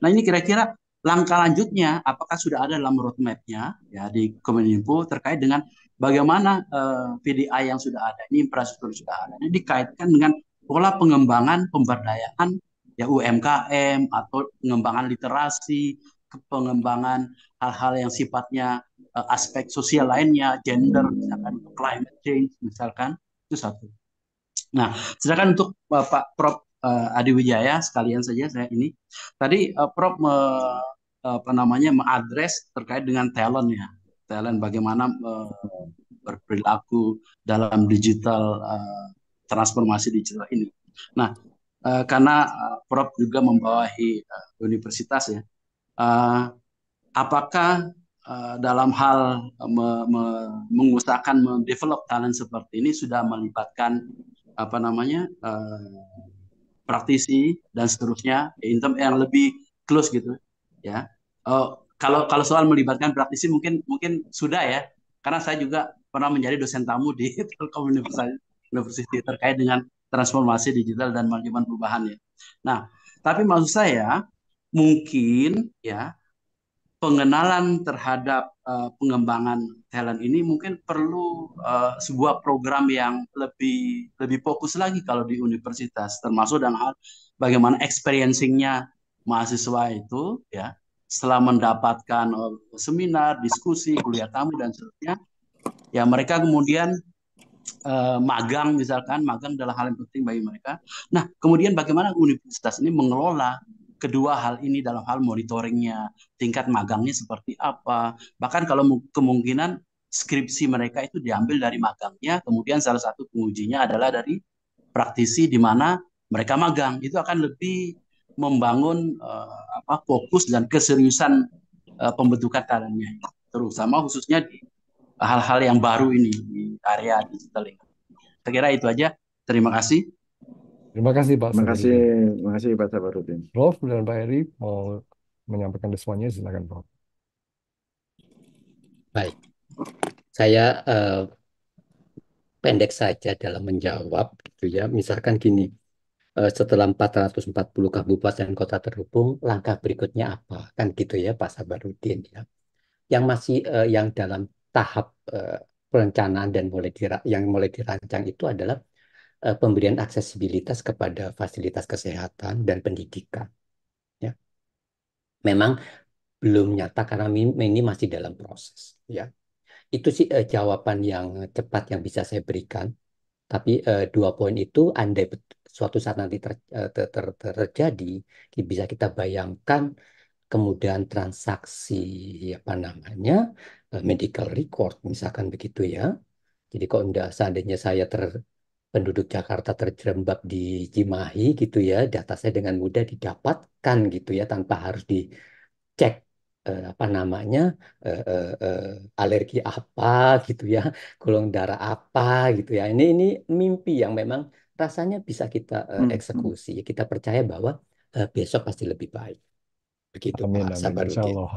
Nah ini kira-kira langkah lanjutnya apakah sudah ada dalam roadmapnya ya di Kominfo terkait dengan bagaimana uh, PDI yang sudah ada ini infrastruktur sudah ada ini dikaitkan dengan pola pengembangan pemberdayaan ya UMKM atau pengembangan literasi, pengembangan hal-hal yang sifatnya uh, aspek sosial lainnya, gender misalkan climate change misalkan itu satu. Nah, sedangkan untuk uh, Pak Prof uh, Adi Wijaya sekalian saja saya ini tadi uh, Prof me, apa namanya mengadres terkait dengan talent ya. Talent bagaimana uh, berperilaku dalam digital uh, transformasi digital ini. Nah, Eh, karena uh, Prof juga membawahi uh, universitas ya. Uh, apakah uh, dalam hal me me mengusahakan mendevelop talent seperti ini sudah melibatkan apa namanya uh, praktisi dan seterusnya intem yang lebih close gitu ya. Uh, kalau kalau soal melibatkan praktisi mungkin mungkin sudah ya karena saya juga pernah menjadi dosen tamu di Telkom Universitas terkait dengan transformasi digital dan manajemen perubahannya. Nah, tapi maksud saya mungkin ya pengenalan terhadap uh, pengembangan talent ini mungkin perlu uh, sebuah program yang lebih lebih fokus lagi kalau di universitas termasuk dan hal bagaimana experiencingnya mahasiswa itu ya setelah mendapatkan oh, seminar, diskusi, kuliah tamu dan seterusnya ya mereka kemudian eh, magang misalkan magang adalah hal yang penting bagi mereka. Nah kemudian bagaimana universitas ini mengelola kedua hal ini dalam hal monitoringnya, tingkat magangnya seperti apa, bahkan kalau kemungkinan skripsi mereka itu diambil dari magangnya, kemudian salah satu pengujinya adalah dari praktisi di mana mereka magang, itu akan lebih membangun uh, apa fokus dan keseriusan uh, pembentukan talentnya, terutama khususnya di hal-hal yang baru ini di area digital ini. Saya kira itu aja. Terima kasih. Terima kasih Pak. Terima kasih, terima kasih Pak Sabarudin. Prof dan Pak Heri mau menyampaikan semuanya silakan Prof. Baik, saya uh, pendek saja dalam menjawab gitu ya. Misalkan gini, uh, setelah 440 kabupaten dan kota terhubung, langkah berikutnya apa? Kan gitu ya Pak Sabarudin ya. Yang masih uh, yang dalam tahap uh, perencanaan dan mulai yang mulai dirancang itu adalah uh, pemberian aksesibilitas kepada fasilitas kesehatan dan pendidikan. Ya. Memang belum nyata karena ini masih dalam proses. Ya. Itu sih uh, jawaban yang cepat yang bisa saya berikan. Tapi uh, dua poin itu andai suatu saat nanti ter, ter, ter, terjadi, bisa kita bayangkan kemudian transaksi apa namanya eh, medical record misalkan begitu ya. Jadi kalau tidak seandainya saya ter, penduduk Jakarta terjerembab di Cimahi gitu ya, data saya dengan mudah didapatkan gitu ya tanpa harus dicek eh, apa namanya eh, eh, eh alergi apa gitu ya, golong darah apa gitu ya. Ini ini mimpi yang memang rasanya bisa kita eh, hmm, hmm. eksekusi. Kita percaya bahwa eh, besok pasti lebih baik. Begitu Amin, Pak amin. Insya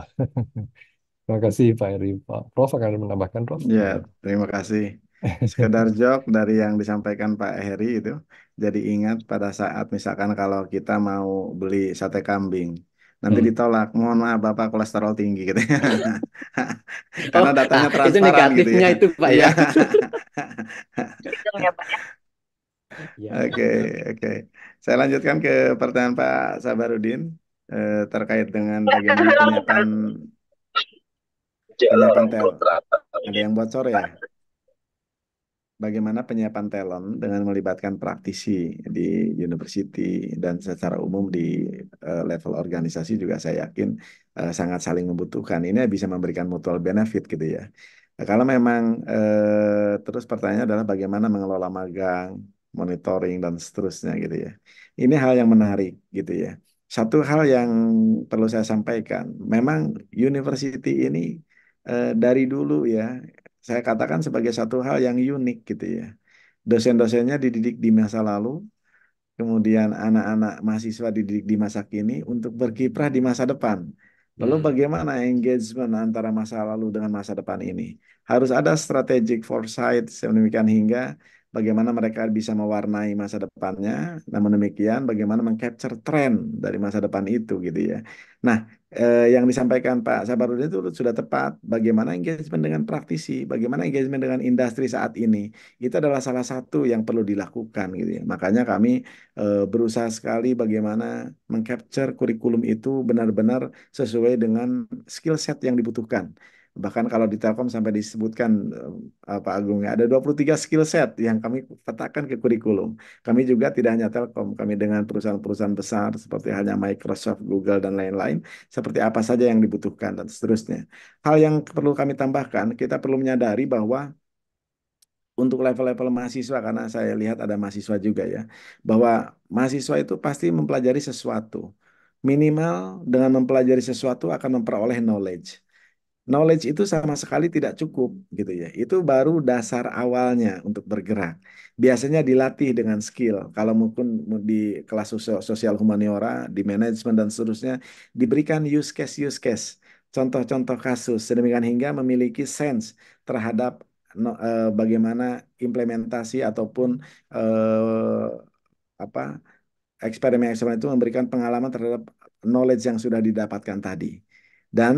Terima kasih Pak Heri. Pak Prof akan menambahkan Prof. Ya, terima kasih. Sekedar jok dari yang disampaikan Pak Heri itu. Jadi ingat pada saat misalkan kalau kita mau beli sate kambing, nanti hmm. ditolak. Mohon maaf Bapak kolesterol tinggi gitu ya. Karena oh, datanya nah, transparan itu negatifnya gitu ya. itu Pak ya. Iya. Iya, ya. ya. Oke, oke. Saya lanjutkan ke pertanyaan Pak Sabarudin eh, terkait dengan bagaimana pernyataan penyiapan telon. Ada yang bocor ya? Bagaimana penyiapan telon dengan melibatkan praktisi di university dan secara umum di uh, level organisasi juga saya yakin uh, sangat saling membutuhkan. Ini bisa memberikan mutual benefit gitu ya. Nah, kalau memang eh, terus pertanyaannya adalah bagaimana mengelola magang, monitoring dan seterusnya gitu ya. Ini hal yang menarik gitu ya satu hal yang perlu saya sampaikan, memang university ini eh, dari dulu ya, saya katakan sebagai satu hal yang unik gitu ya. Dosen-dosennya dididik di masa lalu, kemudian anak-anak mahasiswa dididik di masa kini untuk berkiprah di masa depan. Lalu hmm. bagaimana engagement antara masa lalu dengan masa depan ini? Harus ada strategic foresight sedemikian hingga bagaimana mereka bisa mewarnai masa depannya, namun demikian bagaimana mengcapture tren dari masa depan itu gitu ya. Nah, eh, yang disampaikan Pak Sabarudin itu sudah tepat, bagaimana engagement dengan praktisi, bagaimana engagement dengan industri saat ini. Itu adalah salah satu yang perlu dilakukan gitu ya. Makanya kami eh, berusaha sekali bagaimana mengcapture kurikulum itu benar-benar sesuai dengan skill set yang dibutuhkan. Bahkan kalau di Telkom sampai disebutkan uh, eh, Pak Agung ada 23 skill set yang kami petakan ke kurikulum. Kami juga tidak hanya Telkom, kami dengan perusahaan-perusahaan besar seperti hanya Microsoft, Google dan lain-lain, seperti apa saja yang dibutuhkan dan seterusnya. Hal yang perlu kami tambahkan, kita perlu menyadari bahwa untuk level-level mahasiswa karena saya lihat ada mahasiswa juga ya, bahwa mahasiswa itu pasti mempelajari sesuatu. Minimal dengan mempelajari sesuatu akan memperoleh knowledge knowledge itu sama sekali tidak cukup gitu ya. Itu baru dasar awalnya untuk bergerak. Biasanya dilatih dengan skill. Kalau mungkin di kelas sosial, humaniora, di manajemen dan seterusnya diberikan use case use case, contoh-contoh kasus sedemikian hingga memiliki sense terhadap no, eh, bagaimana implementasi ataupun eh, apa eksperimen-eksperimen itu memberikan pengalaman terhadap knowledge yang sudah didapatkan tadi. Dan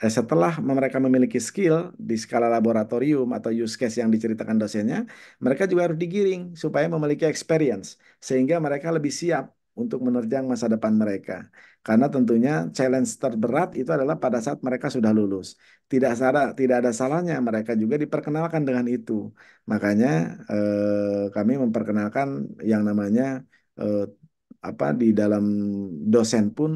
Eh, setelah mereka memiliki skill di skala laboratorium atau use case yang diceritakan dosennya, mereka juga harus digiring supaya memiliki experience sehingga mereka lebih siap untuk menerjang masa depan mereka. Karena tentunya challenge terberat itu adalah pada saat mereka sudah lulus. Tidak ada, tidak ada salahnya mereka juga diperkenalkan dengan itu. Makanya eh, kami memperkenalkan yang namanya eh, apa di dalam dosen pun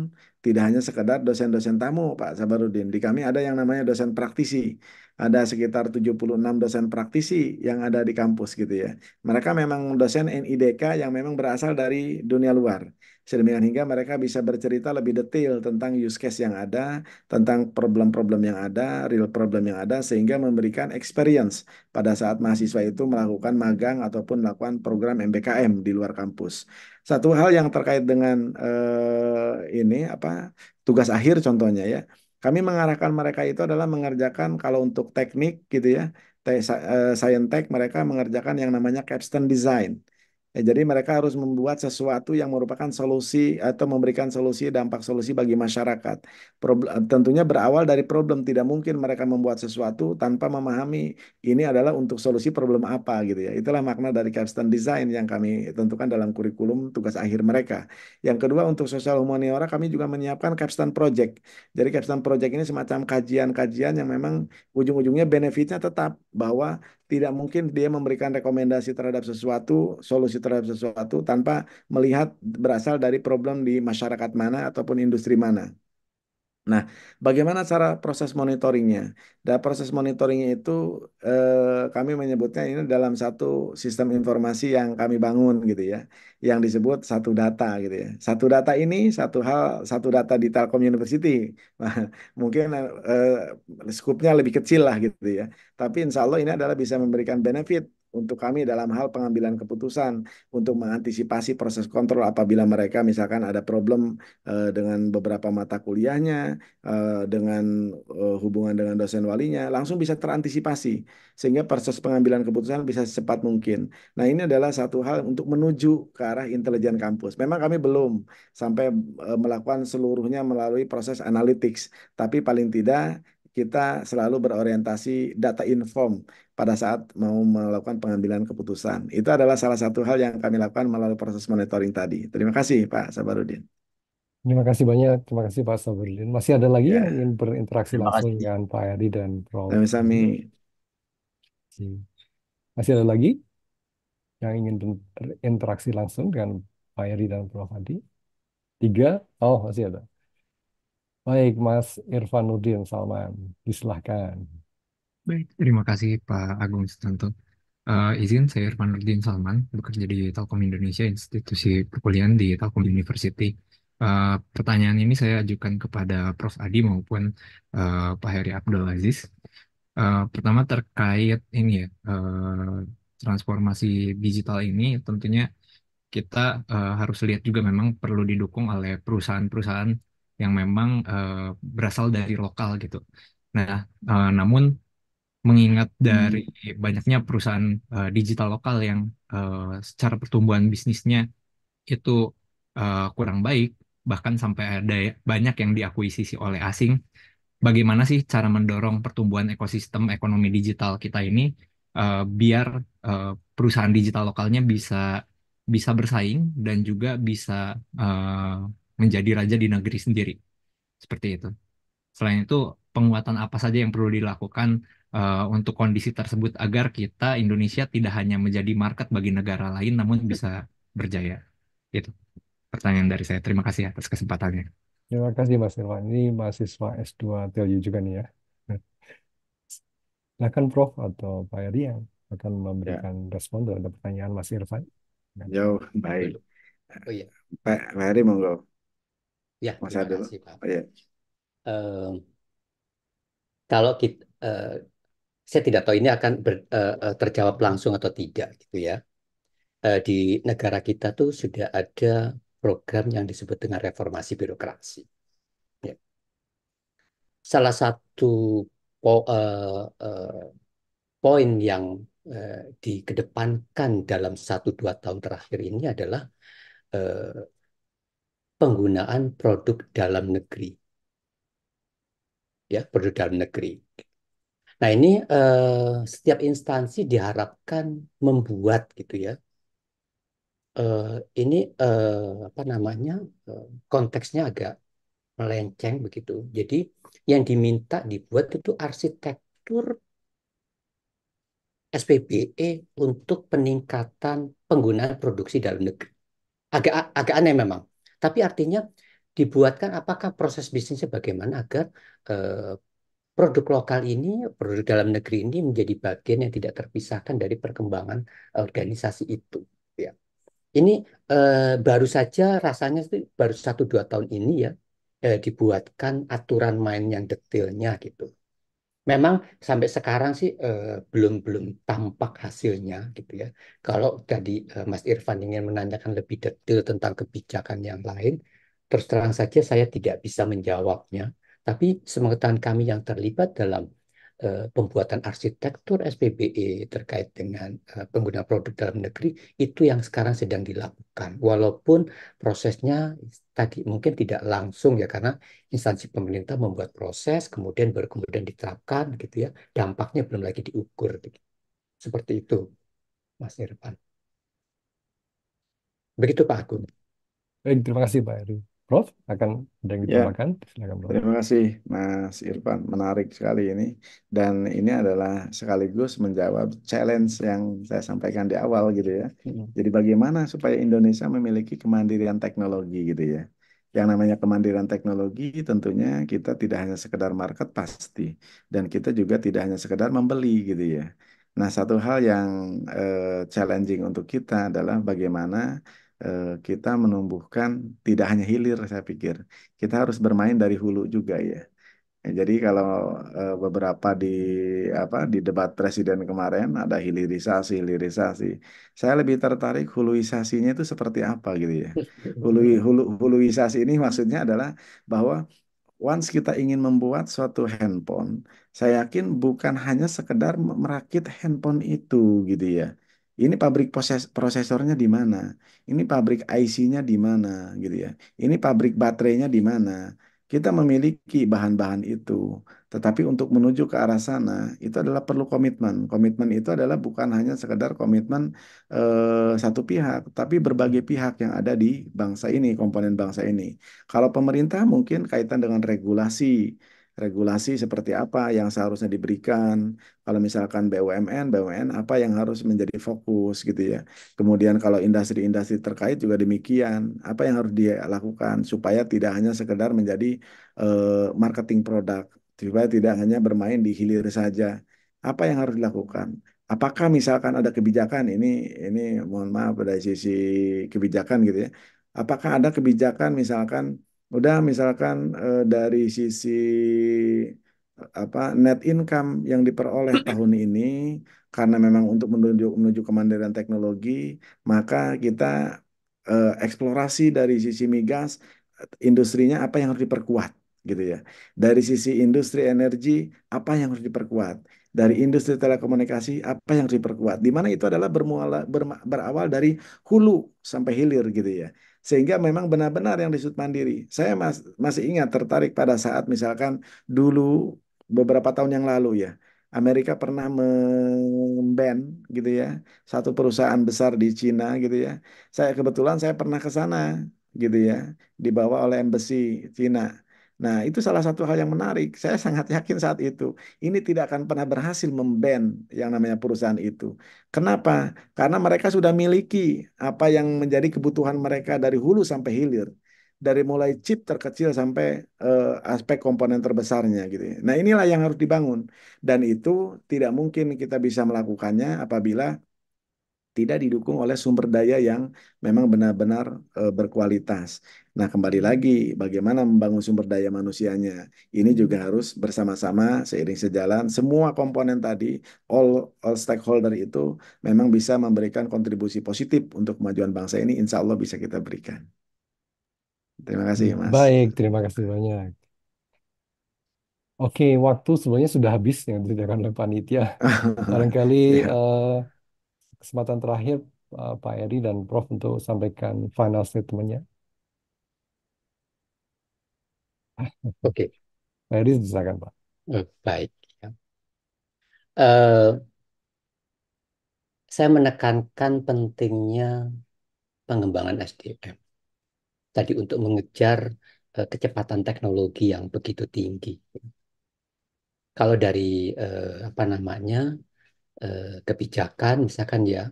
tidak hanya sekedar dosen-dosen tamu, Pak Sabarudin. Di kami ada yang namanya dosen praktisi. Ada sekitar 76 dosen praktisi yang ada di kampus gitu ya. Mereka memang dosen NIDK yang memang berasal dari dunia luar Sedemikian hingga mereka bisa bercerita lebih detail tentang use case yang ada, tentang problem-problem yang ada, real problem yang ada, sehingga memberikan experience pada saat mahasiswa itu melakukan magang ataupun melakukan program MBKM di luar kampus. Satu hal yang terkait dengan eh, ini apa tugas akhir contohnya ya, kami mengarahkan mereka itu adalah mengerjakan kalau untuk teknik gitu ya, eh, science tech mereka mengerjakan yang namanya capstone design. Ya, jadi mereka harus membuat sesuatu yang merupakan solusi atau memberikan solusi dampak solusi bagi masyarakat. Problem, eh, tentunya berawal dari problem tidak mungkin mereka membuat sesuatu tanpa memahami ini adalah untuk solusi problem apa gitu ya. Itulah makna dari capstone design yang kami tentukan dalam kurikulum tugas akhir mereka. Yang kedua untuk sosial humaniora kami juga menyiapkan capstone project. Jadi capstone project ini semacam kajian-kajian yang memang ujung-ujungnya benefitnya tetap bahwa tidak mungkin dia memberikan rekomendasi terhadap sesuatu, solusi terhadap sesuatu tanpa melihat berasal dari problem di masyarakat mana ataupun industri mana. Nah, bagaimana cara proses monitoringnya? Dan proses monitoringnya itu eh, kami menyebutnya ini dalam satu sistem informasi yang kami bangun gitu ya, yang disebut satu data gitu ya. Satu data ini satu hal satu data di Telkom University, mungkin eh, eh, skupnya lebih kecil lah gitu ya. Tapi insya Allah ini adalah bisa memberikan benefit untuk kami dalam hal pengambilan keputusan untuk mengantisipasi proses kontrol apabila mereka misalkan ada problem uh, dengan beberapa mata kuliahnya uh, dengan uh, hubungan dengan dosen walinya langsung bisa terantisipasi sehingga proses pengambilan keputusan bisa secepat mungkin. Nah, ini adalah satu hal untuk menuju ke arah intelijen kampus. Memang kami belum sampai uh, melakukan seluruhnya melalui proses analytics, tapi paling tidak kita selalu berorientasi data inform pada saat mau melakukan pengambilan keputusan. Itu adalah salah satu hal yang kami lakukan melalui proses monitoring tadi. Terima kasih Pak Sabarudin. Terima kasih banyak, terima kasih Pak Sabarudin. Masih ada lagi ya. yang ingin berinteraksi terima langsung kasih. dengan Pak Yadi dan Prof. Terima kasih. Masih ada lagi yang ingin berinteraksi langsung dengan Pak Eri dan Prof. Adi? Tiga? Oh, masih ada. Baik, Mas Irfan Nudin Salman, disilahkan. Baik, terima kasih Pak Agung Sutanto. Uh, izin saya Irfan Nurdin Salman, bekerja di Telkom Indonesia, institusi perkuliahan di Telkom University. Uh, pertanyaan ini saya ajukan kepada Prof. Adi maupun uh, Pak Heri Abdul Aziz. Uh, pertama terkait ini ya, uh, transformasi digital ini tentunya kita uh, harus lihat juga memang perlu didukung oleh perusahaan-perusahaan yang memang uh, berasal dari lokal gitu. Nah, uh, namun mengingat dari hmm. banyaknya perusahaan uh, digital lokal yang uh, secara pertumbuhan bisnisnya itu uh, kurang baik, bahkan sampai ada ya, banyak yang diakuisisi oleh asing. Bagaimana sih cara mendorong pertumbuhan ekosistem ekonomi digital kita ini uh, biar uh, perusahaan digital lokalnya bisa bisa bersaing dan juga bisa uh, menjadi raja di negeri sendiri. Seperti itu. Selain itu, penguatan apa saja yang perlu dilakukan uh, untuk kondisi tersebut agar kita Indonesia tidak hanya menjadi market bagi negara lain namun iya. bisa berjaya. Itu pertanyaan dari saya. Terima kasih atas kesempatannya. Terima kasih Mas Irwan. Ini mahasiswa S2 TLU juga nih ya. nah kan Prof atau Pak yang akan memberikan ya. respon terhadap pertanyaan Mas Irfan. Yo, baik. Oh iya. Pak, Pak Heri monggo. Ya, Mas terima kasih Pak. Oh, iya. Uh, kalau kita uh, eh, saya tidak tahu ini akan ber, uh, terjawab langsung atau tidak gitu ya. Uh, di negara kita tuh sudah ada program yang disebut dengan reformasi birokrasi. Ya. Salah satu po, uh, uh, poin yang uh, dikedepankan dalam satu dua tahun terakhir ini adalah uh, penggunaan produk dalam negeri. Ya, produk dalam negeri. Nah, ini eh, setiap instansi diharapkan membuat gitu ya. Eh, ini eh, apa namanya? Eh, konteksnya agak melenceng begitu. Jadi yang diminta dibuat itu arsitektur SPBE untuk peningkatan penggunaan produksi dalam negeri. Agak agak aneh memang. Tapi artinya dibuatkan apakah proses bisnisnya bagaimana agar eh, produk lokal ini, produk dalam negeri ini menjadi bagian yang tidak terpisahkan dari perkembangan eh, organisasi itu. Ya. Ini eh, baru saja rasanya baru satu dua tahun ini ya eh, dibuatkan aturan main yang detailnya gitu. Memang sampai sekarang sih eh, belum belum tampak hasilnya gitu ya. Kalau tadi eh, Mas Irfan ingin menanyakan lebih detail tentang kebijakan yang lain, terus terang saja saya tidak bisa menjawabnya tapi semangatan kami yang terlibat dalam uh, pembuatan arsitektur SPBE terkait dengan uh, penggunaan produk dalam negeri itu yang sekarang sedang dilakukan. Walaupun prosesnya tadi mungkin tidak langsung ya karena instansi pemerintah membuat proses kemudian baru kemudian diterapkan gitu ya. Dampaknya belum lagi diukur. Gitu. Seperti itu, Mas Irfan. Begitu Pak Agung. Baik, terima kasih Pak Eri. Prof akan ada yang ya. ditambahkan. Silakan Prof. Terima kasih Mas Irfan, menarik sekali ini dan ini adalah sekaligus menjawab challenge yang saya sampaikan di awal gitu ya. Hmm. Jadi bagaimana supaya Indonesia memiliki kemandirian teknologi gitu ya. Yang namanya kemandirian teknologi tentunya kita tidak hanya sekedar market pasti dan kita juga tidak hanya sekedar membeli gitu ya. Nah, satu hal yang uh, challenging untuk kita adalah bagaimana Eh, kita menumbuhkan tidak hanya hilir saya pikir kita harus bermain dari hulu juga ya, ya jadi kalau eh, beberapa di apa di debat presiden kemarin ada hilirisasi hilirisasi saya lebih tertarik huluisasinya itu seperti apa gitu ya hulu hulu huluisasi ini maksudnya adalah bahwa once kita ingin membuat suatu handphone saya yakin bukan hanya sekedar merakit handphone itu gitu ya ini pabrik proses prosesornya di mana, ini pabrik IC-nya di mana, gitu ya. Ini pabrik baterainya di mana. Kita memiliki bahan-bahan itu, tetapi untuk menuju ke arah sana itu adalah perlu komitmen. Komitmen itu adalah bukan hanya sekedar komitmen eh, satu pihak, tapi berbagai pihak yang ada di bangsa ini, komponen bangsa ini. Kalau pemerintah mungkin kaitan dengan regulasi regulasi seperti apa yang seharusnya diberikan. Kalau misalkan BUMN, BUMN apa yang harus menjadi fokus gitu ya. Kemudian kalau industri-industri terkait juga demikian, apa yang harus dia lakukan supaya tidak hanya sekedar menjadi uh, marketing produk, supaya tidak hanya bermain di hilir saja. Apa yang harus dilakukan? Apakah misalkan ada kebijakan ini ini mohon maaf dari sisi kebijakan gitu ya. Apakah ada kebijakan misalkan Udah misalkan eh, dari sisi apa net income yang diperoleh tahun ini karena memang untuk menuju menuju kemandirian teknologi, maka kita eh, eksplorasi dari sisi migas industrinya apa yang harus diperkuat gitu ya. Dari sisi industri energi apa yang harus diperkuat dari industri telekomunikasi apa yang harus diperkuat di mana itu adalah bermula ber, berawal dari hulu sampai hilir gitu ya sehingga memang benar-benar yang disebut mandiri. Saya mas masih ingat tertarik pada saat misalkan dulu beberapa tahun yang lalu ya, Amerika pernah memban gitu ya satu perusahaan besar di Cina gitu ya. Saya kebetulan saya pernah ke sana gitu ya, dibawa oleh embassy Cina. Nah, itu salah satu hal yang menarik. Saya sangat yakin saat itu ini tidak akan pernah berhasil memban yang namanya perusahaan itu. Kenapa? Karena mereka sudah miliki apa yang menjadi kebutuhan mereka dari hulu sampai hilir, dari mulai chip terkecil sampai uh, aspek komponen terbesarnya gitu. Ya. Nah, inilah yang harus dibangun dan itu tidak mungkin kita bisa melakukannya apabila tidak didukung oleh sumber daya yang memang benar-benar e, berkualitas. Nah, kembali lagi bagaimana membangun sumber daya manusianya. Ini juga harus bersama-sama seiring sejalan semua komponen tadi all all stakeholder itu memang bisa memberikan kontribusi positif untuk kemajuan bangsa ini insya Allah bisa kita berikan. Terima kasih, Mas. Baik, terima kasih banyak. Oke, waktu sebenarnya sudah habis yang disediakan oleh panitia. Barangkali yeah. Iya. uh, kesempatan terakhir eh, Pak Eri dan Prof untuk sampaikan final statementnya. Oke, okay. Pak Eri silakan Pak. Eh, baik. Uh, saya menekankan pentingnya pengembangan SDM tadi untuk mengejar uh, kecepatan teknologi yang begitu tinggi. Kalau dari uh, apa namanya Eh, kebijakan misalkan ya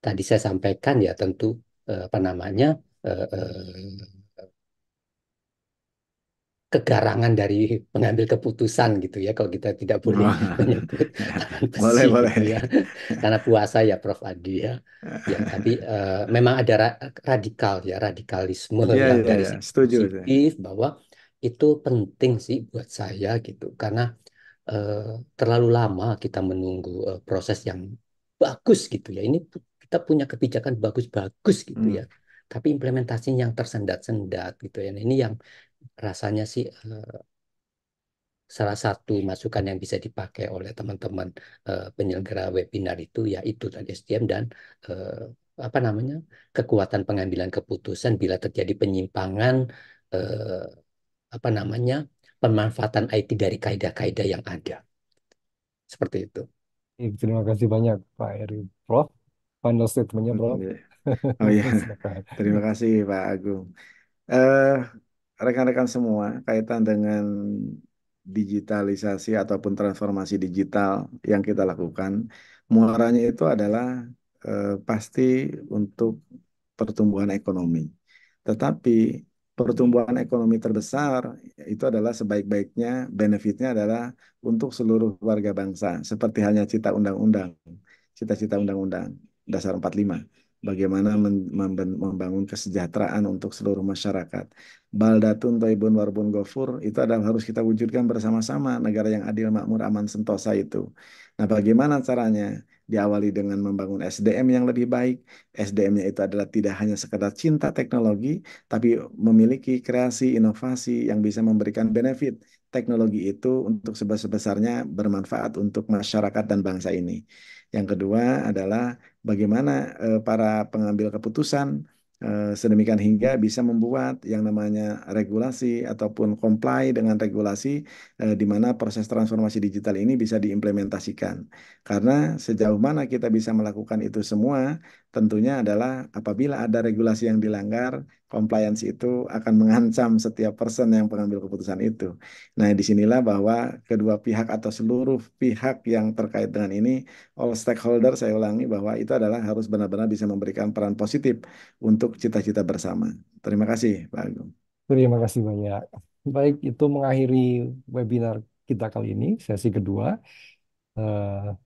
tadi saya sampaikan ya tentu eh, apa namanya eh, kegarangan dari pengambil keputusan gitu ya kalau kita tidak boleh menyebut boleh boleh gitu ya karena puasa ya Prof Adi ya, ya tapi uh, memang ada ra radikal ya radikalisme ya, yeah, iya, dari yeah. Iya. Setuju, positif bahwa itu penting sih buat saya gitu karena Eh, terlalu lama kita menunggu uh, proses yang bagus gitu ya. Ini kita punya kebijakan bagus-bagus gitu hmm. ya, tapi implementasinya yang tersendat-sendat gitu ya. Nah, ini yang rasanya sih uh, salah satu masukan yang bisa dipakai oleh teman-teman uh, penyelenggara webinar itu yaitu tadi SDM dan uh, apa namanya kekuatan pengambilan keputusan bila terjadi penyimpangan eh, apa namanya pemanfaatan IT dari kaidah-kaidah yang ada. Seperti itu. Terima kasih banyak Pak Heri. Prof, final statementnya Prof. Oh yeah. terima kasih Pak Agung. Eh, rekan-rekan uh, semua, kaitan dengan digitalisasi ataupun transformasi digital yang kita lakukan, muaranya itu adalah uh, pasti untuk pertumbuhan ekonomi. Tetapi pertumbuhan ekonomi terbesar itu adalah sebaik-baiknya benefitnya adalah untuk seluruh warga bangsa seperti halnya cita undang-undang cita-cita undang-undang dasar 45 bagaimana membangun kesejahteraan untuk seluruh masyarakat baldatun toibun warbun gofur itu adalah harus kita wujudkan bersama-sama negara yang adil makmur aman sentosa itu nah bagaimana caranya diawali dengan membangun SDM yang lebih baik. SDM-nya itu adalah tidak hanya sekedar cinta teknologi, tapi memiliki kreasi, inovasi yang bisa memberikan benefit teknologi itu untuk sebesar-besarnya bermanfaat untuk masyarakat dan bangsa ini. Yang kedua adalah bagaimana eh, para pengambil keputusan Eh, sedemikian hingga bisa membuat yang namanya regulasi ataupun comply dengan regulasi eh, di mana proses transformasi digital ini bisa diimplementasikan. Karena sejauh mana kita bisa melakukan itu semua, tentunya adalah apabila ada regulasi yang dilanggar, compliance itu akan mengancam setiap person yang pengambil keputusan itu. Nah, disinilah bahwa kedua pihak atau seluruh pihak yang terkait dengan ini, all stakeholder saya ulangi bahwa itu adalah harus benar-benar bisa memberikan peran positif untuk cita-cita bersama. Terima kasih, Pak Agung. Terima kasih banyak. Baik, itu mengakhiri webinar kita kali ini, sesi kedua. Uh,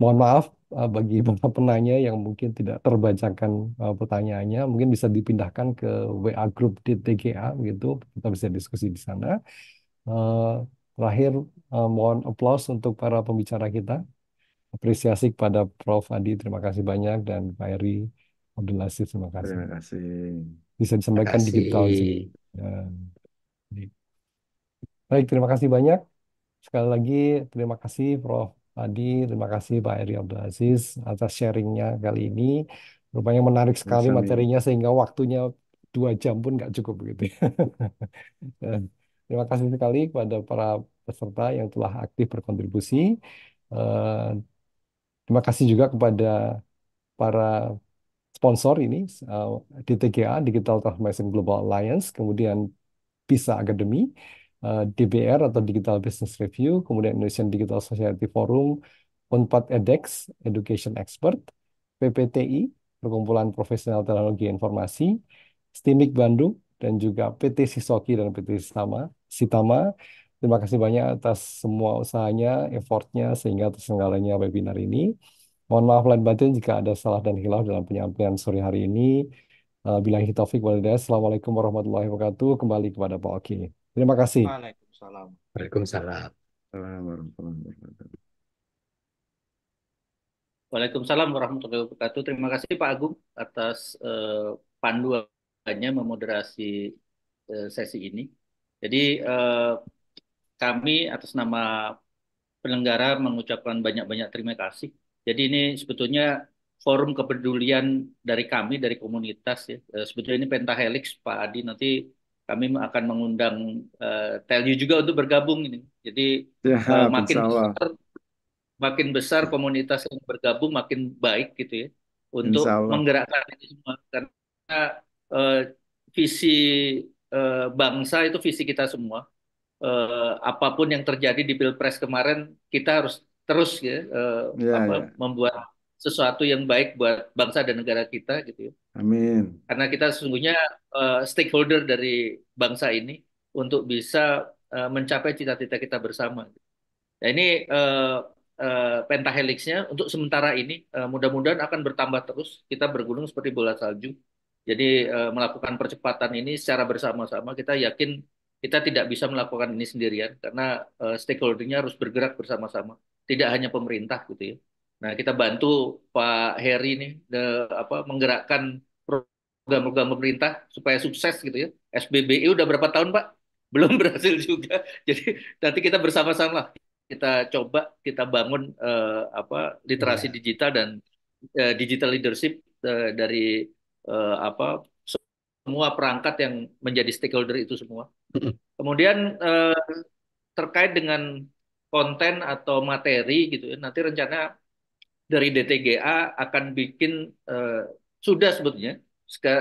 mohon maaf Eh, bagi para penanya yang mungkin tidak terbacakan uh, pertanyaannya, mungkin bisa dipindahkan ke WA Group di TGA gitu, kita bisa diskusi di sana. Uh, terakhir uh, mohon aplaus untuk para pembicara kita. Apresiasi kepada Prof. Adi, terima kasih banyak dan Pak Eri Abdul Aziz, terima kasih. Terima kasih. Bisa disampaikan di kita sih. Ya. Baik, terima kasih banyak. Sekali lagi terima kasih Prof. Adi, terima kasih Pak Eri Abdul Aziz atas sharingnya kali ini. Rupanya menarik sekali sama materinya sehingga waktunya dua jam pun nggak cukup begitu. Eh, terima kasih sekali kepada para peserta yang telah aktif berkontribusi. Eh, terima kasih juga kepada para sponsor ini eh, DTGA Digital Transformation Global Alliance, kemudian PISA Academy. Eh, DBR atau Digital Business Review, kemudian Indonesian Digital Society Forum, Unpad edX, Education Expert, PPTI, Perkumpulan Profesional Teknologi Informasi, STIMIK Bandung, dan juga PT Sisoki dan PT Sitama. Sitama. Terima kasih banyak atas semua usahanya, effortnya, sehingga tersenggalanya webinar ini. Mohon maaf lain batin jika ada salah dan hilaf dalam penyampaian sore hari ini. Bila eh, Bilangi Taufik Walidah. Assalamualaikum warahmatullahi wabarakatuh. Kembali kepada Pak Oki. Terima kasih. Waalaikumsalam. Waalaikumsalam. Waalaikumsalam warahmatullahi wabarakatuh. Terima kasih Pak Agung atas uh, panduannya memoderasi uh, sesi ini. Jadi uh, kami atas nama penyelenggara mengucapkan banyak-banyak terima kasih. Jadi ini sebetulnya forum kepedulian dari kami dari komunitas ya. Sebetulnya ini pentahelix Pak Adi nanti kami akan mengundang uh, eh, Telju juga untuk bergabung ini. Jadi ya, uh, makin besar, makin besar komunitas yang bergabung makin baik gitu ya untuk menggerakkan ini semua karena uh, visi uh, bangsa itu visi kita semua. Uh, apapun yang terjadi di pilpres kemarin kita harus terus ya, uh, ya, apa, ya. membuat sesuatu yang baik buat bangsa dan negara kita gitu ya. Amin. Karena kita sesungguhnya uh, stakeholder dari bangsa ini untuk bisa uh, mencapai cita-cita kita bersama. Nah, ini uh, uh, pentahelixnya untuk sementara ini uh, mudah-mudahan akan bertambah terus. Kita bergunung seperti bola salju. Jadi uh, melakukan percepatan ini secara bersama-sama kita yakin kita tidak bisa melakukan ini sendirian karena uh, stakeholdernya harus bergerak bersama-sama tidak hanya pemerintah gitu ya Nah, kita bantu Pak Heri nih de, apa menggerakkan program-program pemerintah supaya sukses gitu ya. SBBI udah berapa tahun, Pak? Belum berhasil juga. Jadi nanti kita bersama-sama kita coba kita bangun uh, apa literasi yeah. digital dan uh, digital leadership uh, dari uh, apa semua perangkat yang menjadi stakeholder itu semua. Kemudian uh, terkait dengan konten atau materi gitu ya, nanti rencana dari DTGA akan bikin uh, sudah sebetulnya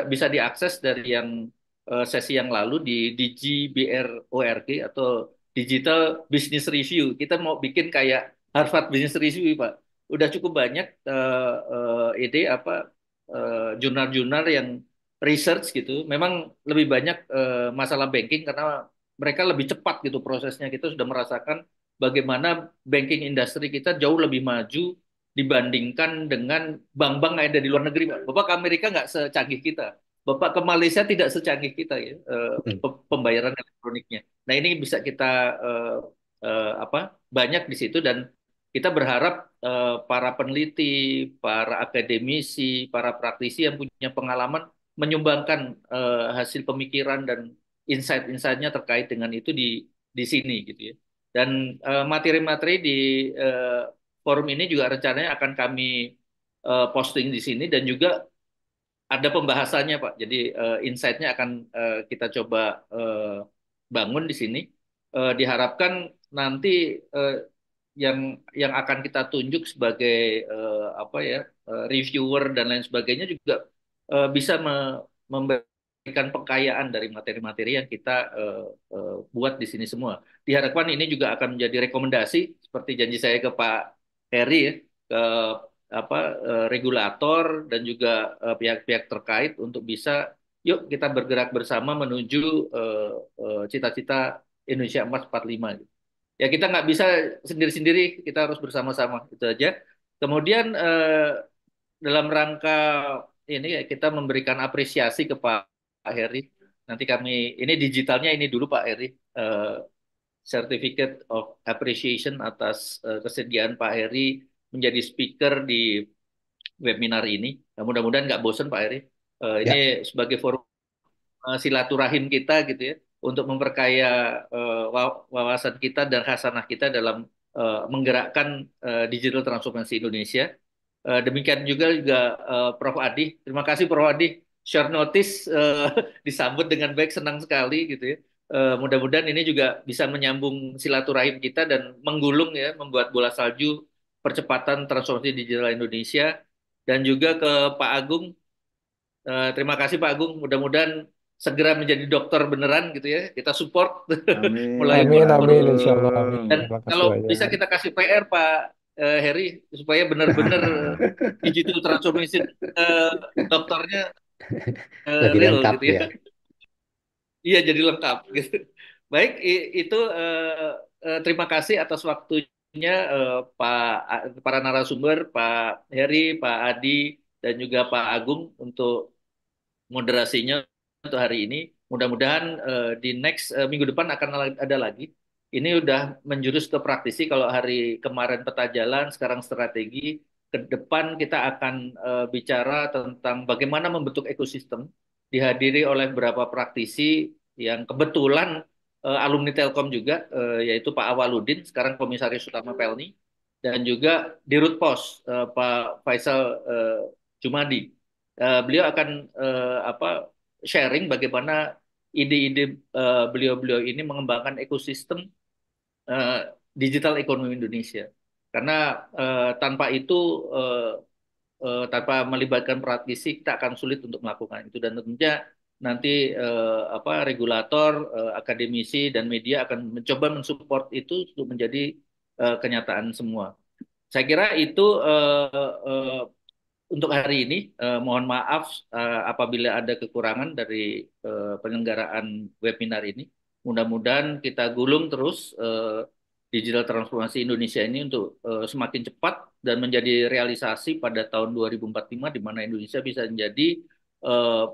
bisa diakses dari yang uh, sesi yang lalu di DGBRORG atau Digital Business Review. Kita mau bikin kayak Harvard Business Review, Pak. Udah cukup banyak uh, uh, ide apa jurnal-jurnal uh, yang research gitu. Memang lebih banyak uh, masalah banking karena mereka lebih cepat gitu prosesnya. Kita sudah merasakan bagaimana banking industri kita jauh lebih maju dibandingkan dengan bank-bank yang ada di luar negeri. Bapak ke Amerika nggak secanggih kita. Bapak ke Malaysia tidak secanggih kita ya eh, hmm. pembayaran elektroniknya. Nah ini bisa kita uh, uh, apa banyak di situ dan kita berharap uh, para peneliti, para akademisi, para praktisi yang punya pengalaman menyumbangkan uh, hasil pemikiran dan insight-insightnya terkait dengan itu di di sini gitu ya. Dan materi-materi uh, di uh, forum ini juga rencananya akan kami uh, posting di sini dan juga ada pembahasannya Pak. Jadi uh, insight-nya akan uh, kita coba uh, bangun di sini. Uh, diharapkan nanti uh, yang yang akan kita tunjuk sebagai uh, apa ya uh, reviewer dan lain sebagainya juga uh, bisa me memberikan pengkayaan dari materi-materi yang kita uh, uh, buat di sini semua. Diharapkan ini juga akan menjadi rekomendasi seperti janji saya ke Pak Eri ya, ke apa e, regulator dan juga e, pihak-pihak terkait untuk bisa yuk kita bergerak bersama menuju e, cita-cita uh, uh, Indonesia Emas 45 Ya kita nggak bisa sendiri-sendiri, kita harus bersama-sama itu aja. Kemudian uh, dalam rangka ini ya, kita memberikan apresiasi ke Pak Heri. Nanti kami ini digitalnya ini dulu Pak Heri. Uh, Certificate of Appreciation atas eh, kesediaan Pak Heri menjadi speaker di webinar ini. Nah, mudah-mudahan nggak bosan Pak Heri. Eh, ini ya. sebagai forum eh, silaturahim kita gitu ya untuk memperkaya wawasan kita dan khasanah kita dalam menggerakkan digital transformasi Indonesia. demikian juga juga Prof Adi. Terima kasih Prof Adi. Share notice disambut dengan baik, senang sekali gitu ya uh, mudah-mudahan ini juga bisa menyambung silaturahim kita dan menggulung ya membuat bola salju percepatan transformasi digital Indonesia dan juga ke Pak Agung uh, terima kasih Pak Agung mudah-mudahan segera menjadi dokter beneran gitu ya kita support amin. mulai amin, amin, amin. dan kalau aja. bisa kita kasih PR Pak uh, eh, Harry supaya benar-benar digital transformation uh, dokternya uh, real lengkap, gitu ya. ya. Iya jadi lengkap. Gitu. Baik itu eh, eh, terima kasih atas waktunya eh, Pak para narasumber Pak Heri, Pak Adi dan juga Pak Agung untuk moderasinya untuk hari ini. Mudah-mudahan eh, di next eh, minggu depan akan ada lagi. Ini sudah menjurus ke praktisi kalau hari kemarin peta jalan, sekarang strategi. Ke depan kita akan uh, bicara tentang bagaimana membentuk ekosistem dihadiri oleh beberapa praktisi yang kebetulan uh, alumni Telkom juga, uh, yaitu Pak Awaludin, sekarang Komisaris Utama Pelni, dan juga Dirut Pos, uh, eh, Pak Faisal uh, Jumadi. Uh, beliau akan uh, apa sharing bagaimana ide-ide beliau-beliau ini mengembangkan ekosistem uh, digital ekonomi Indonesia. Karena uh, tanpa itu uh, uh, tanpa melibatkan praktisi kita akan sulit untuk melakukan itu dan tentunya nanti uh, apa regulator, uh, akademisi dan media akan mencoba mensupport itu untuk menjadi uh, kenyataan semua. Saya kira itu uh, uh, untuk hari ini eh, mohon maaf eh, apabila ada kekurangan dari eh, penyelenggaraan webinar ini. Mudah-mudahan kita gulung terus eh, digital transformasi Indonesia ini untuk uh, semakin cepat dan menjadi realisasi pada tahun 2045 di mana Indonesia bisa menjadi uh,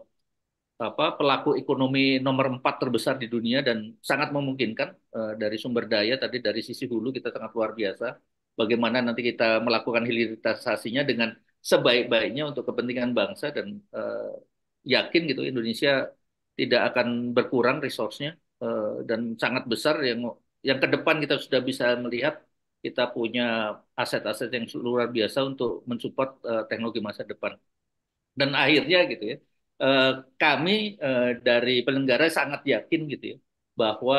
apa pelaku ekonomi nomor empat terbesar di dunia dan sangat memungkinkan uh, dari sumber daya tadi dari sisi hulu kita sangat luar biasa bagaimana nanti kita melakukan hilirisasinya dengan sebaik-baiknya untuk kepentingan bangsa dan uh, yakin gitu Indonesia tidak akan berkurang resource-nya uh, dan sangat besar yang yang ke depan kita sudah bisa melihat kita punya aset-aset yang luar biasa untuk mensupport uh, teknologi masa depan. Dan akhirnya gitu ya, uh, kami uh, dari penyelenggara sangat yakin gitu ya bahwa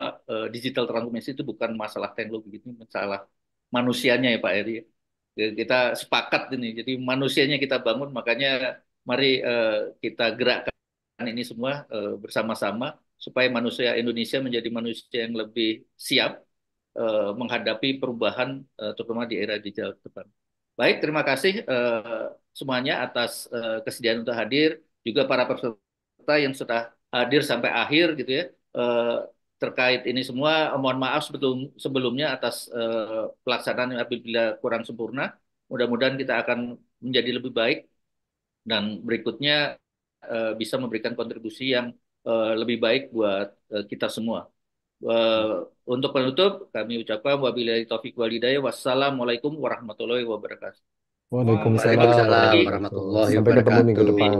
uh, digital transformasi itu bukan masalah teknologi ini gitu, masalah manusianya ya Pak Eri. Ya, kita sepakat ini. Jadi manusianya kita bangun makanya mari uh, kita gerakkan ini semua uh, bersama-sama supaya manusia Indonesia menjadi manusia yang lebih siap uh, menghadapi perubahan uh, terutama di era digital ke depan. Baik, terima kasih uh, semuanya atas uh, kesediaan untuk hadir juga para peserta yang sudah hadir sampai akhir gitu ya. Uh, terkait ini semua mohon maaf sebelum sebelumnya atas uh, pelaksanaan apabila kurang sempurna. Mudah-mudahan kita akan menjadi lebih baik dan berikutnya uh, bisa memberikan kontribusi yang Eh, lebih baik buat eh, kita semua. Eh, hmm. untuk penutup, kami ucapkan wabillahi taufiq walidaya. Wassalamualaikum warahmatullahi wabarakatuh. Waalaikumsalam, Waalaikumsalam warahmatullahi wabarakatuh. Sampai ketemu minggu depan.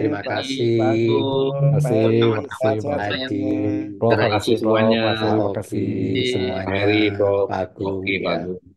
Terima kasih. Terima kasih. Terima kasih. Terima kasih semuanya. Terima kasih Terima kasih. Terima kasih. Terima kasih. Terima kasih. Terima kasih.